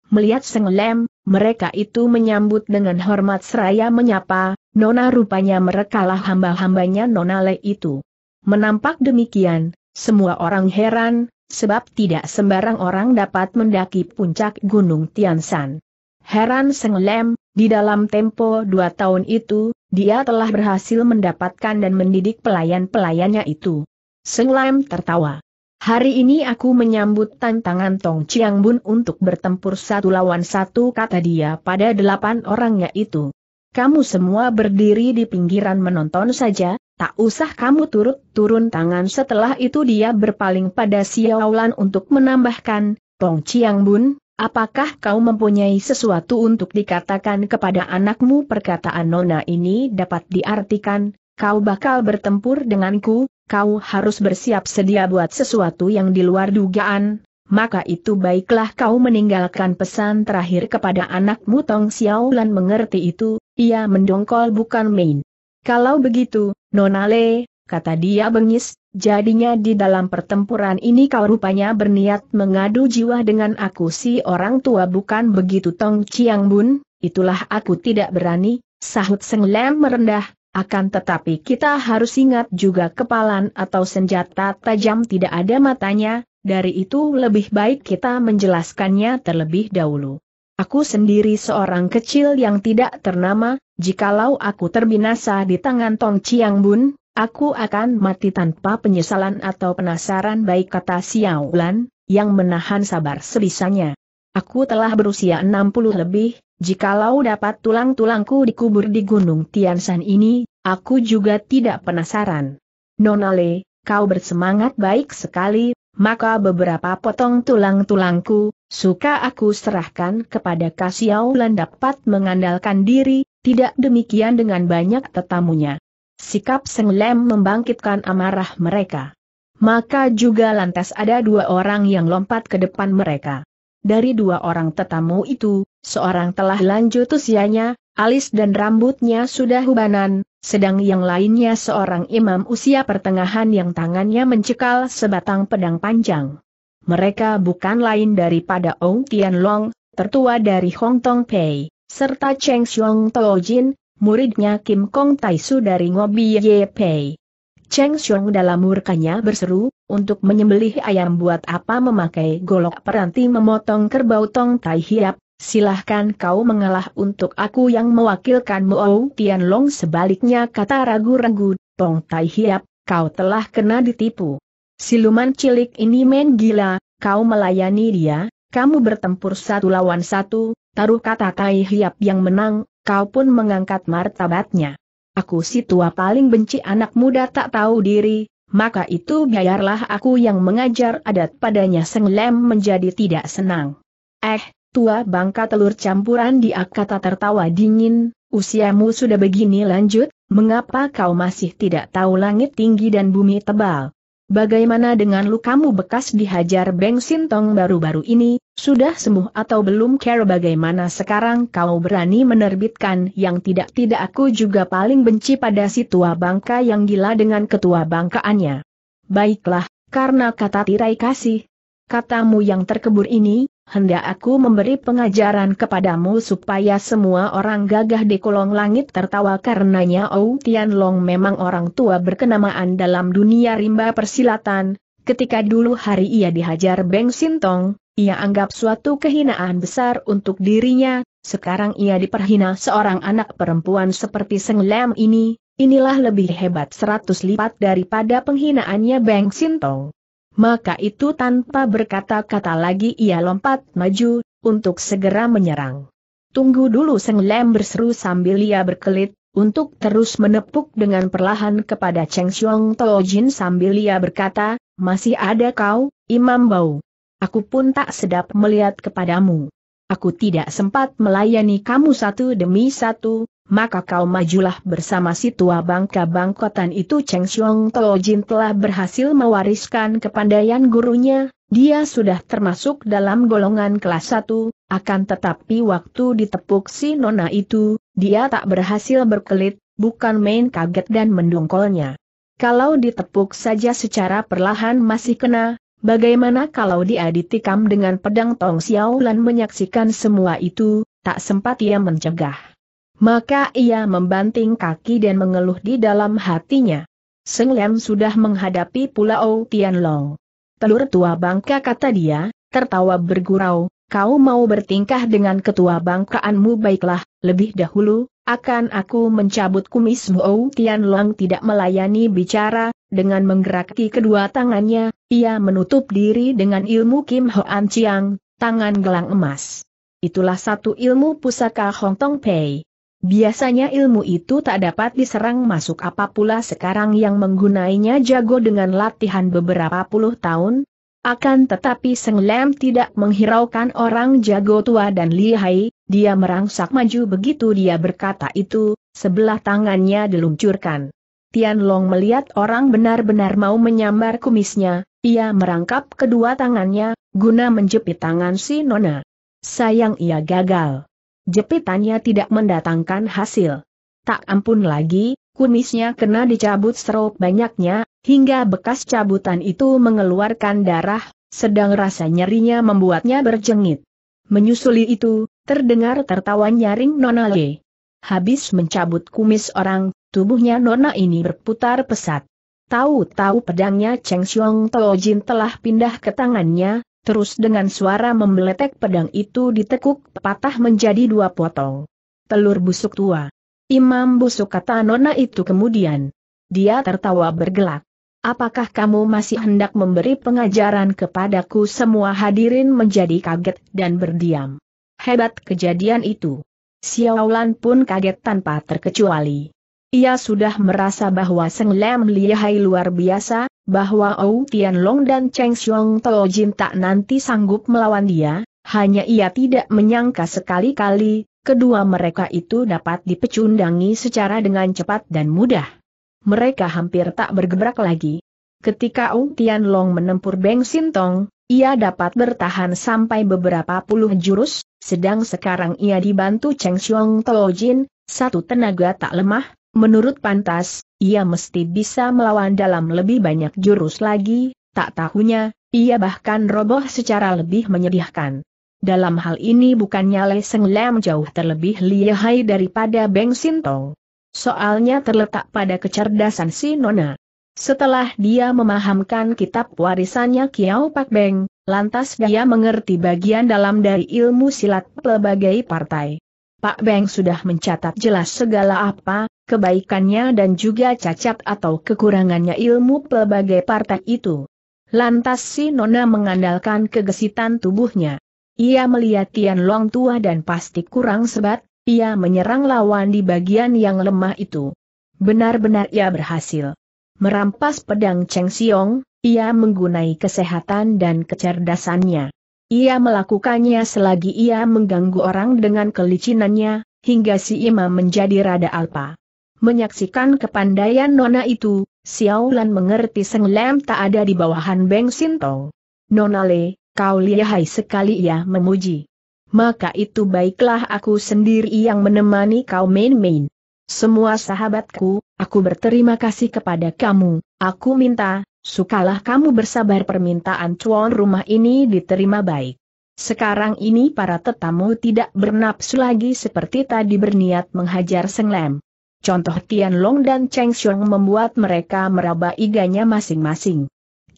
Melihat Seng Lem, mereka itu menyambut dengan hormat seraya menyapa, Nona rupanya merekalah hamba-hambanya Nona Le itu. Menampak demikian, semua orang heran, sebab tidak sembarang orang dapat mendaki puncak Gunung Tian Tiansan. Heran senglem, di dalam tempo dua tahun itu, dia telah berhasil mendapatkan dan mendidik pelayan-pelayannya itu. Senglem tertawa. Hari ini aku menyambut tantangan Tong Chiang Bun untuk bertempur satu lawan satu kata dia pada delapan orangnya itu. Kamu semua berdiri di pinggiran menonton saja, tak usah kamu turut turun tangan setelah itu dia berpaling pada Xiaolan untuk menambahkan, Tong Chiang Bun, Apakah kau mempunyai sesuatu untuk dikatakan kepada anakmu perkataan Nona ini dapat diartikan, kau bakal bertempur denganku, kau harus bersiap sedia buat sesuatu yang di luar dugaan, maka itu baiklah kau meninggalkan pesan terakhir kepada anakmu Tong Xiaolan mengerti itu, ia mendongkol bukan main. Kalau begitu, Nona Le, kata dia bengis, jadinya di dalam pertempuran ini kau rupanya berniat mengadu jiwa dengan aku si orang tua bukan begitu Tong Chiang Bun, itulah aku tidak berani, sahut Seng Lem merendah, akan tetapi kita harus ingat juga kepalan atau senjata tajam tidak ada matanya, dari itu lebih baik kita menjelaskannya terlebih dahulu. Aku sendiri seorang kecil yang tidak ternama, jikalau aku terbinasa di tangan Tong Chiang Bun, Aku akan mati tanpa penyesalan atau penasaran baik kata Xiao Lan, yang menahan sabar sebisanya. Aku telah berusia 60 lebih, jikalau dapat tulang-tulangku dikubur di Gunung Tiansan ini, aku juga tidak penasaran. Nonale, kau bersemangat baik sekali, maka beberapa potong tulang-tulangku, suka aku serahkan kepada Kasiaulan dapat mengandalkan diri, tidak demikian dengan banyak tetamunya. Sikap Seng Lem membangkitkan amarah mereka. Maka juga lantas ada dua orang yang lompat ke depan mereka. Dari dua orang tetamu itu, seorang telah lanjut usianya, alis dan rambutnya sudah hubanan, sedang yang lainnya seorang imam usia pertengahan yang tangannya mencekal sebatang pedang panjang. Mereka bukan lain daripada Ong Tian Long, tertua dari Hong Tong Pei, serta Cheng Xiong Tojin, muridnya Kim Kong Taisu dari Ngobi Ye Pei. Cheng Xiong dalam murkanya berseru, untuk menyembelih ayam buat apa memakai golok peranti memotong kerbau Tong Tai Hiap, silahkan kau mengalah untuk aku yang mewakilkan Mo Tian Long sebaliknya kata ragu-ragu, Tong Tai Hiap, kau telah kena ditipu. Siluman cilik ini main gila, kau melayani dia, kamu bertempur satu lawan satu, taruh kata Tai Hiap yang menang, kau pun mengangkat martabatnya. Aku si tua paling benci anak muda tak tahu diri, maka itu biarlah aku yang mengajar adat padanya Senglem menjadi tidak senang. Eh, tua bangka telur campuran di kata tertawa dingin, usiamu sudah begini lanjut, mengapa kau masih tidak tahu langit tinggi dan bumi tebal? Bagaimana dengan lukamu bekas dihajar Beng Sintong baru-baru ini, sudah sembuh atau belum care bagaimana sekarang kau berani menerbitkan yang tidak-tidak aku juga paling benci pada si tua bangka yang gila dengan ketua bangkaannya. Baiklah, karena kata tirai kasih. Katamu yang terkebur ini, hendak aku memberi pengajaran kepadamu supaya semua orang gagah di kolong langit tertawa karenanya Ou Tian Long memang orang tua berkenamaan dalam dunia rimba persilatan, ketika dulu hari ia dihajar Beng Sintong, ia anggap suatu kehinaan besar untuk dirinya, sekarang ia diperhina seorang anak perempuan seperti Seng Lam ini, inilah lebih hebat seratus lipat daripada penghinaannya Beng Sintong. Maka itu tanpa berkata-kata lagi ia lompat maju, untuk segera menyerang. Tunggu dulu Seng Lam berseru sambil ia berkelit, untuk terus menepuk dengan perlahan kepada Cheng Xiong Tojin sambil ia berkata, masih ada kau, Imam Bau. Aku pun tak sedap melihat kepadamu. Aku tidak sempat melayani kamu satu demi satu, maka kau majulah bersama si tua bangka bangkotan itu Cheng Xiong Tojin telah berhasil mewariskan kepandaian gurunya, dia sudah termasuk dalam golongan kelas satu. akan tetapi waktu ditepuk si nona itu, dia tak berhasil berkelit, bukan main kaget dan mendongkolnya. Kalau ditepuk saja secara perlahan masih kena, Bagaimana kalau dia ditikam dengan pedang Tong Xiaolan menyaksikan semua itu, tak sempat ia mencegah. Maka ia membanting kaki dan mengeluh di dalam hatinya. Seng Lian sudah menghadapi Pulau Tianlong. Telur tua bangka kata dia, tertawa bergurau, kau mau bertingkah dengan ketua bangkaanmu baiklah, lebih dahulu, akan aku mencabut kumismu Tian Tianlong tidak melayani bicara, dengan menggeraki kedua tangannya, ia menutup diri dengan ilmu Kim Hoan Chiang, tangan gelang emas. Itulah satu ilmu pusaka Hong Tong Pei. Biasanya ilmu itu tak dapat diserang masuk apa pula sekarang yang menggunainya jago dengan latihan beberapa puluh tahun. Akan tetapi Seng Lam tidak menghiraukan orang jago tua dan lihai, dia merangsak maju begitu dia berkata itu, sebelah tangannya diluncurkan. Tian Long melihat orang benar-benar mau menyambar kumisnya, ia merangkap kedua tangannya, guna menjepit tangan si Nona. Sayang ia gagal. Jepitannya tidak mendatangkan hasil. Tak ampun lagi, kumisnya kena dicabut serup banyaknya, hingga bekas cabutan itu mengeluarkan darah, sedang rasa nyerinya membuatnya berjengit. Menyusuli itu, terdengar tertawa nyaring Nona Le. Habis mencabut kumis orang, Tubuhnya Nona ini berputar pesat. Tahu-tahu pedangnya Cheng Xiong Tojin telah pindah ke tangannya, terus dengan suara membeletek pedang itu ditekuk patah menjadi dua potong. Telur busuk tua. Imam busuk kata Nona itu kemudian. Dia tertawa bergelak. Apakah kamu masih hendak memberi pengajaran kepadaku semua hadirin menjadi kaget dan berdiam. Hebat kejadian itu. Xiaolan pun kaget tanpa terkecuali. Ia sudah merasa bahwa Seng Lem lihai luar biasa, bahwa Ou Tian Long dan Cheng Xiong Tao Jin tak nanti sanggup melawan dia, hanya ia tidak menyangka sekali-kali, kedua mereka itu dapat dipecundangi secara dengan cepat dan mudah. Mereka hampir tak bergebrak lagi. Ketika Ou Tian Long menempur Beng Sintong, ia dapat bertahan sampai beberapa puluh jurus, sedang sekarang ia dibantu Cheng Xiong Tao Jin, satu tenaga tak lemah, Menurut pantas, ia mesti bisa melawan dalam lebih banyak jurus lagi, tak tahunya, ia bahkan roboh secara lebih menyedihkan. Dalam hal ini bukannya Le Seng Lam jauh terlebih lihai daripada Beng Sintong. Soalnya terletak pada kecerdasan si Nona. Setelah dia memahamkan kitab warisannya Kiao Pak Beng, lantas dia mengerti bagian dalam dari ilmu silat pelbagai partai. Pak Beng sudah mencatat jelas segala apa kebaikannya dan juga cacat atau kekurangannya ilmu pelbagai partai itu. Lantas si Nona mengandalkan kegesitan tubuhnya. Ia melihat Tian Long tua dan pasti kurang sebat, ia menyerang lawan di bagian yang lemah itu. Benar-benar ia berhasil. Merampas pedang Cheng Xiong, ia menggunai kesehatan dan kecerdasannya. Ia melakukannya selagi ia mengganggu orang dengan kelicinannya, hingga si imam menjadi rada alpa. Menyaksikan kepandaian Nona itu, Xiao Lan mengerti Seng Lem tak ada di bawahan Beng Sinto. Nona Le, kau lihai sekali ya, memuji. Maka itu baiklah aku sendiri yang menemani kau main-main. Semua sahabatku, aku berterima kasih kepada kamu, aku minta, sukalah kamu bersabar permintaan cuan rumah ini diterima baik. Sekarang ini para tetamu tidak bernapsu lagi seperti tadi berniat menghajar Seng Lam. Contoh Tianlong dan Cheng Xiong membuat mereka meraba iganya masing-masing.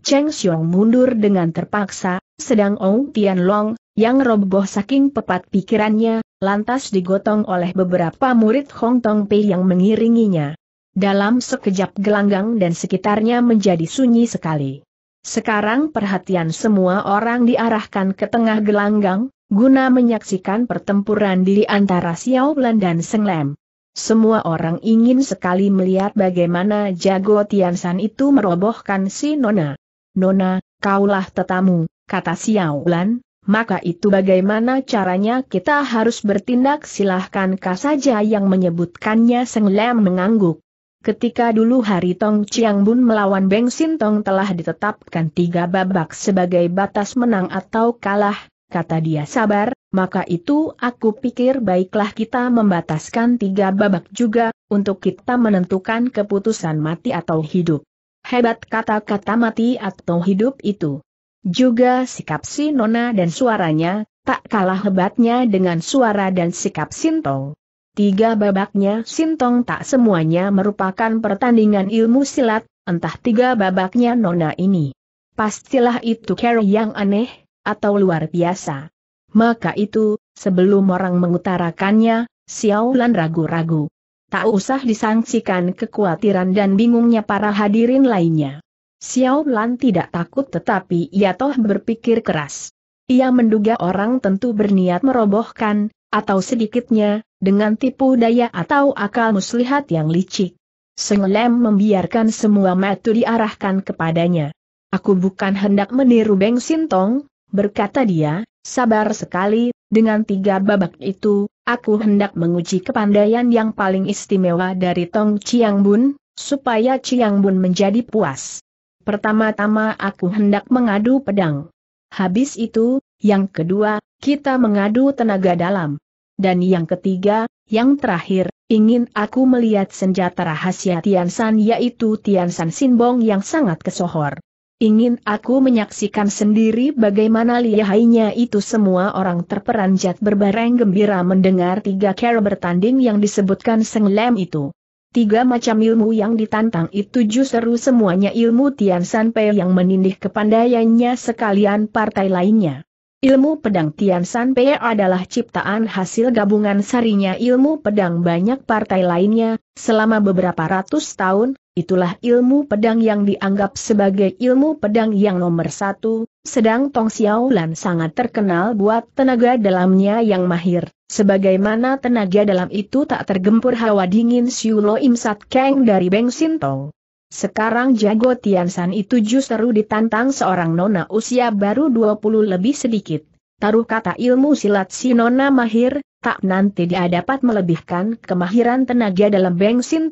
Cheng Xiong mundur dengan terpaksa, sedang Ong Tianlong, yang roboh saking pepat pikirannya, lantas digotong oleh beberapa murid Hong Tong Pei yang mengiringinya. Dalam sekejap gelanggang dan sekitarnya menjadi sunyi sekali. Sekarang perhatian semua orang diarahkan ke tengah gelanggang, guna menyaksikan pertempuran di antara Xiao Lan dan Seng Lam. Semua orang ingin sekali melihat bagaimana Jago Tiansan itu merobohkan si Nona. Nona, kaulah tetamu, kata Xiao Lan, maka itu bagaimana caranya kita harus bertindak silahkan kah saja yang menyebutkannya Seng Lam mengangguk. Ketika dulu hari Tong Chiang Bun melawan Beng Sin Tong telah ditetapkan tiga babak sebagai batas menang atau kalah, kata dia sabar, maka itu aku pikir baiklah kita membataskan tiga babak juga, untuk kita menentukan keputusan mati atau hidup. Hebat kata-kata mati atau hidup itu. Juga sikap si Nona dan suaranya, tak kalah hebatnya dengan suara dan sikap Sintong. Tiga babaknya Sintong tak semuanya merupakan pertandingan ilmu silat, entah tiga babaknya Nona ini. Pastilah itu care yang aneh, atau luar biasa. Maka itu, sebelum orang mengutarakannya, Xiao Lan ragu-ragu. Tak usah disangsikan kekhawatiran dan bingungnya para hadirin lainnya. Xiao Lan tidak takut tetapi ia toh berpikir keras. Ia menduga orang tentu berniat merobohkan, atau sedikitnya, dengan tipu daya atau akal muslihat yang licik. Senglem membiarkan semua metu diarahkan kepadanya. Aku bukan hendak meniru Beng Sintong, berkata dia, sabar sekali, dengan tiga babak itu, aku hendak menguji kepandaian yang paling istimewa dari Tong Chiang Bun, supaya Chiang Bun menjadi puas. Pertama-tama aku hendak mengadu pedang. Habis itu, yang kedua, kita mengadu tenaga dalam. Dan yang ketiga, yang terakhir, ingin aku melihat senjata rahasia Tian San yaitu Tian San Sinbong yang sangat kesohor. Ingin aku menyaksikan sendiri bagaimana lihainya itu semua orang terperanjat berbareng gembira mendengar tiga cara bertanding yang disebutkan senglem itu. Tiga macam ilmu yang ditantang itu justru semuanya ilmu Tian San Pei yang menindih kepandaiannya sekalian partai lainnya. Ilmu pedang Tian San Pei adalah ciptaan hasil gabungan sarinya ilmu pedang banyak partai lainnya, selama beberapa ratus tahun, Itulah ilmu pedang yang dianggap sebagai ilmu pedang yang nomor satu, sedang Tong Xiaolan sangat terkenal buat tenaga dalamnya yang mahir, sebagaimana tenaga dalam itu tak tergempur hawa dingin Siulo Im Sat Kang dari Beng Sin Sekarang Jago Tiansan itu justru ditantang seorang nona usia baru 20 lebih sedikit. Taruh kata ilmu silat si nona mahir, tak nanti dia dapat melebihkan kemahiran tenaga dalam Beng Sin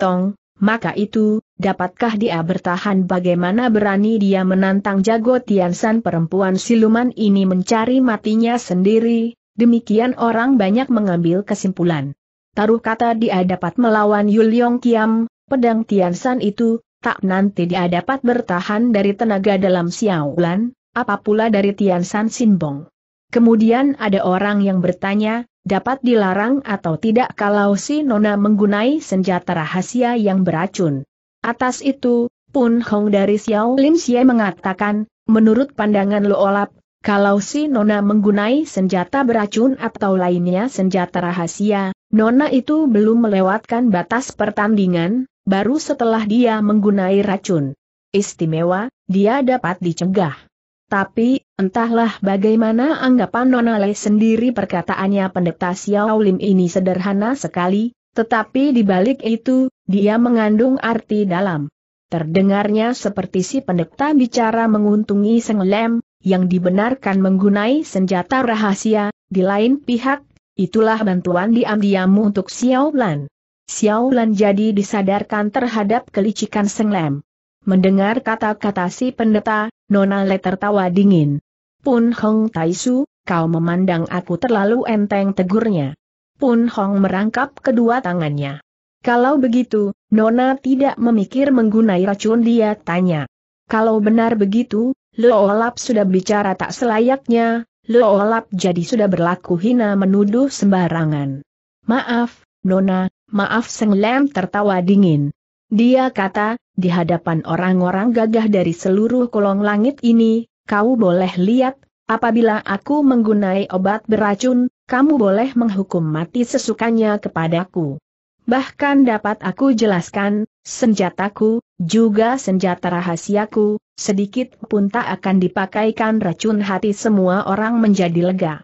maka itu, dapatkah dia bertahan bagaimana berani dia menantang jago Tiansan perempuan siluman ini mencari matinya sendiri, demikian orang banyak mengambil kesimpulan. Taruh kata dia dapat melawan Yuliong Kiam, pedang Tiansan itu, tak nanti dia dapat bertahan dari tenaga dalam Xiaolan, apa pula dari Tiansan Sinbong. Kemudian ada orang yang bertanya, dapat dilarang atau tidak kalau si Nona menggunai senjata rahasia yang beracun. Atas itu, Pun Hong dari Xiao Lim Xie mengatakan, menurut pandangan Lo Olap, kalau si Nona menggunai senjata beracun atau lainnya senjata rahasia, Nona itu belum melewatkan batas pertandingan, baru setelah dia menggunai racun. Istimewa, dia dapat dicegah. Tapi, entahlah bagaimana anggapan Nonale sendiri perkataannya pendeta Xiao Lim ini sederhana sekali, tetapi di balik itu, dia mengandung arti dalam. Terdengarnya seperti si pendeta bicara menguntungi Seng Lem, yang dibenarkan menggunai senjata rahasia, di lain pihak, itulah bantuan diam-diam untuk Xiao Lan. Xiao Lan jadi disadarkan terhadap kelicikan Seng Lem. Mendengar kata-kata si pendeta, Nona Le tertawa dingin. Pun Hong Taisu, kau memandang aku terlalu enteng tegurnya. Pun Hong merangkap kedua tangannya. Kalau begitu, Nona tidak memikir menggunai racun dia tanya. Kalau benar begitu, Lo Olap sudah bicara tak selayaknya, Lo Olap jadi sudah berlaku hina menuduh sembarangan. Maaf, Nona, maaf Seng Lem tertawa dingin. Dia kata, di hadapan orang-orang gagah dari seluruh kolong langit ini, kau boleh lihat, apabila aku menggunai obat beracun, kamu boleh menghukum mati sesukanya kepadaku. Bahkan dapat aku jelaskan, senjataku, juga senjata rahasiaku, sedikit pun tak akan dipakaikan racun hati semua orang menjadi lega.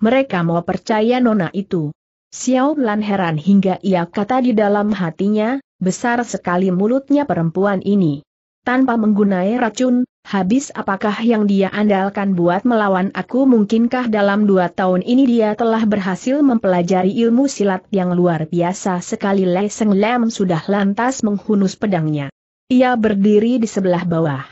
Mereka mau percaya nona itu. Xiao Lan heran hingga ia kata di dalam hatinya, Besar sekali mulutnya perempuan ini. Tanpa menggunai racun, habis apakah yang dia andalkan buat melawan aku mungkinkah dalam dua tahun ini dia telah berhasil mempelajari ilmu silat yang luar biasa sekali Leseng Lem sudah lantas menghunus pedangnya. Ia berdiri di sebelah bawah.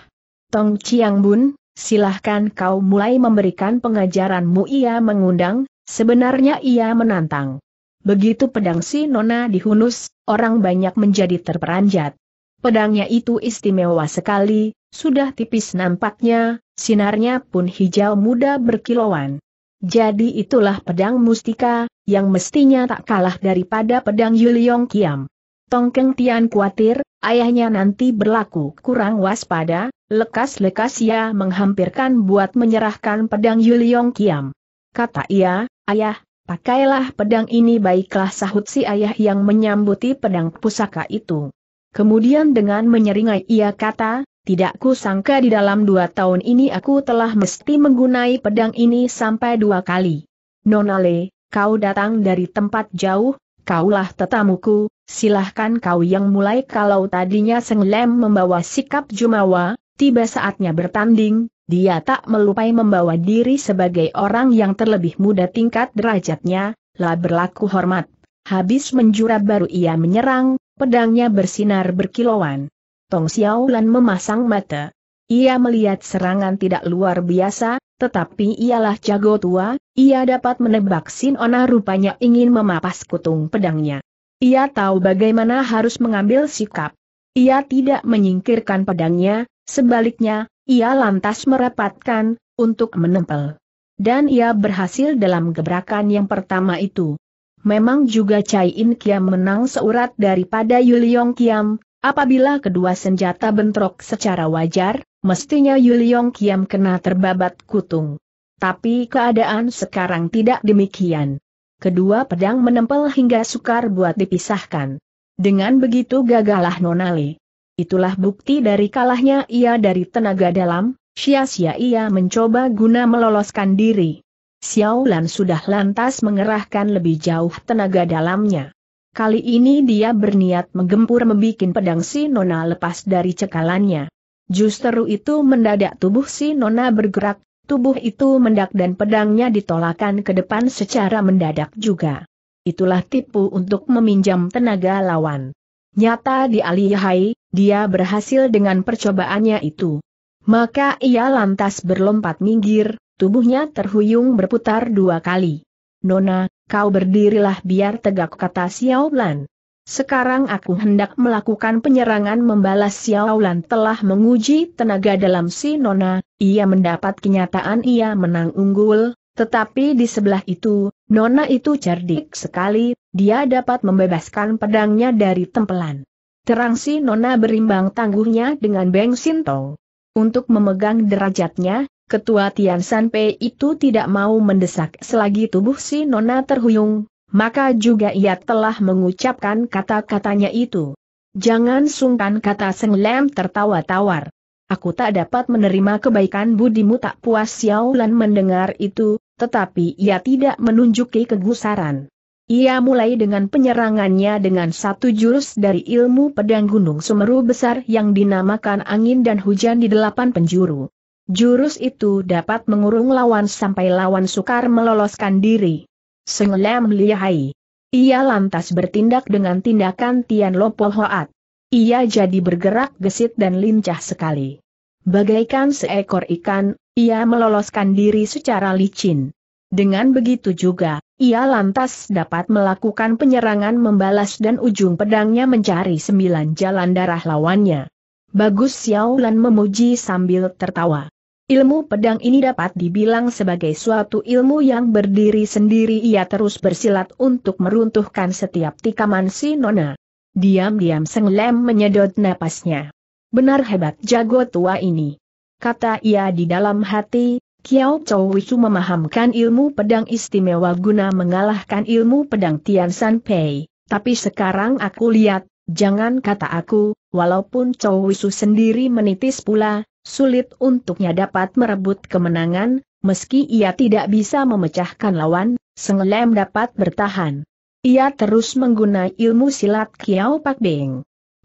Tong Chiang Bun, silahkan kau mulai memberikan pengajaranmu ia mengundang, sebenarnya ia menantang. Begitu pedang si Nona dihunus, orang banyak menjadi terperanjat. Pedangnya itu istimewa sekali, sudah tipis nampaknya, sinarnya pun hijau muda berkilauan. Jadi itulah pedang mustika, yang mestinya tak kalah daripada pedang Yuliong Kiam. Tongkeng Tian khawatir, ayahnya nanti berlaku kurang waspada, lekas-lekas ia menghampirkan buat menyerahkan pedang Yuliong Kiam. Kata ia, ayah, Pakailah pedang ini baiklah sahut si ayah yang menyambuti pedang pusaka itu. Kemudian dengan menyeringai ia kata, tidak ku sangka di dalam dua tahun ini aku telah mesti menggunai pedang ini sampai dua kali. Nonale, kau datang dari tempat jauh, kaulah tetamuku, silahkan kau yang mulai kalau tadinya Senglem membawa sikap Jumawa, tiba saatnya bertanding, dia tak melupai membawa diri sebagai orang yang terlebih muda tingkat derajatnya, lah berlaku hormat. Habis menjura baru ia menyerang, pedangnya bersinar berkilauan. Tong Xiaolan memasang mata. Ia melihat serangan tidak luar biasa, tetapi ialah jago tua, ia dapat menebak Sinona rupanya ingin memapas kutung pedangnya. Ia tahu bagaimana harus mengambil sikap. Ia tidak menyingkirkan pedangnya, sebaliknya, ia lantas merapatkan, untuk menempel. Dan ia berhasil dalam gebrakan yang pertama itu. Memang juga Chai In Kiam menang seurat daripada Yuliong Kiam, apabila kedua senjata bentrok secara wajar, mestinya Yuliong Kiam kena terbabat kutung. Tapi keadaan sekarang tidak demikian. Kedua pedang menempel hingga sukar buat dipisahkan. Dengan begitu gagalah Nonali itulah bukti dari kalahnya ia dari tenaga dalam, sia-sia ia mencoba guna meloloskan diri. Xiao Lan sudah lantas mengerahkan lebih jauh tenaga dalamnya. Kali ini dia berniat menggempur membuat pedang si Nona lepas dari cekalannya. Justru itu mendadak tubuh si Nona bergerak, tubuh itu mendak dan pedangnya ditolakkan ke depan secara mendadak juga. Itulah tipu untuk meminjam tenaga lawan. Nyata di Alihai, dia berhasil dengan percobaannya itu. Maka ia lantas berlompat minggir, tubuhnya terhuyung berputar dua kali. Nona, kau berdirilah biar tegak kata Xiao Lan. Sekarang aku hendak melakukan penyerangan membalas Xiao Lan telah menguji tenaga dalam si Nona, ia mendapat kenyataan ia menang unggul, tetapi di sebelah itu, Nona itu cerdik sekali, dia dapat membebaskan pedangnya dari tempelan. Terang si Nona berimbang tangguhnya dengan Beng Sinto. Untuk memegang derajatnya, ketua Tian San Pei itu tidak mau mendesak selagi tubuh si Nona terhuyung, maka juga ia telah mengucapkan kata-katanya itu. Jangan sungkan kata Seng Lem tertawa tawar. Aku tak dapat menerima kebaikan budimu tak puas Xiao Lan mendengar itu, tetapi ia tidak menunjuki kegusaran. Ia mulai dengan penyerangannya dengan satu jurus dari ilmu pedang gunung semeru besar yang dinamakan angin dan hujan di delapan penjuru. Jurus itu dapat mengurung lawan sampai lawan sukar meloloskan diri. Senglem lihai. Ia lantas bertindak dengan tindakan Tian Lopo Hoat. Ia jadi bergerak gesit dan lincah sekali. Bagaikan seekor ikan, ia meloloskan diri secara licin. Dengan begitu juga, ia lantas dapat melakukan penyerangan membalas dan ujung pedangnya mencari sembilan jalan darah lawannya. Bagus Xiaolan memuji sambil tertawa. Ilmu pedang ini dapat dibilang sebagai suatu ilmu yang berdiri sendiri ia terus bersilat untuk meruntuhkan setiap tikaman si Nona. Diam-diam Seng Lem menyedot napasnya. Benar hebat jago tua ini kata ia di dalam hati, Kiao Chou Wisu memahamkan ilmu pedang istimewa guna mengalahkan ilmu pedang Tian San Pei. Tapi sekarang aku lihat, jangan kata aku, walaupun Chou Wisu sendiri menitis pula, sulit untuknya dapat merebut kemenangan, meski ia tidak bisa memecahkan lawan, Senglem dapat bertahan. Ia terus menggunakan ilmu silat Kiao Pak Beng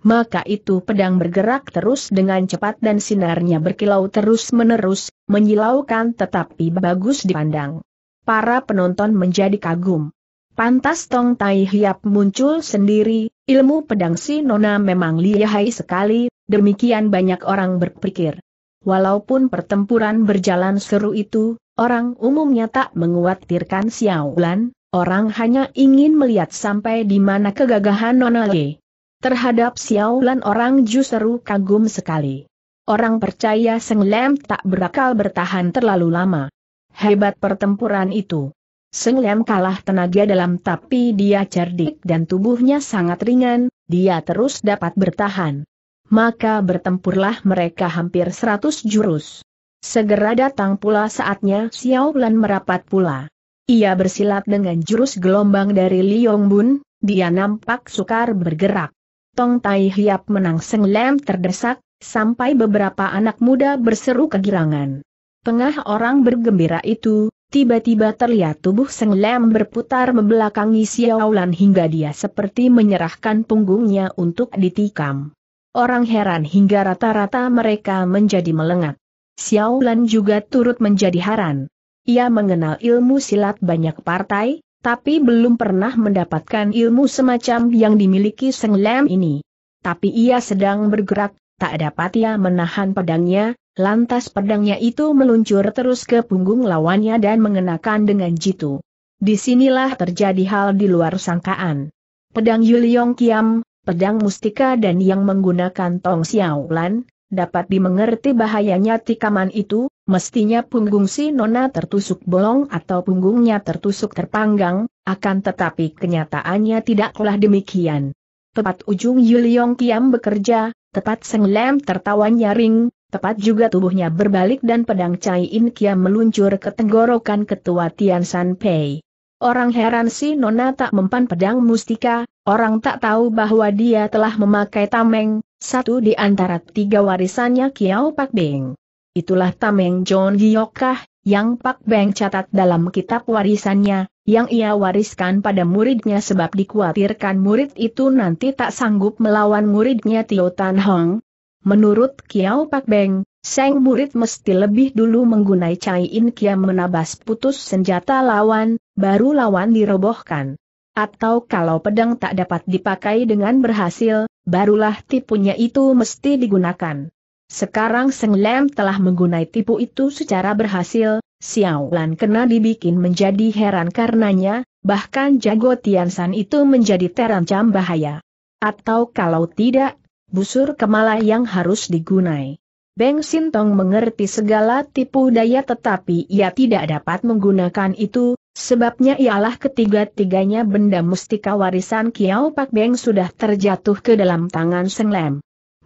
maka itu pedang bergerak terus dengan cepat dan sinarnya berkilau terus-menerus, menyilaukan tetapi bagus dipandang. Para penonton menjadi kagum. Pantas Tong Tai Hiap muncul sendiri, ilmu pedang si Nona memang lihai sekali, demikian banyak orang berpikir. Walaupun pertempuran berjalan seru itu, orang umumnya tak menguatirkan Xiao Lan, orang hanya ingin melihat sampai di mana kegagahan Nona Ye. Terhadap Xiao Lan orang justru kagum sekali. Orang percaya Seng Lem tak berakal bertahan terlalu lama. Hebat pertempuran itu. Seng Lem kalah tenaga dalam tapi dia cerdik dan tubuhnya sangat ringan, dia terus dapat bertahan. Maka bertempurlah mereka hampir seratus jurus. Segera datang pula saatnya Xiao Lan merapat pula. Ia bersilat dengan jurus gelombang dari Liong Bun, dia nampak sukar bergerak. Tong Tai Hiap menang Seng lem terdesak, sampai beberapa anak muda berseru kegirangan. Tengah orang bergembira itu, tiba-tiba terlihat tubuh Seng Lem berputar membelakangi Xiao Lan hingga dia seperti menyerahkan punggungnya untuk ditikam. Orang heran hingga rata-rata mereka menjadi melengat. Lan juga turut menjadi heran. Ia mengenal ilmu silat banyak partai, tapi belum pernah mendapatkan ilmu semacam yang dimiliki Seng Lam ini. Tapi ia sedang bergerak, tak dapat ia menahan pedangnya, lantas pedangnya itu meluncur terus ke punggung lawannya dan mengenakan dengan jitu. Disinilah terjadi hal di luar sangkaan. Pedang Yuliong Kiam, pedang mustika dan yang menggunakan tong Lan dapat dimengerti bahayanya tikaman itu, mestinya punggung si nona tertusuk bolong atau punggungnya tertusuk terpanggang, akan tetapi kenyataannya tidaklah demikian. Tepat ujung Yuliong Kiam bekerja, tepat Seng Lem tertawa nyaring, tepat juga tubuhnya berbalik dan pedang Cai In Kiam meluncur ke tenggorokan ketua Tian San Pei. Orang heran si Nona tak mempan pedang mustika, Orang tak tahu bahwa dia telah memakai tameng, satu di antara tiga warisannya Kiao Pak Beng. Itulah tameng John Giokah, yang Pak Beng catat dalam kitab warisannya, yang ia wariskan pada muridnya sebab dikhawatirkan murid itu nanti tak sanggup melawan muridnya Tio Tan Hong. Menurut Kiao Pak Beng, Seng murid mesti lebih dulu menggunai Cai In Kia menabas putus senjata lawan, baru lawan dirobohkan. Atau kalau pedang tak dapat dipakai dengan berhasil, barulah tipunya itu mesti digunakan. Sekarang Seng Lem telah menggunai tipu itu secara berhasil, Xiao Lan kena dibikin menjadi heran karenanya, bahkan Jago Tiansan itu menjadi terancam bahaya. Atau kalau tidak, busur kemala yang harus digunai. Beng Sintong mengerti segala tipu daya tetapi ia tidak dapat menggunakan itu, Sebabnya ialah ketiga-tiganya benda mustika warisan Kiau Pak Beng sudah terjatuh ke dalam tangan Seng Lem.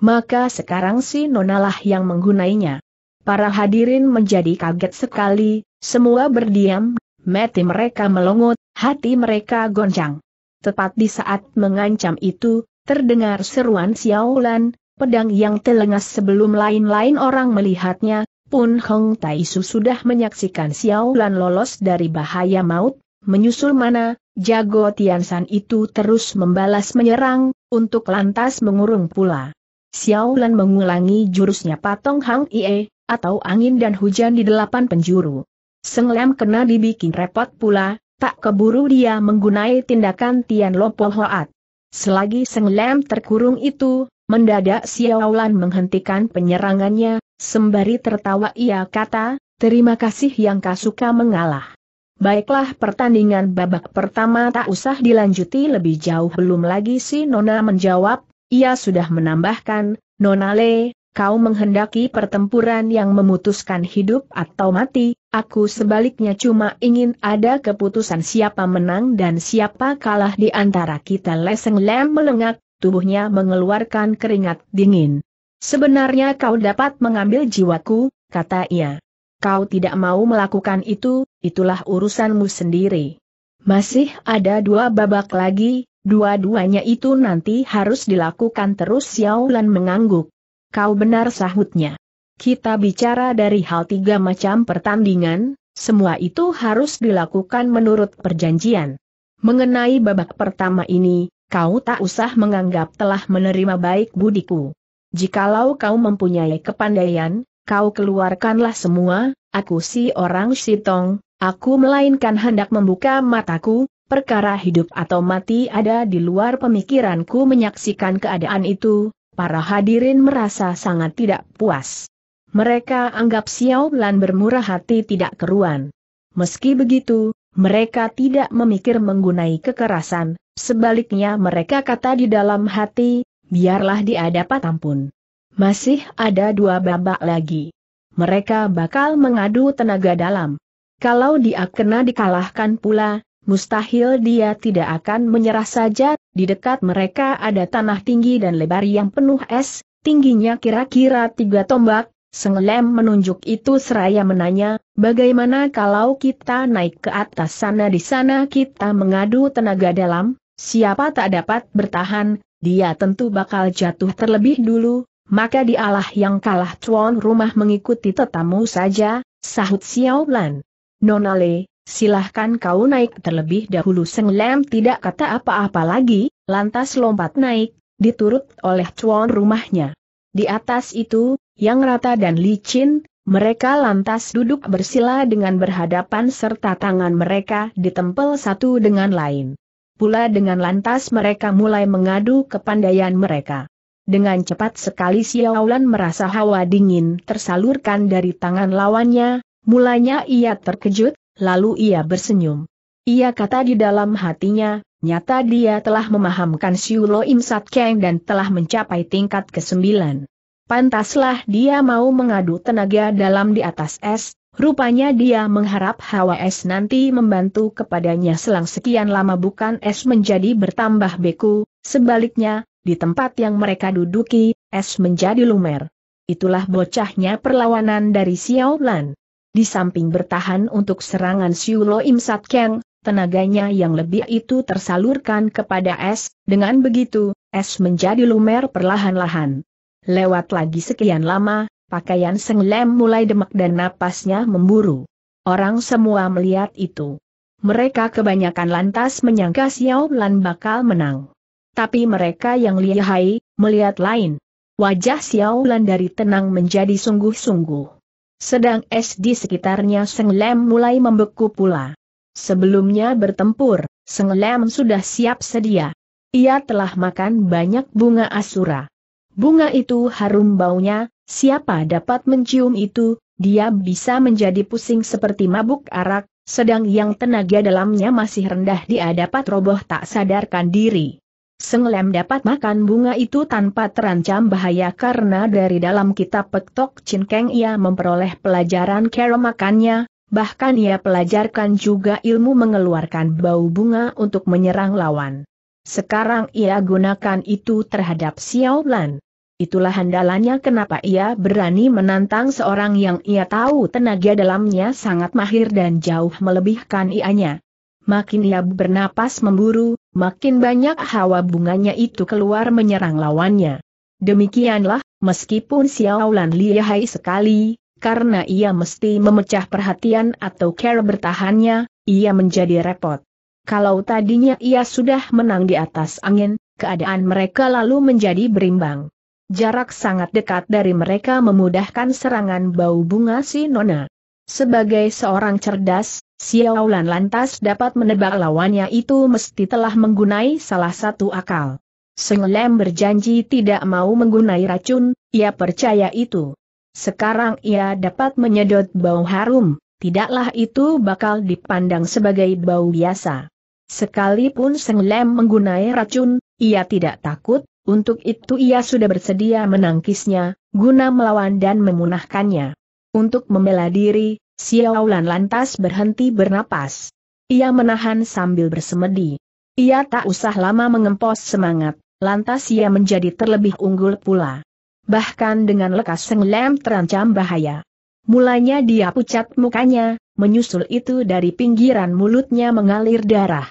Maka sekarang si Nonalah yang menggunainya. Para hadirin menjadi kaget sekali, semua berdiam, mati mereka melongot, hati mereka goncang. Tepat di saat mengancam itu, terdengar seruan Xiaolan, pedang yang telengas sebelum lain-lain orang melihatnya, pun Hong Tai Su sudah menyaksikan Xiao Lan lolos dari bahaya maut, menyusul mana, jago Tian San itu terus membalas menyerang, untuk lantas mengurung pula. Xiao Lan mengulangi jurusnya patong Hang Ie, atau angin dan hujan di delapan penjuru. Seng Lam kena dibikin repot pula, tak keburu dia menggunai tindakan Tian Lopo Hoat. Selagi Seng Lam terkurung itu, Mendadak Xiao Lan menghentikan penyerangannya, Sembari tertawa ia kata, terima kasih yang kau suka mengalah. Baiklah pertandingan babak pertama tak usah dilanjuti lebih jauh belum lagi si Nona menjawab, ia sudah menambahkan, Nona Le, kau menghendaki pertempuran yang memutuskan hidup atau mati, aku sebaliknya cuma ingin ada keputusan siapa menang dan siapa kalah di antara kita Leseng Lem melengak, tubuhnya mengeluarkan keringat dingin. Sebenarnya kau dapat mengambil jiwaku, kata ia. Kau tidak mau melakukan itu, itulah urusanmu sendiri. Masih ada dua babak lagi, dua-duanya itu nanti harus dilakukan terus Xiao mengangguk. Kau benar sahutnya. Kita bicara dari hal tiga macam pertandingan, semua itu harus dilakukan menurut perjanjian. Mengenai babak pertama ini, kau tak usah menganggap telah menerima baik budiku. Jikalau kau mempunyai kepandaian, kau keluarkanlah semua, aku si orang Sitong, aku melainkan hendak membuka mataku, perkara hidup atau mati ada di luar pemikiranku menyaksikan keadaan itu, para hadirin merasa sangat tidak puas. Mereka anggap Xiao Lan bermurah hati tidak keruan. Meski begitu, mereka tidak memikir menggunai kekerasan, sebaliknya mereka kata di dalam hati, biarlah dia dapat ampun. Masih ada dua babak lagi. Mereka bakal mengadu tenaga dalam. Kalau dia kena dikalahkan pula, mustahil dia tidak akan menyerah saja, di dekat mereka ada tanah tinggi dan lebar yang penuh es, tingginya kira-kira tiga tombak, Senglem menunjuk itu seraya menanya, bagaimana kalau kita naik ke atas sana di sana kita mengadu tenaga dalam, siapa tak dapat bertahan, dia tentu bakal jatuh terlebih dulu, maka dialah yang kalah tuan rumah mengikuti tetamu saja, sahut Xiao Lan. Nonale, silahkan kau naik terlebih dahulu Seng Lam tidak kata apa-apa lagi, lantas lompat naik, diturut oleh tuan rumahnya. Di atas itu, Yang Rata dan licin, mereka lantas duduk bersila dengan berhadapan serta tangan mereka ditempel satu dengan lain. Pula dengan lantas mereka mulai mengadu kepandaian mereka. Dengan cepat sekali Xiaolan merasa hawa dingin tersalurkan dari tangan lawannya, mulanya ia terkejut, lalu ia bersenyum. Ia kata di dalam hatinya, nyata dia telah memahamkan Siulo Im Sat Kang dan telah mencapai tingkat ke-9. Pantaslah dia mau mengadu tenaga dalam di atas es, Rupanya dia mengharap hawa es nanti membantu kepadanya selang sekian lama bukan es menjadi bertambah beku, sebaliknya, di tempat yang mereka duduki, es menjadi lumer. Itulah bocahnya perlawanan dari Xiao Lan. Di samping bertahan untuk serangan Siulo Im Sat Keng, tenaganya yang lebih itu tersalurkan kepada es, dengan begitu, es menjadi lumer perlahan-lahan. Lewat lagi sekian lama, Pakaian Senglem mulai demak dan napasnya memburu. Orang semua melihat itu. Mereka kebanyakan lantas menyangka Xiao Lan bakal menang. Tapi mereka yang lihai, melihat lain. Wajah Xiao Lan dari tenang menjadi sungguh-sungguh. Sedang es di sekitarnya Senglem mulai membeku pula. Sebelumnya bertempur, Senglem sudah siap sedia. Ia telah makan banyak bunga asura. Bunga itu harum baunya, siapa dapat mencium itu, dia bisa menjadi pusing seperti mabuk arak, sedang yang tenaga dalamnya masih rendah dia dapat roboh tak sadarkan diri. Senglem dapat makan bunga itu tanpa terancam bahaya karena dari dalam kitab Pektok Cinkeng ia memperoleh pelajaran cara makannya, bahkan ia pelajarkan juga ilmu mengeluarkan bau bunga untuk menyerang lawan. Sekarang ia gunakan itu terhadap Xiao Lan. Itulah handalannya kenapa ia berani menantang seorang yang ia tahu tenaga dalamnya sangat mahir dan jauh melebihkan ianya. Makin ia bernapas memburu, makin banyak hawa bunganya itu keluar menyerang lawannya. Demikianlah, meskipun Xiaolan lihai sekali, karena ia mesti memecah perhatian atau care bertahannya, ia menjadi repot. Kalau tadinya ia sudah menang di atas angin, keadaan mereka lalu menjadi berimbang. Jarak sangat dekat dari mereka memudahkan serangan bau bunga si Nona. Sebagai seorang cerdas, Xiao Lan lantas dapat menebak lawannya itu mesti telah menggunai salah satu akal. Senglem berjanji tidak mau menggunai racun, ia percaya itu. Sekarang ia dapat menyedot bau harum, tidaklah itu bakal dipandang sebagai bau biasa. Sekalipun Senglem menggunai racun, ia tidak takut, untuk itu ia sudah bersedia menangkisnya, guna melawan dan memunahkannya. Untuk membela diri, Xiaolan lantas berhenti bernapas. Ia menahan sambil bersemedi. Ia tak usah lama mengempos semangat, lantas ia menjadi terlebih unggul pula. Bahkan dengan lekas senglem terancam bahaya. Mulanya dia pucat mukanya, menyusul itu dari pinggiran mulutnya mengalir darah.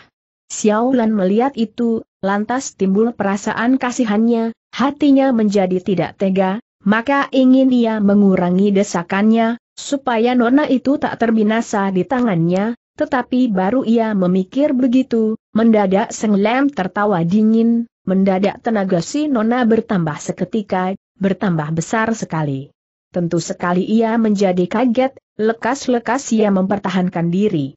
Xiao Lan melihat itu, lantas timbul perasaan kasihannya, hatinya menjadi tidak tega, maka ingin ia mengurangi desakannya, supaya nona itu tak terbinasa di tangannya, tetapi baru ia memikir begitu, mendadak Seng Lem tertawa dingin, mendadak tenaga si nona bertambah seketika, bertambah besar sekali. Tentu sekali ia menjadi kaget, lekas-lekas ia mempertahankan diri.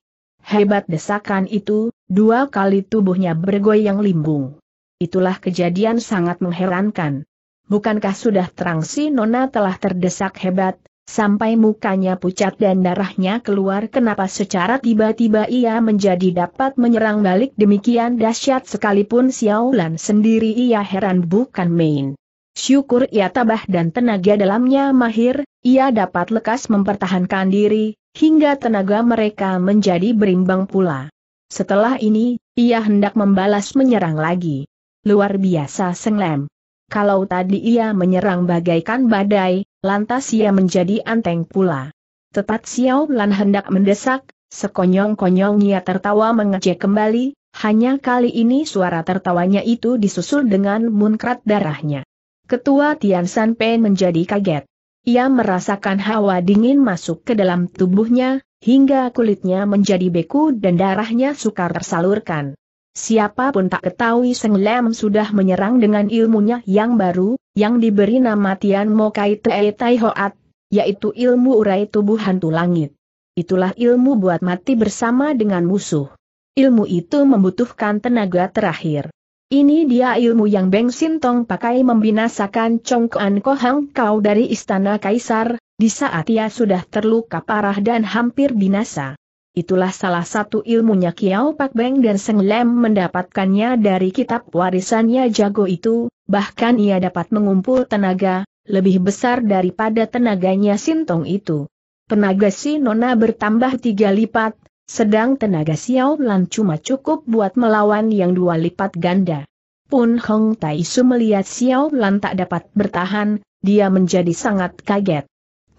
Hebat desakan itu, dua kali tubuhnya bergoyang limbung. Itulah kejadian sangat mengherankan. Bukankah sudah terang si Nona telah terdesak hebat, sampai mukanya pucat dan darahnya keluar kenapa secara tiba-tiba ia menjadi dapat menyerang balik demikian dahsyat sekalipun Xiaolan sendiri ia heran bukan main. Syukur ia tabah dan tenaga dalamnya mahir, ia dapat lekas mempertahankan diri, hingga tenaga mereka menjadi berimbang pula. Setelah ini, ia hendak membalas menyerang lagi. Luar biasa senglem. Kalau tadi ia menyerang bagaikan badai, lantas ia menjadi anteng pula. Tepat Xiao Lan hendak mendesak, sekonyong konyong ia tertawa mengejek kembali, hanya kali ini suara tertawanya itu disusul dengan munkrat darahnya. Ketua Tian San Pen menjadi kaget. Ia merasakan hawa dingin masuk ke dalam tubuhnya, hingga kulitnya menjadi beku dan darahnya sukar tersalurkan. Siapapun tak ketahui Seng Lem sudah menyerang dengan ilmunya yang baru, yang diberi nama Tian Mo Kai Tei Tai Hoat, yaitu ilmu urai tubuh hantu langit. Itulah ilmu buat mati bersama dengan musuh. Ilmu itu membutuhkan tenaga terakhir. Ini dia ilmu yang Beng Sintong pakai membinasakan Chong Kohang Kau dari Istana Kaisar, di saat ia sudah terluka parah dan hampir binasa. Itulah salah satu ilmunya Kiao Pak Beng dan Seng Lem mendapatkannya dari kitab warisannya jago itu, bahkan ia dapat mengumpul tenaga, lebih besar daripada tenaganya Sintong itu. Tenaga si Nona bertambah tiga lipat, sedang tenaga Xiao Lan cuma cukup buat melawan yang dua lipat ganda. Pun Hong Tai Su melihat Xiao Lan tak dapat bertahan, dia menjadi sangat kaget.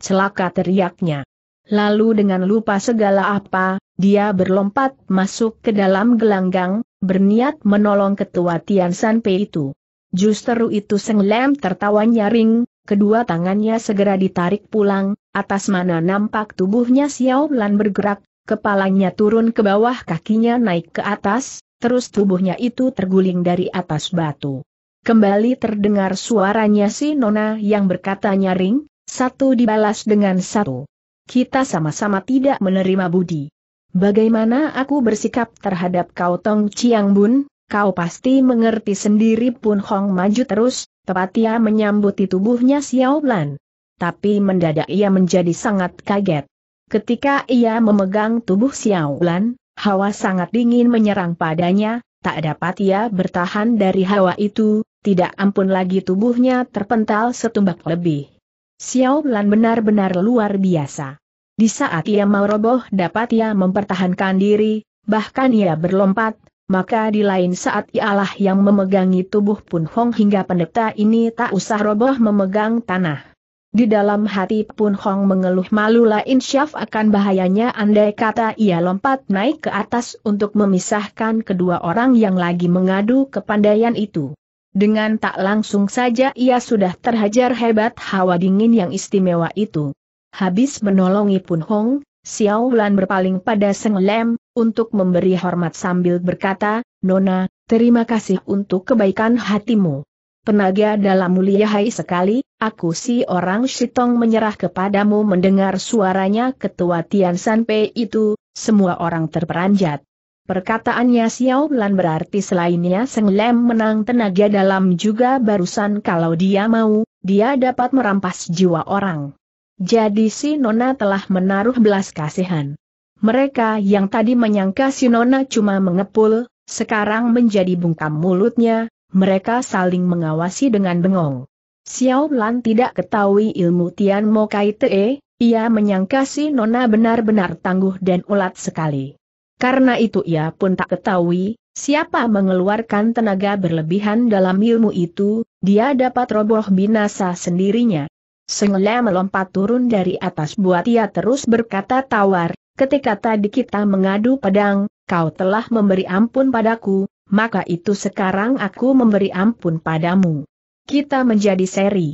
Celaka teriaknya. Lalu dengan lupa segala apa, dia berlompat masuk ke dalam gelanggang, berniat menolong ketua Tian Pei itu. Justru itu Seng Lem tertawa nyaring, kedua tangannya segera ditarik pulang, atas mana nampak tubuhnya Xiao Lan bergerak, kepalanya turun ke bawah kakinya naik ke atas, terus tubuhnya itu terguling dari atas batu. Kembali terdengar suaranya si Nona yang berkata nyaring, satu dibalas dengan satu. Kita sama-sama tidak menerima budi. Bagaimana aku bersikap terhadap kau Tong Chiang Bun, kau pasti mengerti sendiri Pun Hong maju terus, tepat ia menyambuti tubuhnya Xiao Lan. Tapi mendadak ia menjadi sangat kaget. Ketika ia memegang tubuh Xiao Lan, hawa sangat dingin menyerang padanya, tak dapat ia bertahan dari hawa itu, tidak ampun lagi tubuhnya terpental setumbak lebih. Xiao Lan benar-benar luar biasa. Di saat ia mau roboh dapat ia mempertahankan diri, bahkan ia berlompat, maka di lain saat ialah yang memegangi tubuh Pun Hong hingga pendeta ini tak usah roboh memegang tanah. Di dalam hati Pun Hong mengeluh malu lah insyaf akan bahayanya andai kata ia lompat naik ke atas untuk memisahkan kedua orang yang lagi mengadu kepandaian itu. Dengan tak langsung saja ia sudah terhajar hebat hawa dingin yang istimewa itu. Habis menolongi Pun Hong, Xiao Lan berpaling pada Seng Lem, untuk memberi hormat sambil berkata, Nona, terima kasih untuk kebaikan hatimu. Tenaga dalam mulia hai sekali, aku si orang Shitong menyerah kepadamu mendengar suaranya ketua Tian Sanpei itu, semua orang terperanjat. Perkataannya Xiao Lan berarti selainnya Seng Lem menang tenaga dalam juga barusan kalau dia mau, dia dapat merampas jiwa orang. Jadi si Nona telah menaruh belas kasihan. Mereka yang tadi menyangka si Nona cuma mengepul, sekarang menjadi bungkam mulutnya, mereka saling mengawasi dengan bengong. Xiao Lan tidak ketahui ilmu Tian Mo Kai Te, ia menyangka si Nona benar-benar tangguh dan ulat sekali. Karena itu ia pun tak ketahui, siapa mengeluarkan tenaga berlebihan dalam ilmu itu, dia dapat roboh binasa sendirinya. Sengle melompat turun dari atas buat ia terus berkata tawar, ketika tadi kita mengadu pedang, kau telah memberi ampun padaku, maka itu sekarang aku memberi ampun padamu. Kita menjadi seri.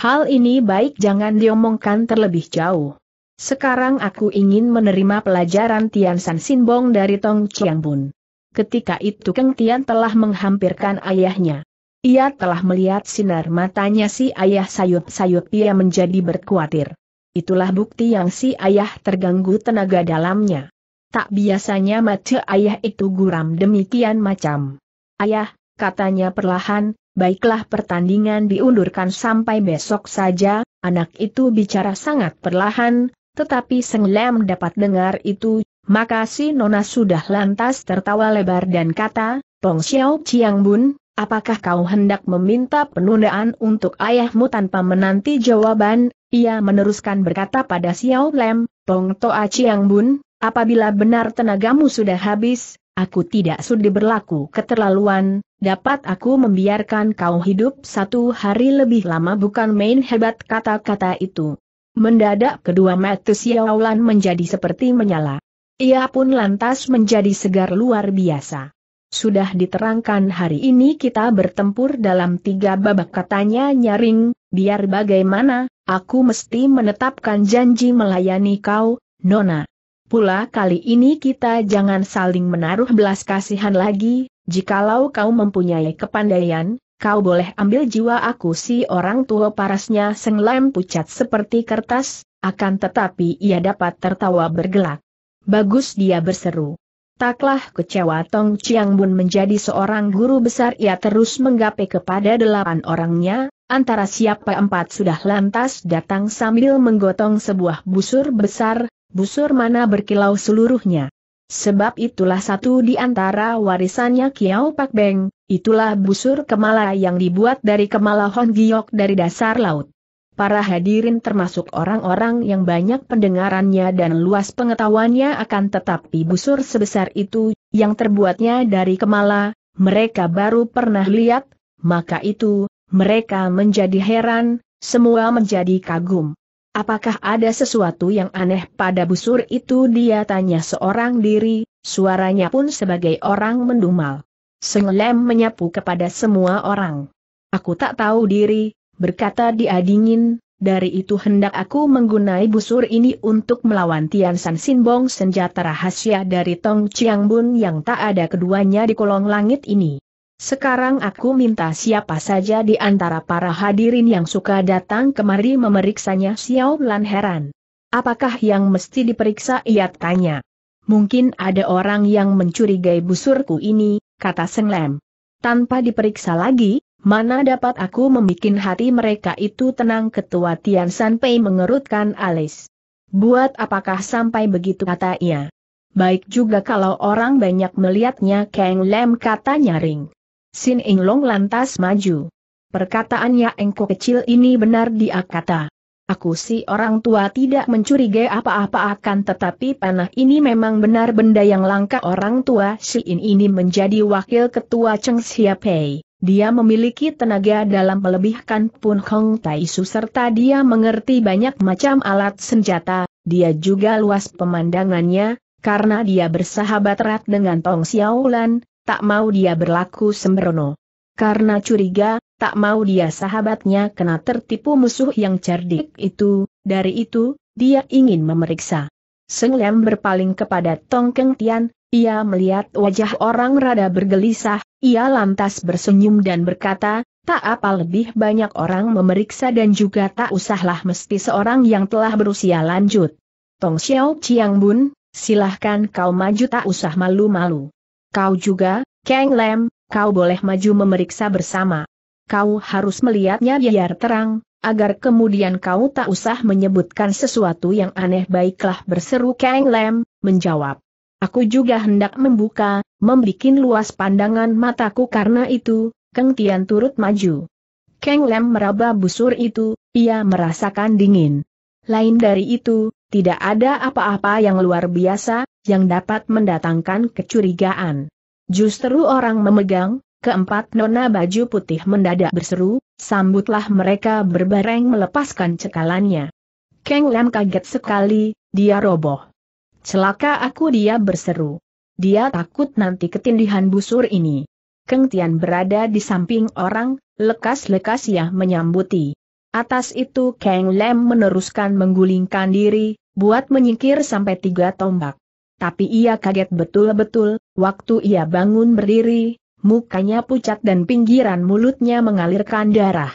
Hal ini baik jangan diomongkan terlebih jauh. Sekarang aku ingin menerima pelajaran Tian San Sinbong dari Tong Chiang Bun. Ketika itu Keng Tian telah menghampirkan ayahnya. Ia telah melihat sinar matanya si ayah sayup-sayup ia menjadi berkuatir. Itulah bukti yang si ayah terganggu tenaga dalamnya. Tak biasanya mata ayah itu guram demikian macam. Ayah, katanya perlahan, baiklah pertandingan diundurkan sampai besok saja, anak itu bicara sangat perlahan, tetapi Seng Lem dapat dengar itu, maka si Nona sudah lantas tertawa lebar dan kata, Tong Xiao Chiang Bun, apakah kau hendak meminta penundaan untuk ayahmu tanpa menanti jawaban? Ia meneruskan berkata pada Xiao Lem, Tong Toa Chiang Bun, Apabila benar tenagamu sudah habis, aku tidak sudi berlaku keterlaluan, dapat aku membiarkan kau hidup satu hari lebih lama bukan main hebat kata-kata itu. Mendadak kedua mata Xiaolan menjadi seperti menyala. Ia pun lantas menjadi segar luar biasa. Sudah diterangkan hari ini kita bertempur dalam tiga babak katanya nyaring, biar bagaimana, aku mesti menetapkan janji melayani kau, Nona. Pula kali ini kita jangan saling menaruh belas kasihan lagi, jikalau kau mempunyai kepandaian, kau boleh ambil jiwa aku si orang tua parasnya senglem pucat seperti kertas, akan tetapi ia dapat tertawa bergelak. Bagus dia berseru. Taklah kecewa Tong Chiang Bun menjadi seorang guru besar ia terus menggapai kepada delapan orangnya, antara siapa empat sudah lantas datang sambil menggotong sebuah busur besar, busur mana berkilau seluruhnya. Sebab itulah satu di antara warisannya Kiau Pak Beng, itulah busur kemala yang dibuat dari kemala Hon Giok dari dasar laut. Para hadirin termasuk orang-orang yang banyak pendengarannya dan luas pengetahuannya akan tetapi busur sebesar itu, yang terbuatnya dari kemala, mereka baru pernah lihat, maka itu, mereka menjadi heran, semua menjadi kagum. Apakah ada sesuatu yang aneh pada busur itu dia tanya seorang diri, suaranya pun sebagai orang mendumal. Senglem menyapu kepada semua orang. Aku tak tahu diri, berkata dia dingin, dari itu hendak aku menggunai busur ini untuk melawan Tian San Sinbong senjata rahasia dari Tong Chiang Bun yang tak ada keduanya di kolong langit ini. Sekarang aku minta siapa saja di antara para hadirin yang suka datang kemari memeriksanya Xiao Lan heran. Apakah yang mesti diperiksa ia tanya. Mungkin ada orang yang mencurigai busurku ini, kata Seng Lem. Tanpa diperiksa lagi, mana dapat aku membuat hati mereka itu tenang ketua Tian Sanpei mengerutkan alis. Buat apakah sampai begitu kata ia. Baik juga kalau orang banyak melihatnya Kang Lem kata nyaring. Sin Ing Long lantas maju. Perkataannya engko kecil ini benar dia kata. Aku si orang tua tidak mencurigai apa-apa akan tetapi panah ini memang benar benda yang langka orang tua Siin ini menjadi wakil ketua Cheng Xiaopei. Dia memiliki tenaga dalam melebihkan Pun Hong Tai Su serta dia mengerti banyak macam alat senjata, dia juga luas pemandangannya, karena dia bersahabat erat dengan Tong Xiaolan, tak mau dia berlaku sembrono. Karena curiga, tak mau dia sahabatnya kena tertipu musuh yang cerdik itu, dari itu, dia ingin memeriksa. Seng Lem berpaling kepada Tong Keng Tian, ia melihat wajah orang rada bergelisah, ia lantas bersenyum dan berkata, tak apa lebih banyak orang memeriksa dan juga tak usahlah mesti seorang yang telah berusia lanjut. Tong Xiao Chiang Bun, silahkan kau maju tak usah malu-malu. Kau juga, Kang Lem, kau boleh maju memeriksa bersama. Kau harus melihatnya biar terang, agar kemudian kau tak usah menyebutkan sesuatu yang aneh baiklah berseru Kang Lem, menjawab. Aku juga hendak membuka, membikin luas pandangan mataku karena itu, Keng Tian turut maju. Kang Lem meraba busur itu, ia merasakan dingin. Lain dari itu, tidak ada apa-apa yang luar biasa, yang dapat mendatangkan kecurigaan. Justru orang memegang, keempat nona baju putih mendadak berseru, sambutlah mereka berbareng melepaskan cekalannya. Keng Lam kaget sekali, dia roboh. Celaka aku dia berseru. Dia takut nanti ketindihan busur ini. Keng Tian berada di samping orang, lekas-lekas ia menyambuti. Atas itu Keng Lam meneruskan menggulingkan diri, buat menyingkir sampai tiga tombak tapi ia kaget betul-betul, waktu ia bangun berdiri, mukanya pucat dan pinggiran mulutnya mengalirkan darah.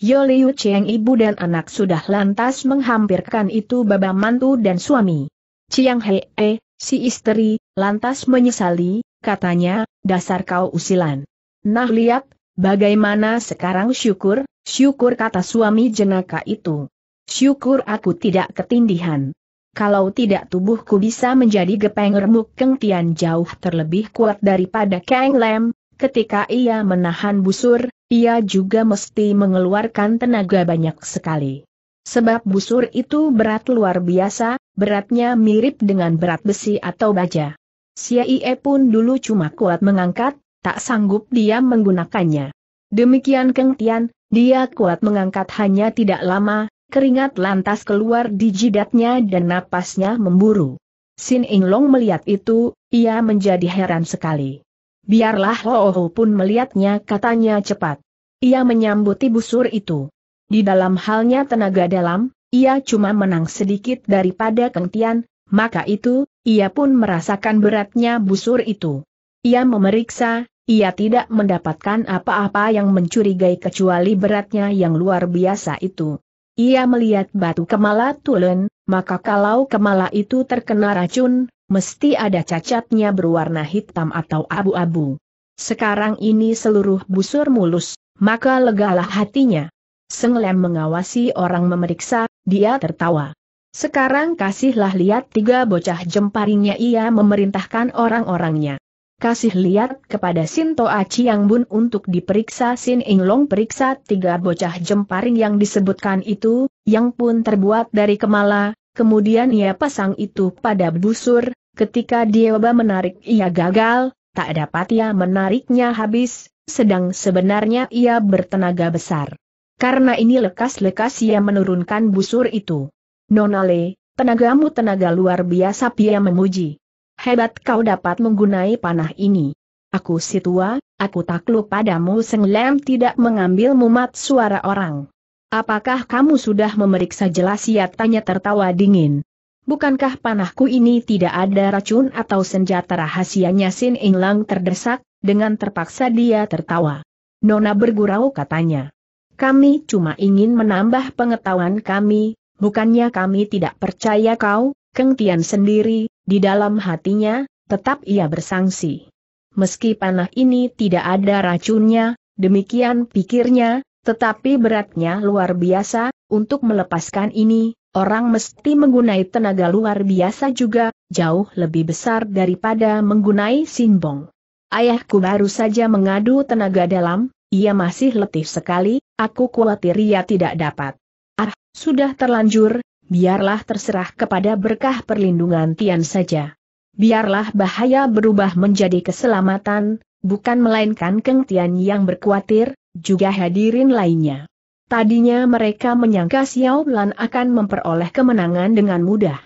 Yoliu Cheng ibu dan anak sudah lantas menghampirkan itu baba mantu dan suami. Chiang Hee, eh, si istri, lantas menyesali, katanya, dasar kau usilan. Nah lihat, bagaimana sekarang syukur, syukur kata suami jenaka itu. Syukur aku tidak ketindihan kalau tidak tubuhku bisa menjadi gepeng remuk Keng Tian jauh terlebih kuat daripada Kang Lem, ketika ia menahan busur, ia juga mesti mengeluarkan tenaga banyak sekali. Sebab busur itu berat luar biasa, beratnya mirip dengan berat besi atau baja. Siaie pun dulu cuma kuat mengangkat, tak sanggup dia menggunakannya. Demikian Keng Tian, dia kuat mengangkat hanya tidak lama, Keringat lantas keluar di jidatnya dan napasnya memburu. Sin Inglong melihat itu, ia menjadi heran sekali. Biarlah Ho, Ho pun melihatnya katanya cepat. Ia menyambut ibu sur itu. Di dalam halnya tenaga dalam, ia cuma menang sedikit daripada Kentian, maka itu, ia pun merasakan beratnya busur itu. Ia memeriksa, ia tidak mendapatkan apa-apa yang mencurigai kecuali beratnya yang luar biasa itu. Ia melihat batu kemala tulen, maka kalau kemala itu terkena racun, mesti ada cacatnya berwarna hitam atau abu-abu. Sekarang ini seluruh busur mulus, maka legalah hatinya. Senglem mengawasi orang memeriksa, dia tertawa. Sekarang kasihlah lihat tiga bocah jemparingnya ia memerintahkan orang-orangnya kasih lihat kepada Sinto yang Bun untuk diperiksa Sin Ing Long periksa tiga bocah jemparing yang disebutkan itu, yang pun terbuat dari kemala, kemudian ia pasang itu pada busur, ketika dia menarik ia gagal, tak dapat ia menariknya habis, sedang sebenarnya ia bertenaga besar. Karena ini lekas-lekas ia menurunkan busur itu. Nonale, tenagamu tenaga luar biasa Pia memuji. Hebat kau dapat menggunai panah ini. Aku si tua, aku takluk padamu Seng Lem tidak mengambil mumat suara orang. Apakah kamu sudah memeriksa jelas ya tanya tertawa dingin. Bukankah panahku ini tidak ada racun atau senjata rahasianya Sin Inlang terdesak, dengan terpaksa dia tertawa. Nona bergurau katanya. Kami cuma ingin menambah pengetahuan kami, bukannya kami tidak percaya kau, Keng Tian sendiri, di dalam hatinya, tetap ia bersangsi. Meski panah ini tidak ada racunnya, demikian pikirnya, tetapi beratnya luar biasa, untuk melepaskan ini, orang mesti menggunai tenaga luar biasa juga, jauh lebih besar daripada menggunai simbong. Ayahku baru saja mengadu tenaga dalam, ia masih letih sekali, aku khawatir ia tidak dapat. Ah, sudah terlanjur, biarlah terserah kepada berkah perlindungan Tian saja. Biarlah bahaya berubah menjadi keselamatan, bukan melainkan Keng Tian yang berkuatir, juga hadirin lainnya. Tadinya mereka menyangka Xiao Lan akan memperoleh kemenangan dengan mudah.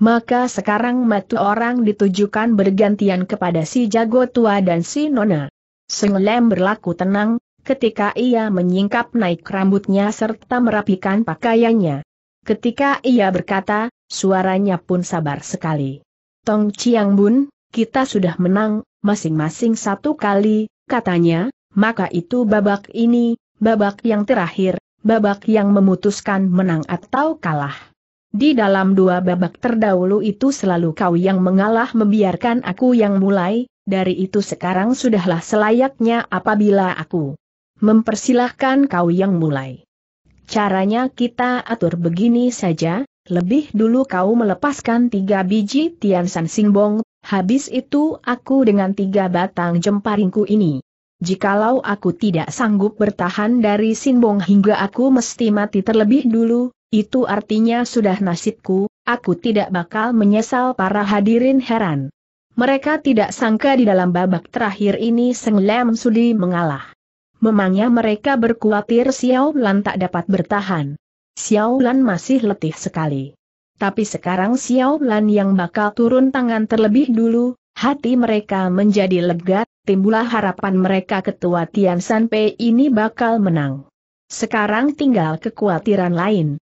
Maka sekarang mata orang ditujukan bergantian kepada si jago tua dan si nona. Seng Lem berlaku tenang, ketika ia menyingkap naik rambutnya serta merapikan pakaiannya. Ketika ia berkata, suaranya pun sabar sekali. Tong Chiang Bun, kita sudah menang, masing-masing satu kali, katanya, maka itu babak ini, babak yang terakhir, babak yang memutuskan menang atau kalah. Di dalam dua babak terdahulu itu selalu kau yang mengalah membiarkan aku yang mulai, dari itu sekarang sudahlah selayaknya apabila aku mempersilahkan kau yang mulai. Caranya kita atur begini saja, lebih dulu kau melepaskan tiga biji Tiansan Singbong, habis itu aku dengan tiga batang jemparingku ini. Jikalau aku tidak sanggup bertahan dari Sinbong hingga aku mesti mati terlebih dulu, itu artinya sudah nasibku, aku tidak bakal menyesal para hadirin heran. Mereka tidak sangka di dalam babak terakhir ini Seng Lem Sudi mengalah. Memangnya mereka berkuatir Xiao Lan tak dapat bertahan. Xiao Lan masih letih sekali. Tapi sekarang Xiao Lan yang bakal turun tangan terlebih dulu, hati mereka menjadi lega, timbullah harapan mereka ketua Tian San Pei ini bakal menang. Sekarang tinggal kekhawatiran lain.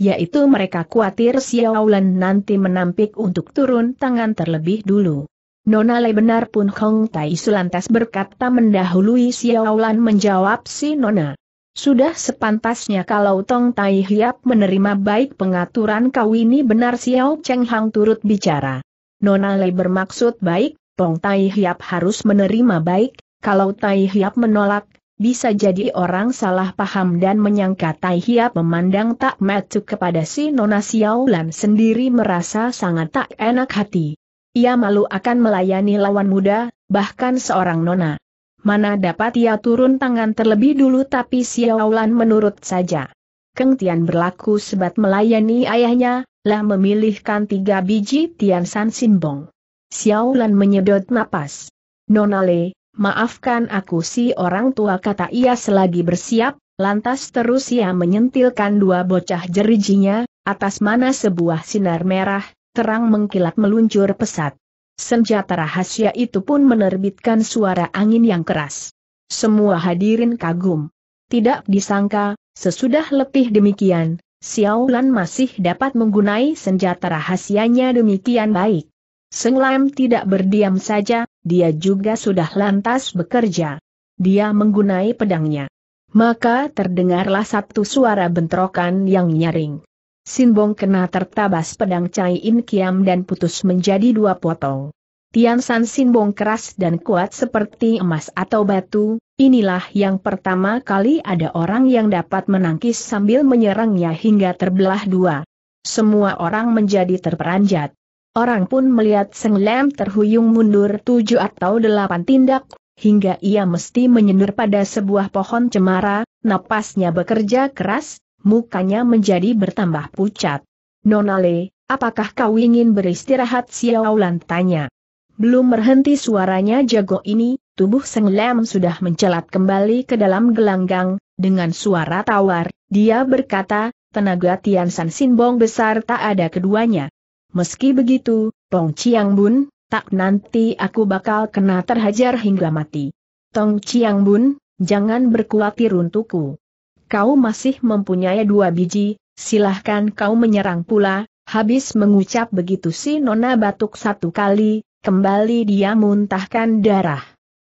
Yaitu mereka khawatir Xiao Lan nanti menampik untuk turun tangan terlebih dulu. Nona Le benar pun Hong Tai Sulantas berkata mendahului Xiao Lan menjawab si Nona. Sudah sepantasnya kalau Tong Tai Hiap menerima baik pengaturan ini benar Xiao Cheng Hang turut bicara. Nona Le bermaksud baik, Tong Tai Hiap harus menerima baik, kalau Tai Hiap menolak, bisa jadi orang salah paham dan menyangka Tai Hiap memandang tak matuk kepada si Nona Xiao Lan sendiri merasa sangat tak enak hati. Ia malu akan melayani lawan muda, bahkan seorang nona. Mana dapat ia turun tangan terlebih dulu tapi siawalan menurut saja. Keng Tian berlaku sebat melayani ayahnya, lah memilihkan tiga biji Tian San Simbong. Xiaolan menyedot napas. Nona Le, maafkan aku si orang tua kata ia selagi bersiap, lantas terus ia menyentilkan dua bocah jerijinya, atas mana sebuah sinar merah, terang mengkilat meluncur pesat. Senjata rahasia itu pun menerbitkan suara angin yang keras. Semua hadirin kagum. Tidak disangka, sesudah letih demikian, Xiao Lan masih dapat menggunai senjata rahasianya demikian baik. Seng Lam tidak berdiam saja, dia juga sudah lantas bekerja. Dia menggunai pedangnya. Maka terdengarlah satu suara bentrokan yang nyaring. Sinbong kena tertabas pedang Cai In Kiam dan putus menjadi dua potong. Tian San Sinbong keras dan kuat seperti emas atau batu, inilah yang pertama kali ada orang yang dapat menangkis sambil menyerangnya hingga terbelah dua. Semua orang menjadi terperanjat. Orang pun melihat Seng Lem terhuyung mundur tujuh atau delapan tindak, hingga ia mesti menyendur pada sebuah pohon cemara, napasnya bekerja keras, mukanya menjadi bertambah pucat. Nonale, apakah kau ingin beristirahat Xiaolan tanya. Belum berhenti suaranya jago ini, tubuh Seng Lam sudah mencelat kembali ke dalam gelanggang, dengan suara tawar, dia berkata, tenaga Tian San Sinbong besar tak ada keduanya. Meski begitu, Tong Chiang Bun, tak nanti aku bakal kena terhajar hingga mati. Tong Chiang Bun, jangan berkuatir untukku kau masih mempunyai dua biji, silahkan kau menyerang pula, habis mengucap begitu si Nona batuk satu kali, kembali dia muntahkan darah.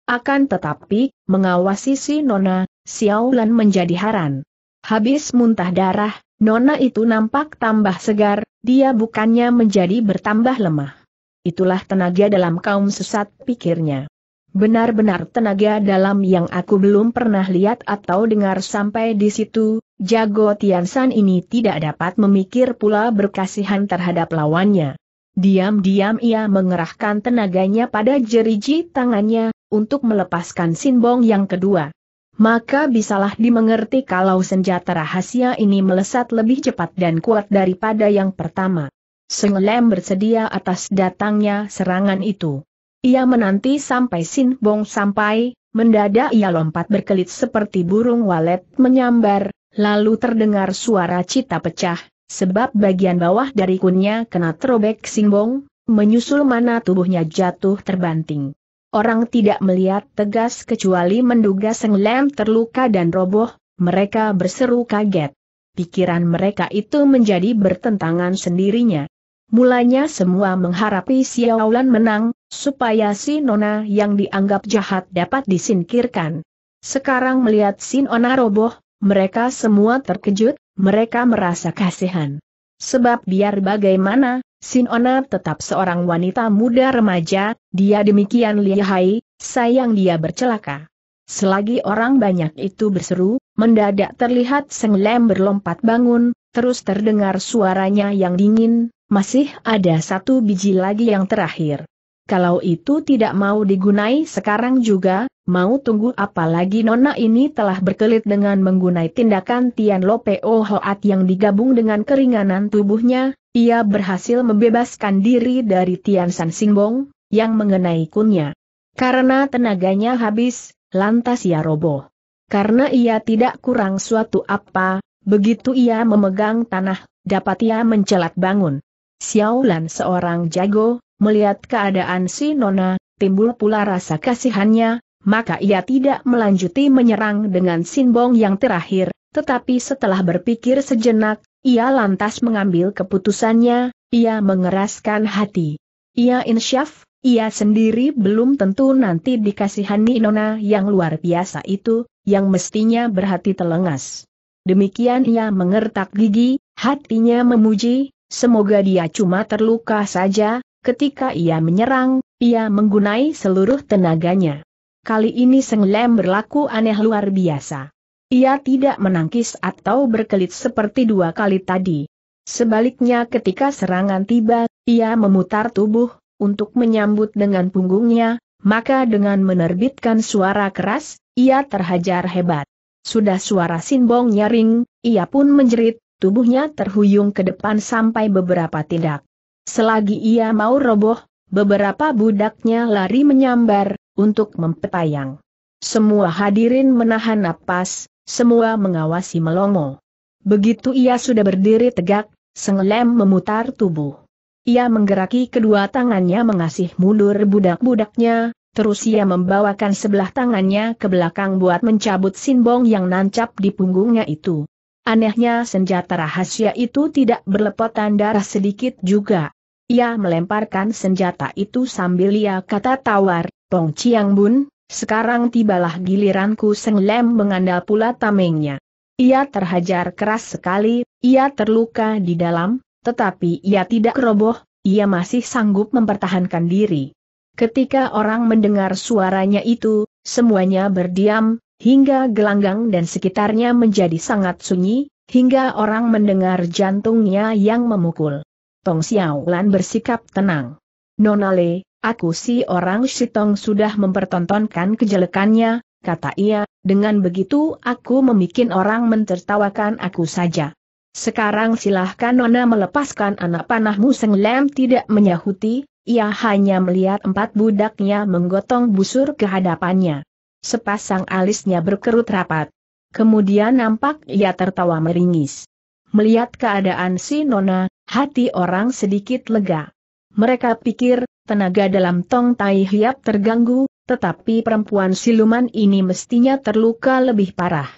Akan tetapi, mengawasi si Nona, Xiao Lan menjadi haran. Habis muntah darah, Nona itu nampak tambah segar, dia bukannya menjadi bertambah lemah. Itulah tenaga dalam kaum sesat pikirnya. Benar-benar tenaga dalam yang aku belum pernah lihat atau dengar sampai di situ, Jago Tiansan ini tidak dapat memikir pula berkasihan terhadap lawannya. Diam-diam ia mengerahkan tenaganya pada jeriji tangannya, untuk melepaskan sinbong yang kedua. Maka bisalah dimengerti kalau senjata rahasia ini melesat lebih cepat dan kuat daripada yang pertama. Sengelem bersedia atas datangnya serangan itu. Ia menanti sampai Sin Bong sampai, mendadak ia lompat berkelit seperti burung walet menyambar, lalu terdengar suara cita pecah, sebab bagian bawah dari kunnya kena terobek Sin Bong, menyusul mana tubuhnya jatuh terbanting. Orang tidak melihat tegas kecuali menduga Seng Lem terluka dan roboh, mereka berseru kaget. Pikiran mereka itu menjadi bertentangan sendirinya. Mulanya semua mengharapi Xiaolan menang, supaya si Nona yang dianggap jahat dapat disingkirkan. Sekarang melihat si Nona roboh, mereka semua terkejut, mereka merasa kasihan. Sebab biar bagaimana, si nona tetap seorang wanita muda remaja, dia demikian lihai, sayang dia bercelaka. Selagi orang banyak itu berseru, mendadak terlihat senglem berlompat bangun, terus terdengar suaranya yang dingin, masih ada satu biji lagi yang terakhir. Kalau itu tidak mau digunai sekarang juga, mau tunggu apalagi nona ini telah berkelit dengan menggunai tindakan Tian Lope Ohoat Hoat yang digabung dengan keringanan tubuhnya, ia berhasil membebaskan diri dari Tian San Singbong, yang mengenai kunnya. Karena tenaganya habis, lantas ia roboh. Karena ia tidak kurang suatu apa, begitu ia memegang tanah, dapat ia mencelat bangun. Xiaolan seorang jago, Melihat keadaan si Nona, timbul pula rasa kasihannya, maka ia tidak melanjuti menyerang dengan Sinbong yang terakhir, tetapi setelah berpikir sejenak, ia lantas mengambil keputusannya, ia mengeraskan hati. Ia insyaf, ia sendiri belum tentu nanti dikasihani Nona yang luar biasa itu, yang mestinya berhati telengas. Demikian ia mengertak gigi, hatinya memuji, semoga dia cuma terluka saja, Ketika ia menyerang, ia menggunai seluruh tenaganya. Kali ini Seng Lem berlaku aneh luar biasa. Ia tidak menangkis atau berkelit seperti dua kali tadi. Sebaliknya ketika serangan tiba, ia memutar tubuh, untuk menyambut dengan punggungnya, maka dengan menerbitkan suara keras, ia terhajar hebat. Sudah suara sinbong nyaring, ia pun menjerit, tubuhnya terhuyung ke depan sampai beberapa tindak. Selagi ia mau roboh, beberapa budaknya lari menyambar, untuk mempetayang. Semua hadirin menahan napas, semua mengawasi melongo. Begitu ia sudah berdiri tegak, Sengelem memutar tubuh. Ia menggeraki kedua tangannya mengasih mundur budak-budaknya, terus ia membawakan sebelah tangannya ke belakang buat mencabut sinbong yang nancap di punggungnya itu. Anehnya senjata rahasia itu tidak berlepotan darah sedikit juga. Ia melemparkan senjata itu sambil ia kata tawar, Pong Chiang Bun, sekarang tibalah giliranku Seng Lem mengandal pula tamengnya. Ia terhajar keras sekali, ia terluka di dalam, tetapi ia tidak roboh, ia masih sanggup mempertahankan diri. Ketika orang mendengar suaranya itu, semuanya berdiam, hingga gelanggang dan sekitarnya menjadi sangat sunyi, hingga orang mendengar jantungnya yang memukul. Tong Xiaolan bersikap tenang. Nonale, aku si orang Shitong sudah mempertontonkan kejelekannya, kata ia, dengan begitu aku memikin orang mentertawakan aku saja. Sekarang silahkan Nona melepaskan anak panahmu Seng Lem tidak menyahuti, ia hanya melihat empat budaknya menggotong busur ke hadapannya. Sepasang alisnya berkerut rapat. Kemudian nampak ia tertawa meringis. Melihat keadaan si Nona, hati orang sedikit lega. Mereka pikir, tenaga dalam Tong Tai Hiap terganggu, tetapi perempuan siluman ini mestinya terluka lebih parah.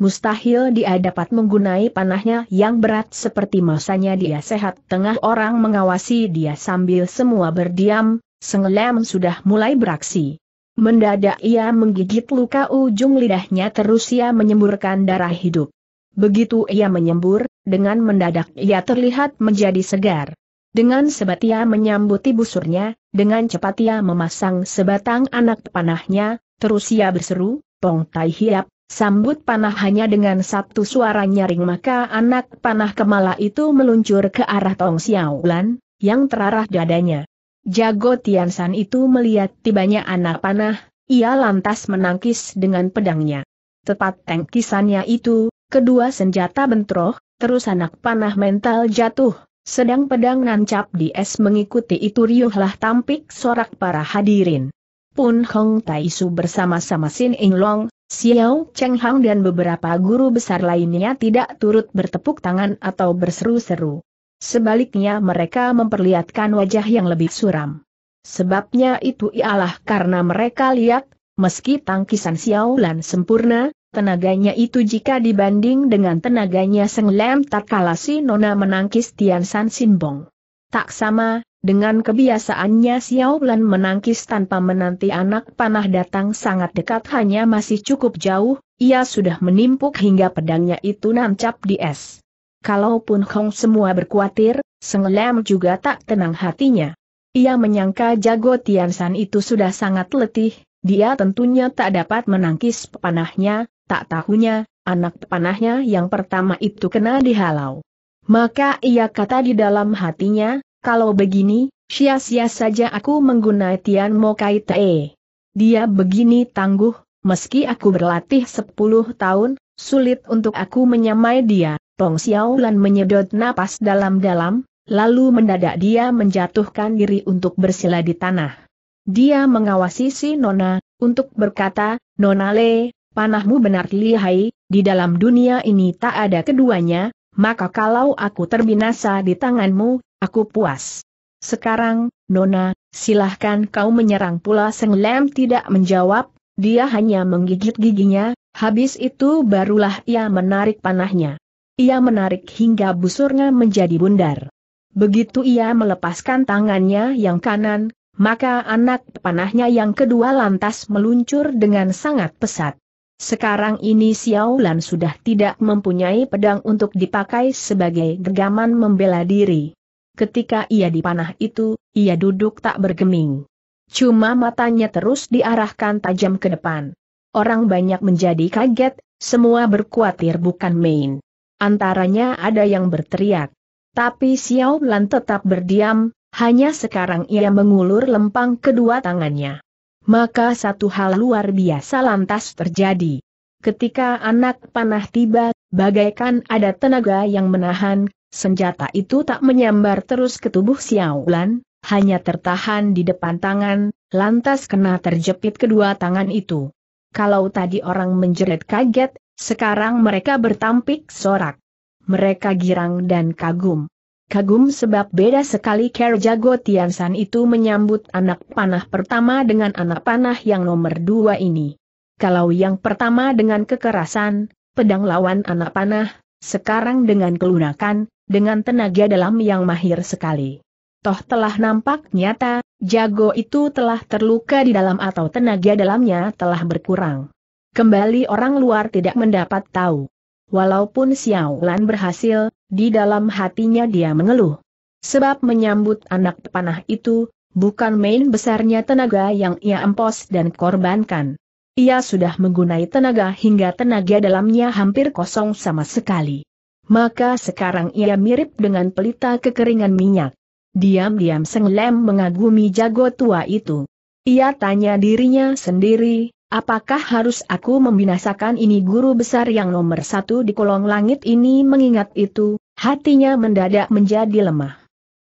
Mustahil dia dapat menggunai panahnya yang berat seperti masanya dia sehat tengah orang mengawasi dia sambil semua berdiam, Sengelem sudah mulai beraksi. Mendadak ia menggigit luka ujung lidahnya terus ia menyemburkan darah hidup. Begitu ia menyembur, dengan mendadak ia terlihat menjadi segar. Dengan sebat ia menyambuti busurnya, dengan cepat ia memasang sebatang anak panahnya, terus ia berseru, Pong Tai Hiap, sambut panah hanya dengan satu suara nyaring maka anak panah kemala itu meluncur ke arah Tong Xiaolan, yang terarah dadanya. Jago Tiansan itu melihat tibanya anak panah, ia lantas menangkis dengan pedangnya. Tepat tangkisannya itu, kedua senjata bentroh, terus anak panah mental jatuh, sedang pedang nancap di es mengikuti itu riuhlah tampik sorak para hadirin. Pun Hong Taisu bersama-sama Sin Ing Long, Xiao Cheng Hang dan beberapa guru besar lainnya tidak turut bertepuk tangan atau berseru-seru. Sebaliknya mereka memperlihatkan wajah yang lebih suram. Sebabnya itu ialah karena mereka lihat, meski tangkisan Xiaolan sempurna, tenaganya itu jika dibanding dengan tenaganya Seng Lem tak kalah si Nona menangkis Tian San Sinbong. Tak sama, dengan kebiasaannya Xiaolan menangkis tanpa menanti anak panah datang sangat dekat hanya masih cukup jauh, ia sudah menimpuk hingga pedangnya itu nancap di es. Kalaupun Hong semua berkuatir, Seng Lem juga tak tenang hatinya. Ia menyangka jago Tian San itu sudah sangat letih, dia tentunya tak dapat menangkis panahnya, tak tahunya, anak panahnya yang pertama itu kena dihalau. Maka ia kata di dalam hatinya, kalau begini, sia-sia saja aku menggunai Tian Kai Te. Dia begini tangguh, meski aku berlatih 10 tahun, sulit untuk aku menyamai dia. Tong Xiaolan menyedot napas dalam-dalam, lalu mendadak dia menjatuhkan diri untuk bersila di tanah. Dia mengawasi si Nona, untuk berkata, Nona Le, panahmu benar lihai, di dalam dunia ini tak ada keduanya, maka kalau aku terbinasa di tanganmu, aku puas. Sekarang, Nona, silahkan kau menyerang pula Seng Lem tidak menjawab, dia hanya menggigit giginya, habis itu barulah ia menarik panahnya. Ia menarik hingga busurnya menjadi bundar. Begitu ia melepaskan tangannya yang kanan, maka anak panahnya yang kedua lantas meluncur dengan sangat pesat. Sekarang ini Xiao Lan sudah tidak mempunyai pedang untuk dipakai sebagai gegaman membela diri. Ketika ia dipanah itu, ia duduk tak bergeming. Cuma matanya terus diarahkan tajam ke depan. Orang banyak menjadi kaget, semua berkuatir bukan main antaranya ada yang berteriak. Tapi Xiao Lan tetap berdiam, hanya sekarang ia mengulur lempang kedua tangannya. Maka satu hal luar biasa lantas terjadi. Ketika anak panah tiba, bagaikan ada tenaga yang menahan, senjata itu tak menyambar terus ke tubuh Xiao Lan, hanya tertahan di depan tangan, lantas kena terjepit kedua tangan itu. Kalau tadi orang menjerit kaget, sekarang mereka bertampik sorak. Mereka girang dan kagum. Kagum sebab beda sekali Ker Jago Tiansan itu menyambut anak panah pertama dengan anak panah yang nomor dua ini. Kalau yang pertama dengan kekerasan, pedang lawan anak panah, sekarang dengan kelunakan, dengan tenaga dalam yang mahir sekali. Toh telah nampak nyata, Jago itu telah terluka di dalam atau tenaga dalamnya telah berkurang. Kembali orang luar tidak mendapat tahu. Walaupun Xiao Lan berhasil, di dalam hatinya dia mengeluh. Sebab menyambut anak panah itu, bukan main besarnya tenaga yang ia empos dan korbankan. Ia sudah menggunai tenaga hingga tenaga dalamnya hampir kosong sama sekali. Maka sekarang ia mirip dengan pelita kekeringan minyak. Diam-diam Seng mengagumi jago tua itu. Ia tanya dirinya sendiri, Apakah harus aku membinasakan ini guru besar yang nomor satu di kolong langit ini mengingat itu, hatinya mendadak menjadi lemah.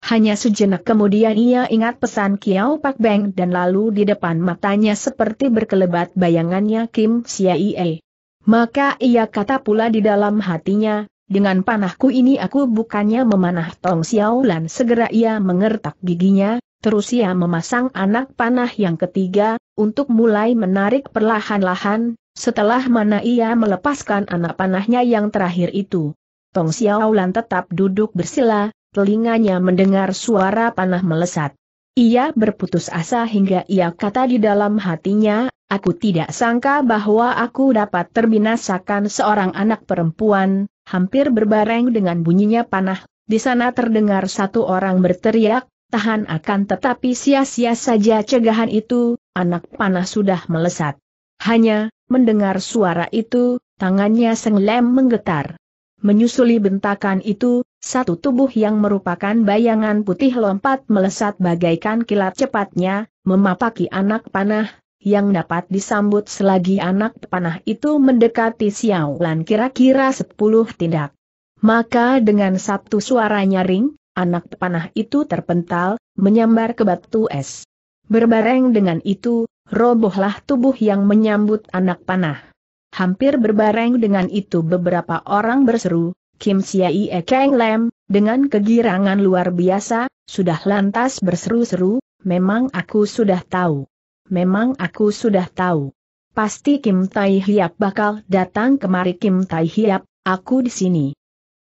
Hanya sejenak kemudian ia ingat pesan Kiao Pak Beng dan lalu di depan matanya seperti berkelebat bayangannya Kim Siaie. Maka ia kata pula di dalam hatinya, dengan panahku ini aku bukannya memanah Tong Xiao Lan segera ia mengertak giginya, Terus ia memasang anak panah yang ketiga, untuk mulai menarik perlahan-lahan, setelah mana ia melepaskan anak panahnya yang terakhir itu. Tong Xiaolan tetap duduk bersila, telinganya mendengar suara panah melesat. Ia berputus asa hingga ia kata di dalam hatinya, aku tidak sangka bahwa aku dapat terbinasakan seorang anak perempuan, hampir berbareng dengan bunyinya panah, di sana terdengar satu orang berteriak, tahan akan tetapi sia-sia saja cegahan itu, anak panah sudah melesat. Hanya, mendengar suara itu, tangannya senglem menggetar. Menyusuli bentakan itu, satu tubuh yang merupakan bayangan putih lompat melesat bagaikan kilat cepatnya, memapaki anak panah, yang dapat disambut selagi anak panah itu mendekati Xiao Lan kira-kira sepuluh tindak. Maka dengan satu suara nyaring, anak panah itu terpental, menyambar ke batu es. Berbareng dengan itu, robohlah tubuh yang menyambut anak panah. Hampir berbareng dengan itu beberapa orang berseru, Kim Siai E Kang Lam, dengan kegirangan luar biasa, sudah lantas berseru-seru, memang aku sudah tahu. Memang aku sudah tahu. Pasti Kim Tai Hiap bakal datang kemari Kim Tai Hiap, aku di sini.